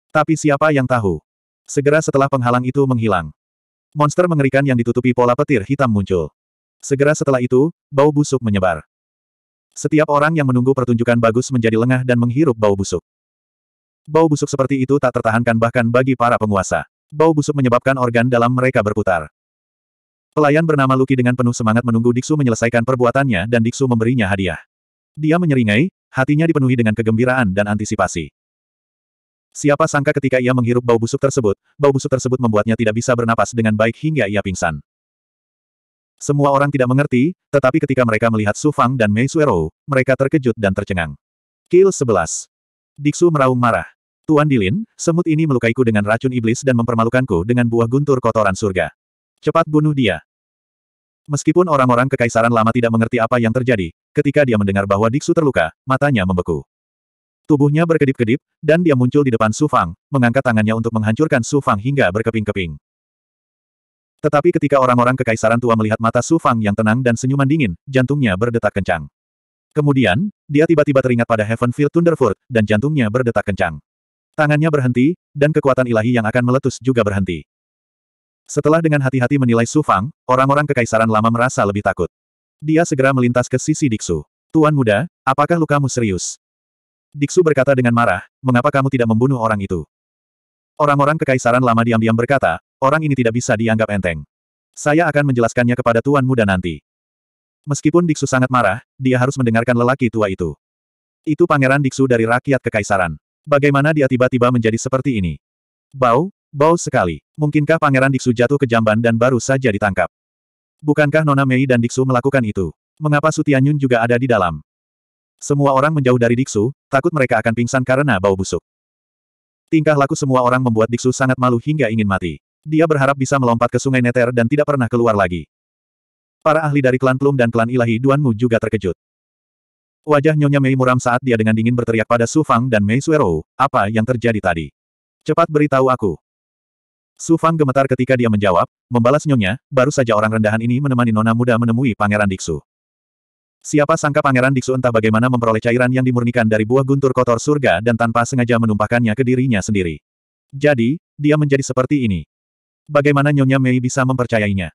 Tapi siapa yang tahu? Segera setelah penghalang itu menghilang. Monster mengerikan yang ditutupi pola petir hitam muncul. Segera setelah itu, bau busuk menyebar. Setiap orang yang menunggu pertunjukan bagus menjadi lengah dan menghirup bau busuk. Bau busuk seperti itu tak tertahankan bahkan bagi para penguasa. Bau busuk menyebabkan organ dalam mereka berputar. Pelayan bernama Luki dengan penuh semangat menunggu Diksu menyelesaikan perbuatannya dan Diksu memberinya hadiah. Dia menyeringai, hatinya dipenuhi dengan kegembiraan dan antisipasi. Siapa sangka ketika ia menghirup bau busuk tersebut, bau busuk tersebut membuatnya tidak bisa bernapas dengan baik hingga ia pingsan. Semua orang tidak mengerti, tetapi ketika mereka melihat Su Fang dan Mei Suero, mereka terkejut dan tercengang. Kill 11. Diksu meraung marah. Tuan Dilin, semut ini melukaiku dengan racun iblis dan mempermalukanku dengan buah guntur kotoran surga. Cepat bunuh dia. Meskipun orang-orang kekaisaran lama tidak mengerti apa yang terjadi, ketika dia mendengar bahwa Diksu terluka, matanya membeku. Tubuhnya berkedip-kedip, dan dia muncul di depan Su Fang, mengangkat tangannya untuk menghancurkan Su Fang hingga berkeping-keping. Tetapi ketika orang-orang kekaisaran tua melihat mata Su Fang yang tenang dan senyuman dingin, jantungnya berdetak kencang. Kemudian, dia tiba-tiba teringat pada Heavenfield Thunderfoot, dan jantungnya berdetak kencang. Tangannya berhenti, dan kekuatan ilahi yang akan meletus juga berhenti. Setelah dengan hati-hati menilai Su Fang, orang-orang kekaisaran lama merasa lebih takut. Dia segera melintas ke sisi Diksu. Tuan muda, apakah lukamu serius? Diksu berkata dengan marah, mengapa kamu tidak membunuh orang itu? Orang-orang kekaisaran lama diam-diam berkata, orang ini tidak bisa dianggap enteng. Saya akan menjelaskannya kepada tuan muda nanti. Meskipun Diksu sangat marah, dia harus mendengarkan lelaki tua itu. Itu pangeran Diksu dari rakyat kekaisaran. Bagaimana dia tiba-tiba menjadi seperti ini? Bau, Bau sekali. Mungkinkah Pangeran Diksu jatuh ke jamban dan baru saja ditangkap? Bukankah Nona Mei dan Diksu melakukan itu? Mengapa Sutianyun juga ada di dalam? Semua orang menjauh dari Diksu, takut mereka akan pingsan karena bau busuk. Tingkah laku semua orang membuat Diksu sangat malu hingga ingin mati. Dia berharap bisa melompat ke sungai Neter dan tidak pernah keluar lagi. Para ahli dari klan Plum dan klan Ilahi Duanmu juga terkejut. Wajah Nyonya Mei muram saat dia dengan dingin berteriak pada Su Fang dan Mei Suero, apa yang terjadi tadi? Cepat beritahu aku, Su Fang gemetar ketika dia menjawab, membalas nyonya, baru saja orang rendahan ini menemani nona muda menemui Pangeran Diksu. Siapa sangka Pangeran Diksu entah bagaimana memperoleh cairan yang dimurnikan dari buah guntur kotor surga dan tanpa sengaja menumpahkannya ke dirinya sendiri. Jadi, dia menjadi seperti ini. Bagaimana Nyonya Mei bisa mempercayainya?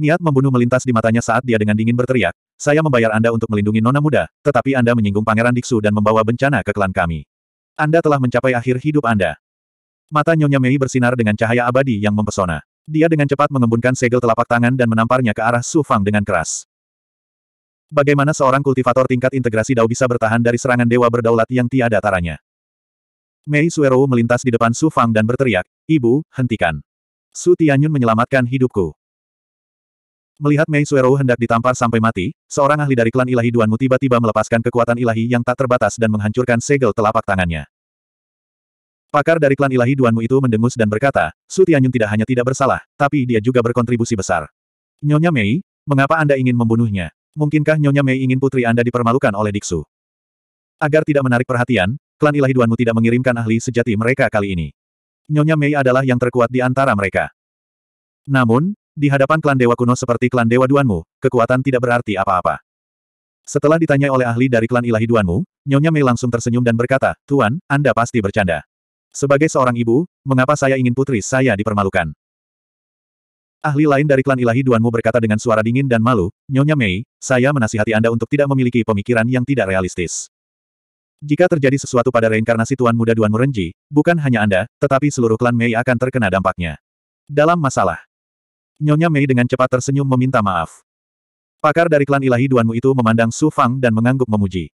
Niat membunuh melintas di matanya saat dia dengan dingin berteriak, saya membayar Anda untuk melindungi Nona Muda, tetapi Anda menyinggung Pangeran Diksu dan membawa bencana ke klan kami. Anda telah mencapai akhir hidup Anda. Mata Nyonya Mei bersinar dengan cahaya abadi yang mempesona. Dia dengan cepat mengembunkan segel telapak tangan dan menamparnya ke arah Su Fang dengan keras. Bagaimana seorang kultivator tingkat integrasi Dao bisa bertahan dari serangan dewa berdaulat yang tiada taranya? Mei Suero melintas di depan Su Fang dan berteriak, Ibu, hentikan. Su Tianyun menyelamatkan hidupku. Melihat Mei Suero hendak ditampar sampai mati, seorang ahli dari klan ilahi Duanmu tiba-tiba melepaskan kekuatan ilahi yang tak terbatas dan menghancurkan segel telapak tangannya. Pakar dari klan ilahi Duanmu itu mendengus dan berkata, Su Tianyun tidak hanya tidak bersalah, tapi dia juga berkontribusi besar. Nyonya Mei, mengapa Anda ingin membunuhnya? Mungkinkah Nyonya Mei ingin putri Anda dipermalukan oleh Diksu? Agar tidak menarik perhatian, klan ilahi Duanmu tidak mengirimkan ahli sejati mereka kali ini. Nyonya Mei adalah yang terkuat di antara mereka. Namun, di hadapan klan dewa kuno seperti klan dewa Duanmu, kekuatan tidak berarti apa-apa. Setelah ditanya oleh ahli dari klan ilahi Duanmu, Nyonya Mei langsung tersenyum dan berkata, Tuan, Anda pasti bercanda. Sebagai seorang ibu, mengapa saya ingin putri saya dipermalukan? Ahli lain dari klan ilahi Duanmu berkata dengan suara dingin dan malu, Nyonya Mei, saya menasihati Anda untuk tidak memiliki pemikiran yang tidak realistis. Jika terjadi sesuatu pada reinkarnasi Tuan Muda Duanmu Renji, bukan hanya Anda, tetapi seluruh klan Mei akan terkena dampaknya. Dalam masalah. Nyonya Mei dengan cepat tersenyum meminta maaf. Pakar dari klan ilahi Duanmu itu memandang Su Fang dan mengangguk memuji.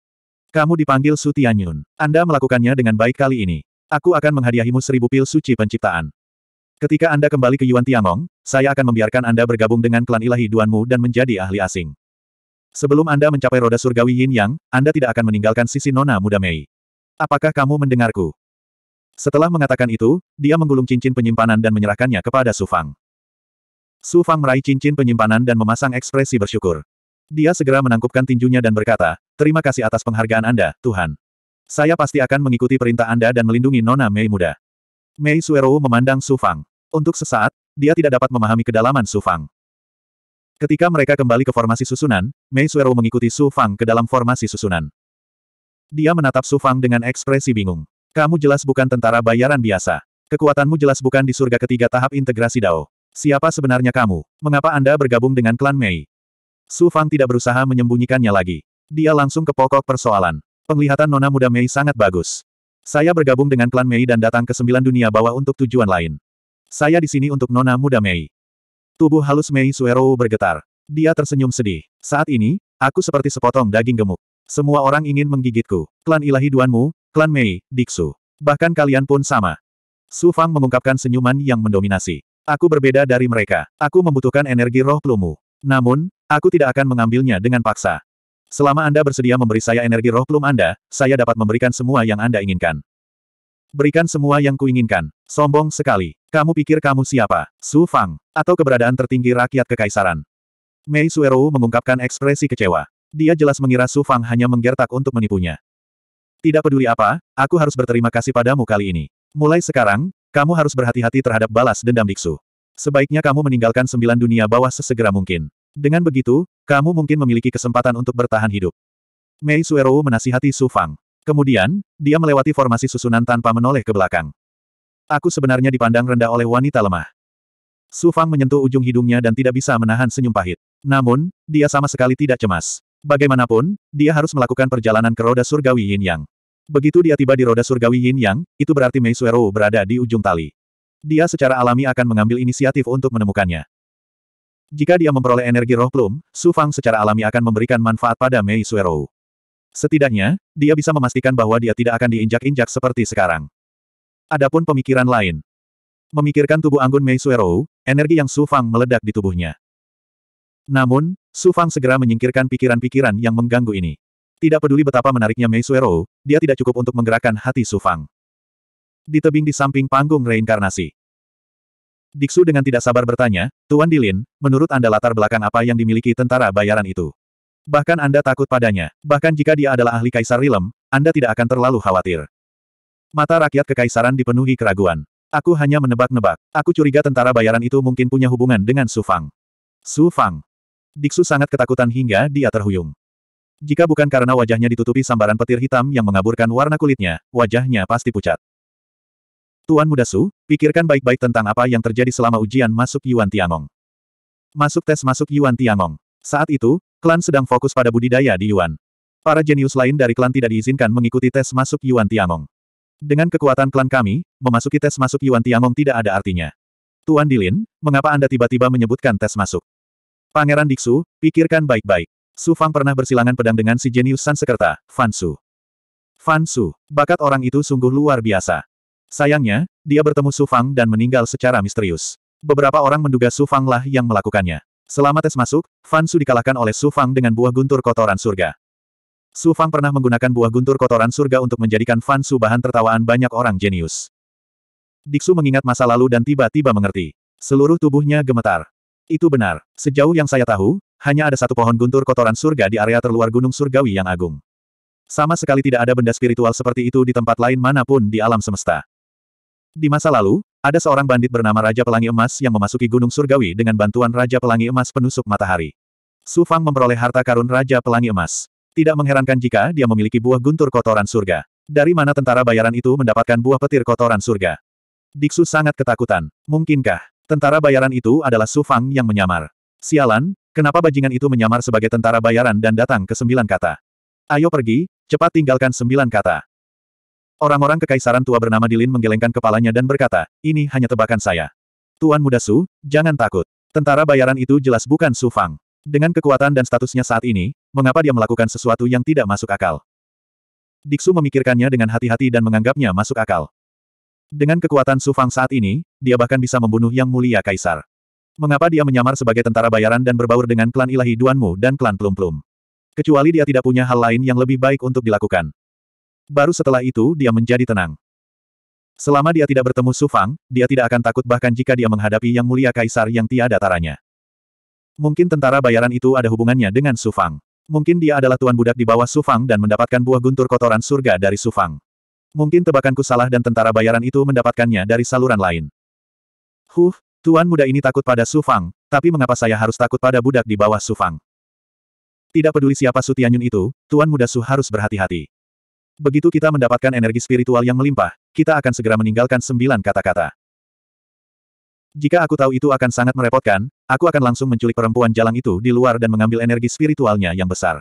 Kamu dipanggil Su Tianyun. Anda melakukannya dengan baik kali ini. Aku akan menghadiahimu seribu pil suci penciptaan. Ketika Anda kembali ke Yuan Tiangong, saya akan membiarkan Anda bergabung dengan klan ilahi Duanmu dan menjadi ahli asing. Sebelum Anda mencapai roda surgawi Yin Yang, Anda tidak akan meninggalkan sisi nona muda Mei. Apakah kamu mendengarku? Setelah mengatakan itu, dia menggulung cincin penyimpanan dan menyerahkannya kepada Su Fang. Su Fang meraih cincin penyimpanan dan memasang ekspresi bersyukur. Dia segera menangkupkan tinjunya dan berkata, Terima kasih atas penghargaan Anda, Tuhan. Saya pasti akan mengikuti perintah Anda dan melindungi Nona Mei muda. Mei Suero memandang Su Fang. Untuk sesaat, dia tidak dapat memahami kedalaman Su Fang. Ketika mereka kembali ke formasi susunan, Mei Suero mengikuti Su Fang ke dalam formasi susunan. Dia menatap Su Fang dengan ekspresi bingung. Kamu jelas bukan tentara bayaran biasa. Kekuatanmu jelas bukan di surga ketiga tahap integrasi Dao. Siapa sebenarnya kamu? Mengapa Anda bergabung dengan klan Mei? Su Fang tidak berusaha menyembunyikannya lagi. Dia langsung ke pokok persoalan. Penglihatan Nona Muda Mei sangat bagus. Saya bergabung dengan klan Mei dan datang ke sembilan dunia bawah untuk tujuan lain. Saya di sini untuk Nona Muda Mei. Tubuh halus Mei Suero bergetar. Dia tersenyum sedih. Saat ini, aku seperti sepotong daging gemuk. Semua orang ingin menggigitku. Klan ilahi Duanmu, klan Mei, Diksu. Bahkan kalian pun sama. Su Fang mengungkapkan senyuman yang mendominasi. Aku berbeda dari mereka. Aku membutuhkan energi roh plumu. Namun, aku tidak akan mengambilnya dengan paksa. Selama Anda bersedia memberi saya energi roh plum Anda, saya dapat memberikan semua yang Anda inginkan. Berikan semua yang kuinginkan. Sombong sekali. Kamu pikir kamu siapa? Su Fang. Atau keberadaan tertinggi rakyat kekaisaran. Mei Suero mengungkapkan ekspresi kecewa. Dia jelas mengira Su Fang hanya menggertak untuk menipunya. Tidak peduli apa, aku harus berterima kasih padamu kali ini. Mulai sekarang, kamu harus berhati-hati terhadap balas dendam Diksu. Sebaiknya kamu meninggalkan sembilan dunia bawah sesegera mungkin. Dengan begitu, kamu mungkin memiliki kesempatan untuk bertahan hidup. Mei Suero menasihati Su Fang. Kemudian, dia melewati formasi susunan tanpa menoleh ke belakang. Aku sebenarnya dipandang rendah oleh wanita lemah. Su Fang menyentuh ujung hidungnya dan tidak bisa menahan senyum pahit. Namun, dia sama sekali tidak cemas. Bagaimanapun, dia harus melakukan perjalanan ke roda surgawi Yin Yang. Begitu dia tiba di roda surgawi Yin Yang, itu berarti Mei Suero berada di ujung tali. Dia secara alami akan mengambil inisiatif untuk menemukannya. Jika dia memperoleh energi roh plum, Su Fang secara alami akan memberikan manfaat pada Mei Suero. Setidaknya, dia bisa memastikan bahwa dia tidak akan diinjak-injak seperti sekarang. Adapun pemikiran lain. Memikirkan tubuh anggun Mei Suero, energi yang Su Fang meledak di tubuhnya. Namun, Su Fang segera menyingkirkan pikiran-pikiran yang mengganggu ini. Tidak peduli betapa menariknya Mei Suero, dia tidak cukup untuk menggerakkan hati Su Fang. Di tebing di samping panggung reinkarnasi. Diksu dengan tidak sabar bertanya, Tuan Dilin, menurut Anda latar belakang apa yang dimiliki tentara bayaran itu? Bahkan Anda takut padanya, bahkan jika dia adalah ahli kaisar Rilem, Anda tidak akan terlalu khawatir. Mata rakyat kekaisaran dipenuhi keraguan. Aku hanya menebak-nebak. Aku curiga tentara bayaran itu mungkin punya hubungan dengan Su Fang. Su Fang. Diksu sangat ketakutan hingga dia terhuyung. Jika bukan karena wajahnya ditutupi sambaran petir hitam yang mengaburkan warna kulitnya, wajahnya pasti pucat. Tuan Muda Su, pikirkan baik-baik tentang apa yang terjadi selama ujian masuk Yuan Tiangong. Masuk tes masuk Yuan Tiangong. Saat itu, klan sedang fokus pada budidaya di Yuan. Para jenius lain dari klan tidak diizinkan mengikuti tes masuk Yuan Tiangong. Dengan kekuatan klan kami, memasuki tes masuk Yuan Tiangong tidak ada artinya. Tuan Dilin, mengapa Anda tiba-tiba menyebutkan tes masuk? Pangeran Diksu, pikirkan baik-baik. Su Fang pernah bersilangan pedang dengan si jenius Sansekerta, Fan Su. Fan Su, bakat orang itu sungguh luar biasa. Sayangnya, dia bertemu Su Fang dan meninggal secara misterius. Beberapa orang menduga Su Fang lah yang melakukannya. Selama tes masuk, Fan Su dikalahkan oleh Su Fang dengan buah guntur kotoran surga. Su Fang pernah menggunakan buah guntur kotoran surga untuk menjadikan Fan Su bahan tertawaan banyak orang jenius. Diksu mengingat masa lalu dan tiba-tiba mengerti. Seluruh tubuhnya gemetar. Itu benar. Sejauh yang saya tahu, hanya ada satu pohon guntur kotoran surga di area terluar gunung surgawi yang agung. Sama sekali tidak ada benda spiritual seperti itu di tempat lain manapun di alam semesta. Di masa lalu, ada seorang bandit bernama Raja Pelangi Emas yang memasuki Gunung Surgawi dengan bantuan Raja Pelangi Emas penusuk matahari. Su Fang memperoleh harta karun Raja Pelangi Emas. Tidak mengherankan jika dia memiliki buah guntur kotoran surga. Dari mana tentara bayaran itu mendapatkan buah petir kotoran surga? Diksu sangat ketakutan. Mungkinkah tentara bayaran itu adalah Su Fang yang menyamar? Sialan, kenapa bajingan itu menyamar sebagai tentara bayaran dan datang ke sembilan kata? Ayo pergi, cepat tinggalkan sembilan kata. Orang-orang kekaisaran tua bernama Dilin menggelengkan kepalanya dan berkata, ini hanya tebakan saya. Tuan Muda Su, jangan takut. Tentara bayaran itu jelas bukan Su Fang. Dengan kekuatan dan statusnya saat ini, mengapa dia melakukan sesuatu yang tidak masuk akal? Diksu memikirkannya dengan hati-hati dan menganggapnya masuk akal. Dengan kekuatan Su Fang saat ini, dia bahkan bisa membunuh Yang Mulia Kaisar. Mengapa dia menyamar sebagai tentara bayaran dan berbaur dengan klan ilahi Duanmu dan klan Plum Plum? Kecuali dia tidak punya hal lain yang lebih baik untuk dilakukan. Baru setelah itu dia menjadi tenang. Selama dia tidak bertemu Sufang, dia tidak akan takut bahkan jika dia menghadapi yang mulia kaisar yang tiada taranya. Mungkin tentara bayaran itu ada hubungannya dengan Sufang. Mungkin dia adalah tuan budak di bawah Sufang dan mendapatkan buah guntur kotoran surga dari Sufang. Mungkin tebakanku salah dan tentara bayaran itu mendapatkannya dari saluran lain. Huh, tuan muda ini takut pada Sufang, tapi mengapa saya harus takut pada budak di bawah Sufang? Tidak peduli siapa Sutianyun itu, tuan muda Su harus berhati-hati. Begitu kita mendapatkan energi spiritual yang melimpah, kita akan segera meninggalkan sembilan kata-kata. Jika aku tahu itu akan sangat merepotkan, aku akan langsung menculik perempuan jalang itu di luar dan mengambil energi spiritualnya yang besar.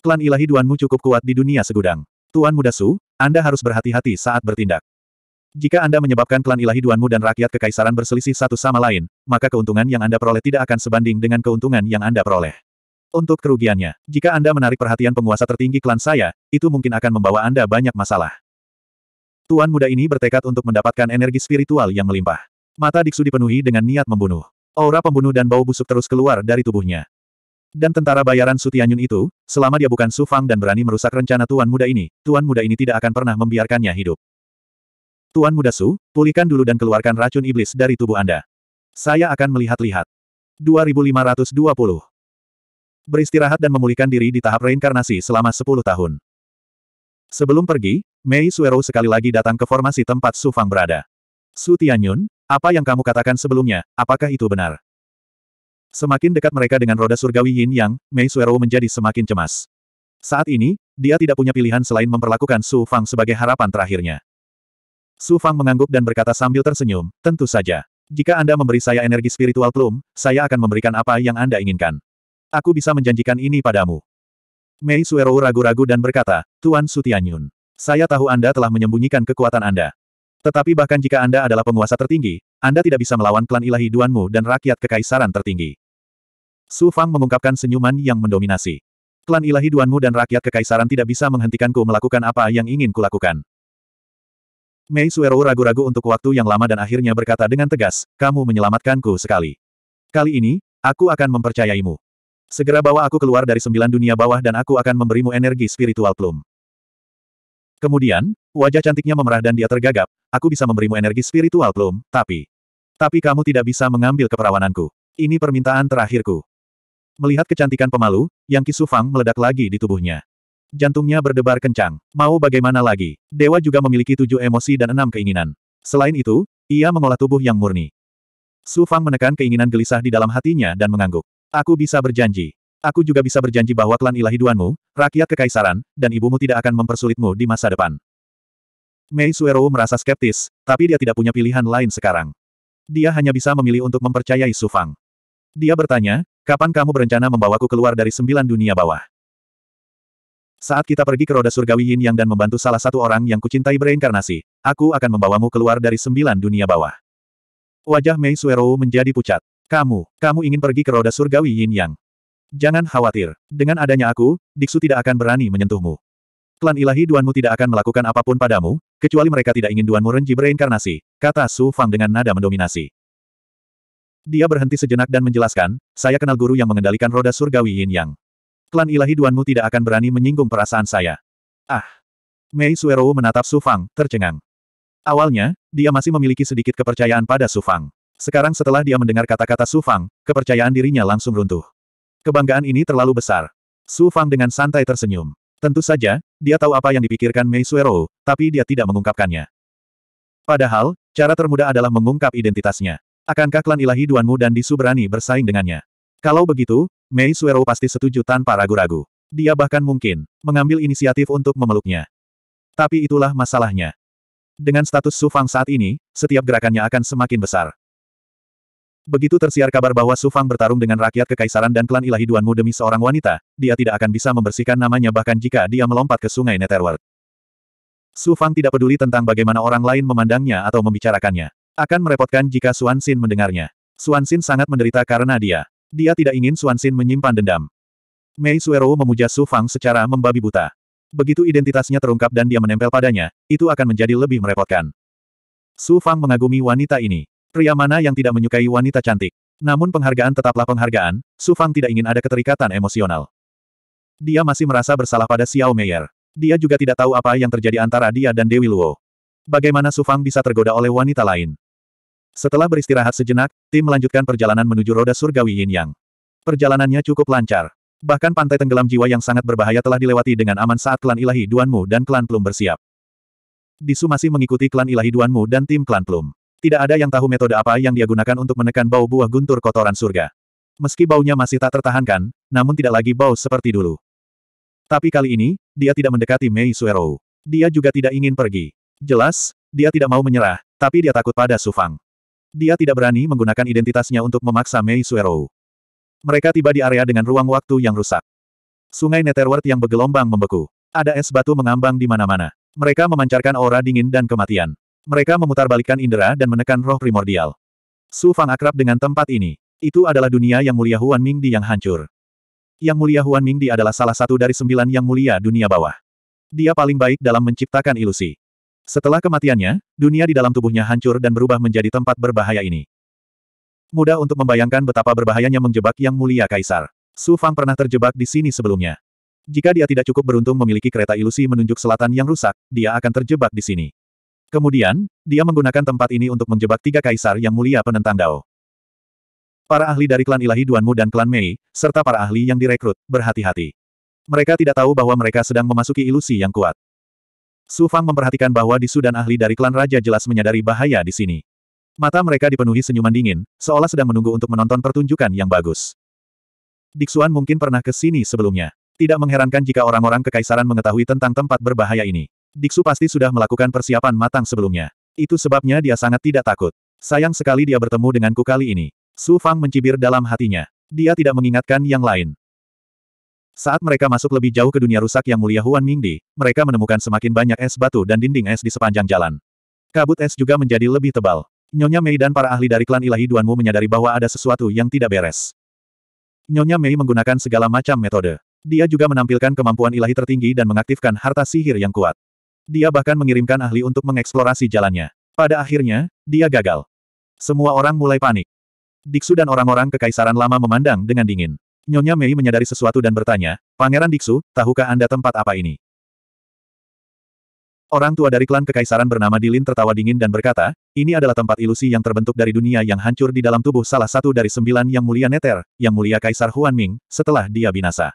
Klan ilahi Duanmu cukup kuat di dunia segudang. Tuan Muda Su, Anda harus berhati-hati saat bertindak. Jika Anda menyebabkan klan ilahi Duanmu dan rakyat kekaisaran berselisih satu sama lain, maka keuntungan yang Anda peroleh tidak akan sebanding dengan keuntungan yang Anda peroleh. Untuk kerugiannya, jika Anda menarik perhatian penguasa tertinggi klan saya, itu mungkin akan membawa Anda banyak masalah. Tuan muda ini bertekad untuk mendapatkan energi spiritual yang melimpah. Mata Diksu dipenuhi dengan niat membunuh. Aura pembunuh dan bau busuk terus keluar dari tubuhnya. Dan tentara bayaran Sutianyun itu, selama dia bukan Sufang dan berani merusak rencana Tuan muda ini, Tuan muda ini tidak akan pernah membiarkannya hidup. Tuan muda Su, pulihkan dulu dan keluarkan racun iblis dari tubuh Anda. Saya akan melihat-lihat. 2520 beristirahat dan memulihkan diri di tahap reinkarnasi selama 10 tahun. Sebelum pergi, Mei Suero sekali lagi datang ke formasi tempat Su Fang berada. Su Tianyun, apa yang kamu katakan sebelumnya, apakah itu benar? Semakin dekat mereka dengan roda surgawi Yin Yang, Mei Suero menjadi semakin cemas. Saat ini, dia tidak punya pilihan selain memperlakukan Su Fang sebagai harapan terakhirnya. Su Fang mengangguk dan berkata sambil tersenyum, tentu saja. Jika Anda memberi saya energi spiritual plum, saya akan memberikan apa yang Anda inginkan. Aku bisa menjanjikan ini padamu. Mei Suero ragu-ragu dan berkata, Tuan Sutianyun, saya tahu Anda telah menyembunyikan kekuatan Anda. Tetapi bahkan jika Anda adalah penguasa tertinggi, Anda tidak bisa melawan klan ilahi Duanmu dan rakyat kekaisaran tertinggi. Su Fang mengungkapkan senyuman yang mendominasi. Klan ilahi Duanmu dan rakyat kekaisaran tidak bisa menghentikanku melakukan apa yang ingin kulakukan. Mei Suero ragu-ragu untuk waktu yang lama dan akhirnya berkata dengan tegas, kamu menyelamatkanku sekali. Kali ini, aku akan mempercayaimu. Segera bawa aku keluar dari sembilan dunia bawah dan aku akan memberimu energi spiritual plum. Kemudian, wajah cantiknya memerah dan dia tergagap, aku bisa memberimu energi spiritual plum, tapi... Tapi kamu tidak bisa mengambil keperawananku. Ini permintaan terakhirku. Melihat kecantikan pemalu, Yang Kisufang meledak lagi di tubuhnya. Jantungnya berdebar kencang. Mau bagaimana lagi? Dewa juga memiliki tujuh emosi dan enam keinginan. Selain itu, ia mengolah tubuh yang murni. sufang menekan keinginan gelisah di dalam hatinya dan mengangguk. Aku bisa berjanji. Aku juga bisa berjanji bahwa klan ilahi duanmu, rakyat kekaisaran, dan ibumu tidak akan mempersulitmu di masa depan. Mei Suero merasa skeptis, tapi dia tidak punya pilihan lain sekarang. Dia hanya bisa memilih untuk mempercayai Su Fang. Dia bertanya, kapan kamu berencana membawaku keluar dari sembilan dunia bawah? Saat kita pergi ke roda surgawi Yin Yang dan membantu salah satu orang yang kucintai bereinkarnasi, aku akan membawamu keluar dari sembilan dunia bawah. Wajah Mei Suero menjadi pucat. Kamu, kamu ingin pergi ke roda surgawi Yin Yang. Jangan khawatir. Dengan adanya aku, Diksu tidak akan berani menyentuhmu. Klan ilahi Duanmu tidak akan melakukan apapun padamu, kecuali mereka tidak ingin Duanmu renji bereinkarnasi, kata Su Fang dengan nada mendominasi. Dia berhenti sejenak dan menjelaskan, saya kenal guru yang mengendalikan roda surgawi Yin Yang. Klan ilahi Duanmu tidak akan berani menyinggung perasaan saya. Ah! Mei Suero menatap Su Fang, tercengang. Awalnya, dia masih memiliki sedikit kepercayaan pada Su Fang. Sekarang setelah dia mendengar kata-kata Su Fang, kepercayaan dirinya langsung runtuh. Kebanggaan ini terlalu besar. Su Fang dengan santai tersenyum. Tentu saja, dia tahu apa yang dipikirkan Mei Suero, tapi dia tidak mengungkapkannya. Padahal, cara termudah adalah mengungkap identitasnya. Akankah klan ilahi Duanmu dan Disu berani bersaing dengannya? Kalau begitu, Mei Suero pasti setuju tanpa ragu-ragu. Dia bahkan mungkin mengambil inisiatif untuk memeluknya. Tapi itulah masalahnya. Dengan status Su Fang saat ini, setiap gerakannya akan semakin besar. Begitu tersiar kabar bahwa Sufang bertarung dengan rakyat kekaisaran dan klan ilahi Duanmu demi seorang wanita, dia tidak akan bisa membersihkan namanya bahkan jika dia melompat ke sungai Netherworld. Sufang tidak peduli tentang bagaimana orang lain memandangnya atau membicarakannya. Akan merepotkan jika Suan Xin mendengarnya. Suan Xin sangat menderita karena dia. Dia tidak ingin Suan Xin menyimpan dendam. Mei Suero memuja Sufang secara membabi buta. Begitu identitasnya terungkap dan dia menempel padanya, itu akan menjadi lebih merepotkan. Sufang mengagumi wanita ini. Pria mana yang tidak menyukai wanita cantik? Namun penghargaan tetaplah penghargaan, Su Fang tidak ingin ada keterikatan emosional. Dia masih merasa bersalah pada Xiao Meier. Dia juga tidak tahu apa yang terjadi antara dia dan Dewi Luo. Bagaimana Su Fang bisa tergoda oleh wanita lain? Setelah beristirahat sejenak, tim melanjutkan perjalanan menuju roda surgawi Yin Yang. Perjalanannya cukup lancar. Bahkan pantai tenggelam jiwa yang sangat berbahaya telah dilewati dengan aman saat klan ilahi Duanmu dan klan Plum bersiap. Disu masih mengikuti klan ilahi Duanmu dan tim klan Plum. Tidak ada yang tahu metode apa yang dia gunakan untuk menekan bau buah guntur kotoran surga. Meski baunya masih tak tertahankan, namun tidak lagi bau seperti dulu. Tapi kali ini, dia tidak mendekati Mei Suero. Dia juga tidak ingin pergi. Jelas, dia tidak mau menyerah, tapi dia takut pada Sufang. Dia tidak berani menggunakan identitasnya untuk memaksa Mei Suero. Mereka tiba di area dengan ruang waktu yang rusak. Sungai Netherworld yang bergelombang membeku. Ada es batu mengambang di mana-mana. Mereka memancarkan aura dingin dan kematian. Mereka memutarbalikkan indera dan menekan roh primordial. Su Fang akrab dengan tempat ini. Itu adalah dunia yang mulia Huan Mingdi yang hancur. Yang mulia Huan Mingdi adalah salah satu dari sembilan yang mulia dunia bawah. Dia paling baik dalam menciptakan ilusi. Setelah kematiannya, dunia di dalam tubuhnya hancur dan berubah menjadi tempat berbahaya ini. Mudah untuk membayangkan betapa berbahayanya menjebak yang mulia Kaisar. Su Fang pernah terjebak di sini sebelumnya. Jika dia tidak cukup beruntung memiliki kereta ilusi menunjuk selatan yang rusak, dia akan terjebak di sini. Kemudian, dia menggunakan tempat ini untuk menjebak tiga kaisar yang mulia penentang Dao. Para ahli dari klan ilahi Duanmu dan klan Mei, serta para ahli yang direkrut, berhati-hati. Mereka tidak tahu bahwa mereka sedang memasuki ilusi yang kuat. Su Fang memperhatikan bahwa di sudan ahli dari klan raja jelas menyadari bahaya di sini. Mata mereka dipenuhi senyuman dingin, seolah sedang menunggu untuk menonton pertunjukan yang bagus. Diksuan mungkin pernah ke sini sebelumnya. Tidak mengherankan jika orang-orang kekaisaran mengetahui tentang tempat berbahaya ini. Diksu pasti sudah melakukan persiapan matang sebelumnya. Itu sebabnya dia sangat tidak takut. Sayang sekali dia bertemu denganku kali ini. Su Fang mencibir dalam hatinya. Dia tidak mengingatkan yang lain. Saat mereka masuk lebih jauh ke dunia rusak yang mulia Huan Mingdi, mereka menemukan semakin banyak es batu dan dinding es di sepanjang jalan. Kabut es juga menjadi lebih tebal. Nyonya Mei dan para ahli dari klan ilahi Duanmu menyadari bahwa ada sesuatu yang tidak beres. Nyonya Mei menggunakan segala macam metode. Dia juga menampilkan kemampuan ilahi tertinggi dan mengaktifkan harta sihir yang kuat. Dia bahkan mengirimkan ahli untuk mengeksplorasi jalannya. Pada akhirnya, dia gagal. Semua orang mulai panik. Diksu dan orang-orang kekaisaran lama memandang dengan dingin. Nyonya Mei menyadari sesuatu dan bertanya, Pangeran Diksu, tahukah Anda tempat apa ini? Orang tua dari klan kekaisaran bernama Dilin tertawa dingin dan berkata, ini adalah tempat ilusi yang terbentuk dari dunia yang hancur di dalam tubuh salah satu dari sembilan yang mulia Neter, yang mulia Kaisar Huan Ming, setelah dia binasa.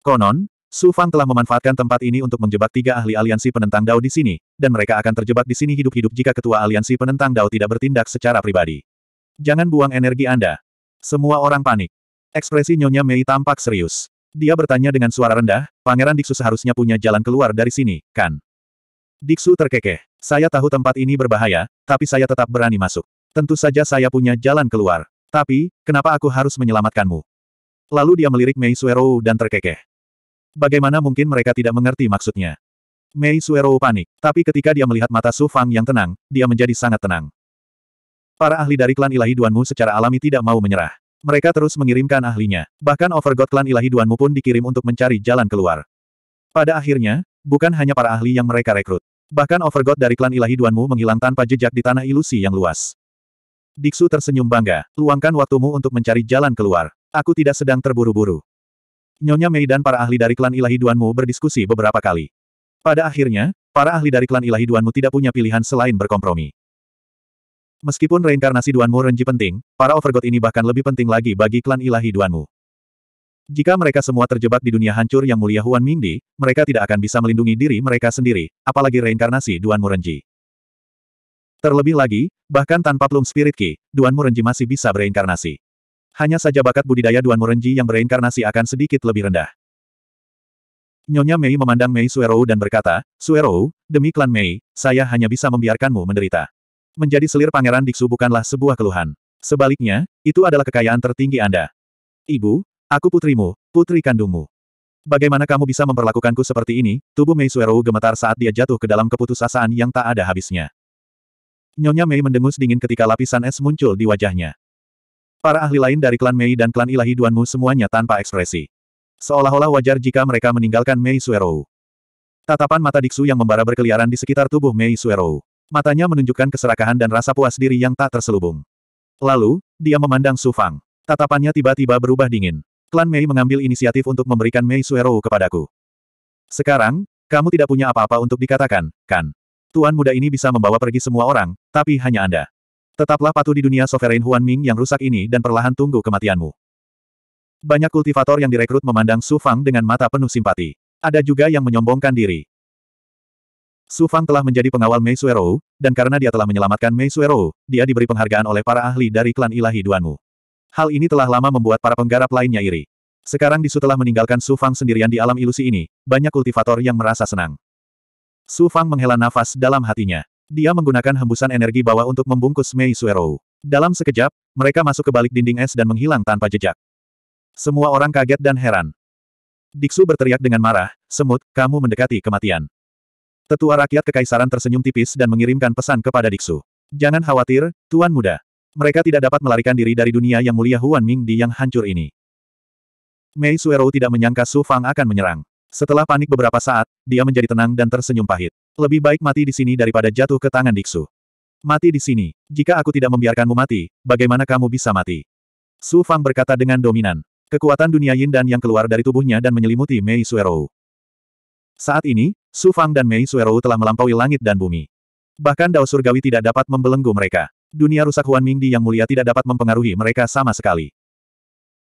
Konon, Su Fang telah memanfaatkan tempat ini untuk menjebak tiga ahli aliansi penentang Dao di sini, dan mereka akan terjebak di sini hidup-hidup jika ketua aliansi penentang Dao tidak bertindak secara pribadi. Jangan buang energi Anda. Semua orang panik. Ekspresi Nyonya Mei tampak serius. Dia bertanya dengan suara rendah, Pangeran Diksu seharusnya punya jalan keluar dari sini, kan? Diksu terkekeh. Saya tahu tempat ini berbahaya, tapi saya tetap berani masuk. Tentu saja saya punya jalan keluar. Tapi, kenapa aku harus menyelamatkanmu? Lalu dia melirik Mei Suero dan terkekeh. Bagaimana mungkin mereka tidak mengerti maksudnya? Mei Suero panik, tapi ketika dia melihat mata Su Fang yang tenang, dia menjadi sangat tenang. Para ahli dari klan ilahi Duanmu secara alami tidak mau menyerah. Mereka terus mengirimkan ahlinya, bahkan Overgod klan ilahi Duanmu pun dikirim untuk mencari jalan keluar. Pada akhirnya, bukan hanya para ahli yang mereka rekrut. Bahkan Overgod dari klan ilahi Duanmu menghilang tanpa jejak di tanah ilusi yang luas. Diksu tersenyum bangga, luangkan waktumu untuk mencari jalan keluar. Aku tidak sedang terburu-buru. Nyonya Mei dan para ahli dari klan ilahi Duanmu berdiskusi beberapa kali. Pada akhirnya, para ahli dari klan ilahi Duanmu tidak punya pilihan selain berkompromi. Meskipun reinkarnasi Duanmu renji penting, para overgod ini bahkan lebih penting lagi bagi klan ilahi Duanmu. Jika mereka semua terjebak di dunia hancur yang mulia Huan Mingdi, mereka tidak akan bisa melindungi diri mereka sendiri, apalagi reinkarnasi Duanmu renji. Terlebih lagi, bahkan tanpa Plum Spirit Ki, Duanmu renji masih bisa bereinkarnasi. Hanya saja bakat budidaya Duan Murenji yang bereinkarnasi akan sedikit lebih rendah. Nyonya Mei memandang Mei Suerou dan berkata, Suerou, demi klan Mei, saya hanya bisa membiarkanmu menderita. Menjadi selir pangeran Diksu bukanlah sebuah keluhan. Sebaliknya, itu adalah kekayaan tertinggi Anda. Ibu, aku putrimu, putri kandungmu. Bagaimana kamu bisa memperlakukanku seperti ini? Tubuh Mei Suerou gemetar saat dia jatuh ke dalam keputusasaan yang tak ada habisnya. Nyonya Mei mendengus dingin ketika lapisan es muncul di wajahnya. Para ahli lain dari klan Mei dan klan ilahi Duanmu semuanya tanpa ekspresi. Seolah-olah wajar jika mereka meninggalkan Mei Suerou. Tatapan mata Diksu yang membara berkeliaran di sekitar tubuh Mei Suerou. Matanya menunjukkan keserakahan dan rasa puas diri yang tak terselubung. Lalu, dia memandang Su Fang. Tatapannya tiba-tiba berubah dingin. Klan Mei mengambil inisiatif untuk memberikan Mei Suerou kepadaku. Sekarang, kamu tidak punya apa-apa untuk dikatakan, kan? Tuan muda ini bisa membawa pergi semua orang, tapi hanya Anda. Tetaplah patuh di dunia Sovereign Huan Ming yang rusak ini dan perlahan tunggu kematianmu. Banyak kultivator yang direkrut memandang Su Fang dengan mata penuh simpati. Ada juga yang menyombongkan diri. Su Fang telah menjadi pengawal Mei Suero, dan karena dia telah menyelamatkan Mei Suero, dia diberi penghargaan oleh para ahli dari klan ilahi Duanmu. Hal ini telah lama membuat para penggarap lainnya iri. Sekarang Disu telah meninggalkan Su Fang sendirian di alam ilusi ini, banyak kultivator yang merasa senang. Su Fang menghela nafas dalam hatinya. Dia menggunakan hembusan energi bawah untuk membungkus Mei Suero. Dalam sekejap, mereka masuk ke balik dinding es dan menghilang tanpa jejak. Semua orang kaget dan heran. Diksu berteriak dengan marah, Semut, kamu mendekati kematian. Tetua rakyat kekaisaran tersenyum tipis dan mengirimkan pesan kepada Diksu. Jangan khawatir, Tuan Muda. Mereka tidak dapat melarikan diri dari dunia yang mulia Huan Ming di yang hancur ini. Mei Suero tidak menyangka Su Fang akan menyerang. Setelah panik beberapa saat, dia menjadi tenang dan tersenyum pahit. Lebih baik mati di sini daripada jatuh ke tangan Diksu. Mati di sini. Jika aku tidak membiarkanmu mati, bagaimana kamu bisa mati? Su Fang berkata dengan dominan. Kekuatan dunia Yin dan yang keluar dari tubuhnya dan menyelimuti Mei Suerou. Saat ini, Su Fang dan Mei Suerou telah melampaui langit dan bumi. Bahkan Dao Surgawi tidak dapat membelenggu mereka. Dunia rusak Huan Mingdi yang mulia tidak dapat mempengaruhi mereka sama sekali.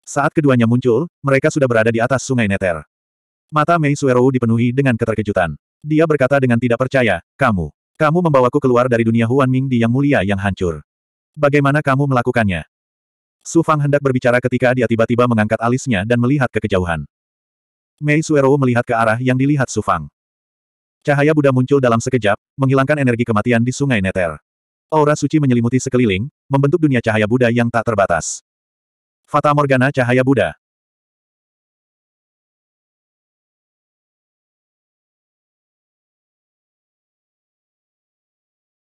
Saat keduanya muncul, mereka sudah berada di atas sungai Neter. Mata Mei Suerou dipenuhi dengan keterkejutan. Dia berkata dengan tidak percaya, kamu, kamu membawaku keluar dari dunia Huan Ming di yang mulia yang hancur. Bagaimana kamu melakukannya? Su Fang hendak berbicara ketika dia tiba-tiba mengangkat alisnya dan melihat ke kejauhan. Mei Suero melihat ke arah yang dilihat Su Fang. Cahaya Buddha muncul dalam sekejap, menghilangkan energi kematian di sungai Neter. Aura suci menyelimuti sekeliling, membentuk dunia cahaya Buddha yang tak terbatas. Fata Morgana Cahaya Buddha,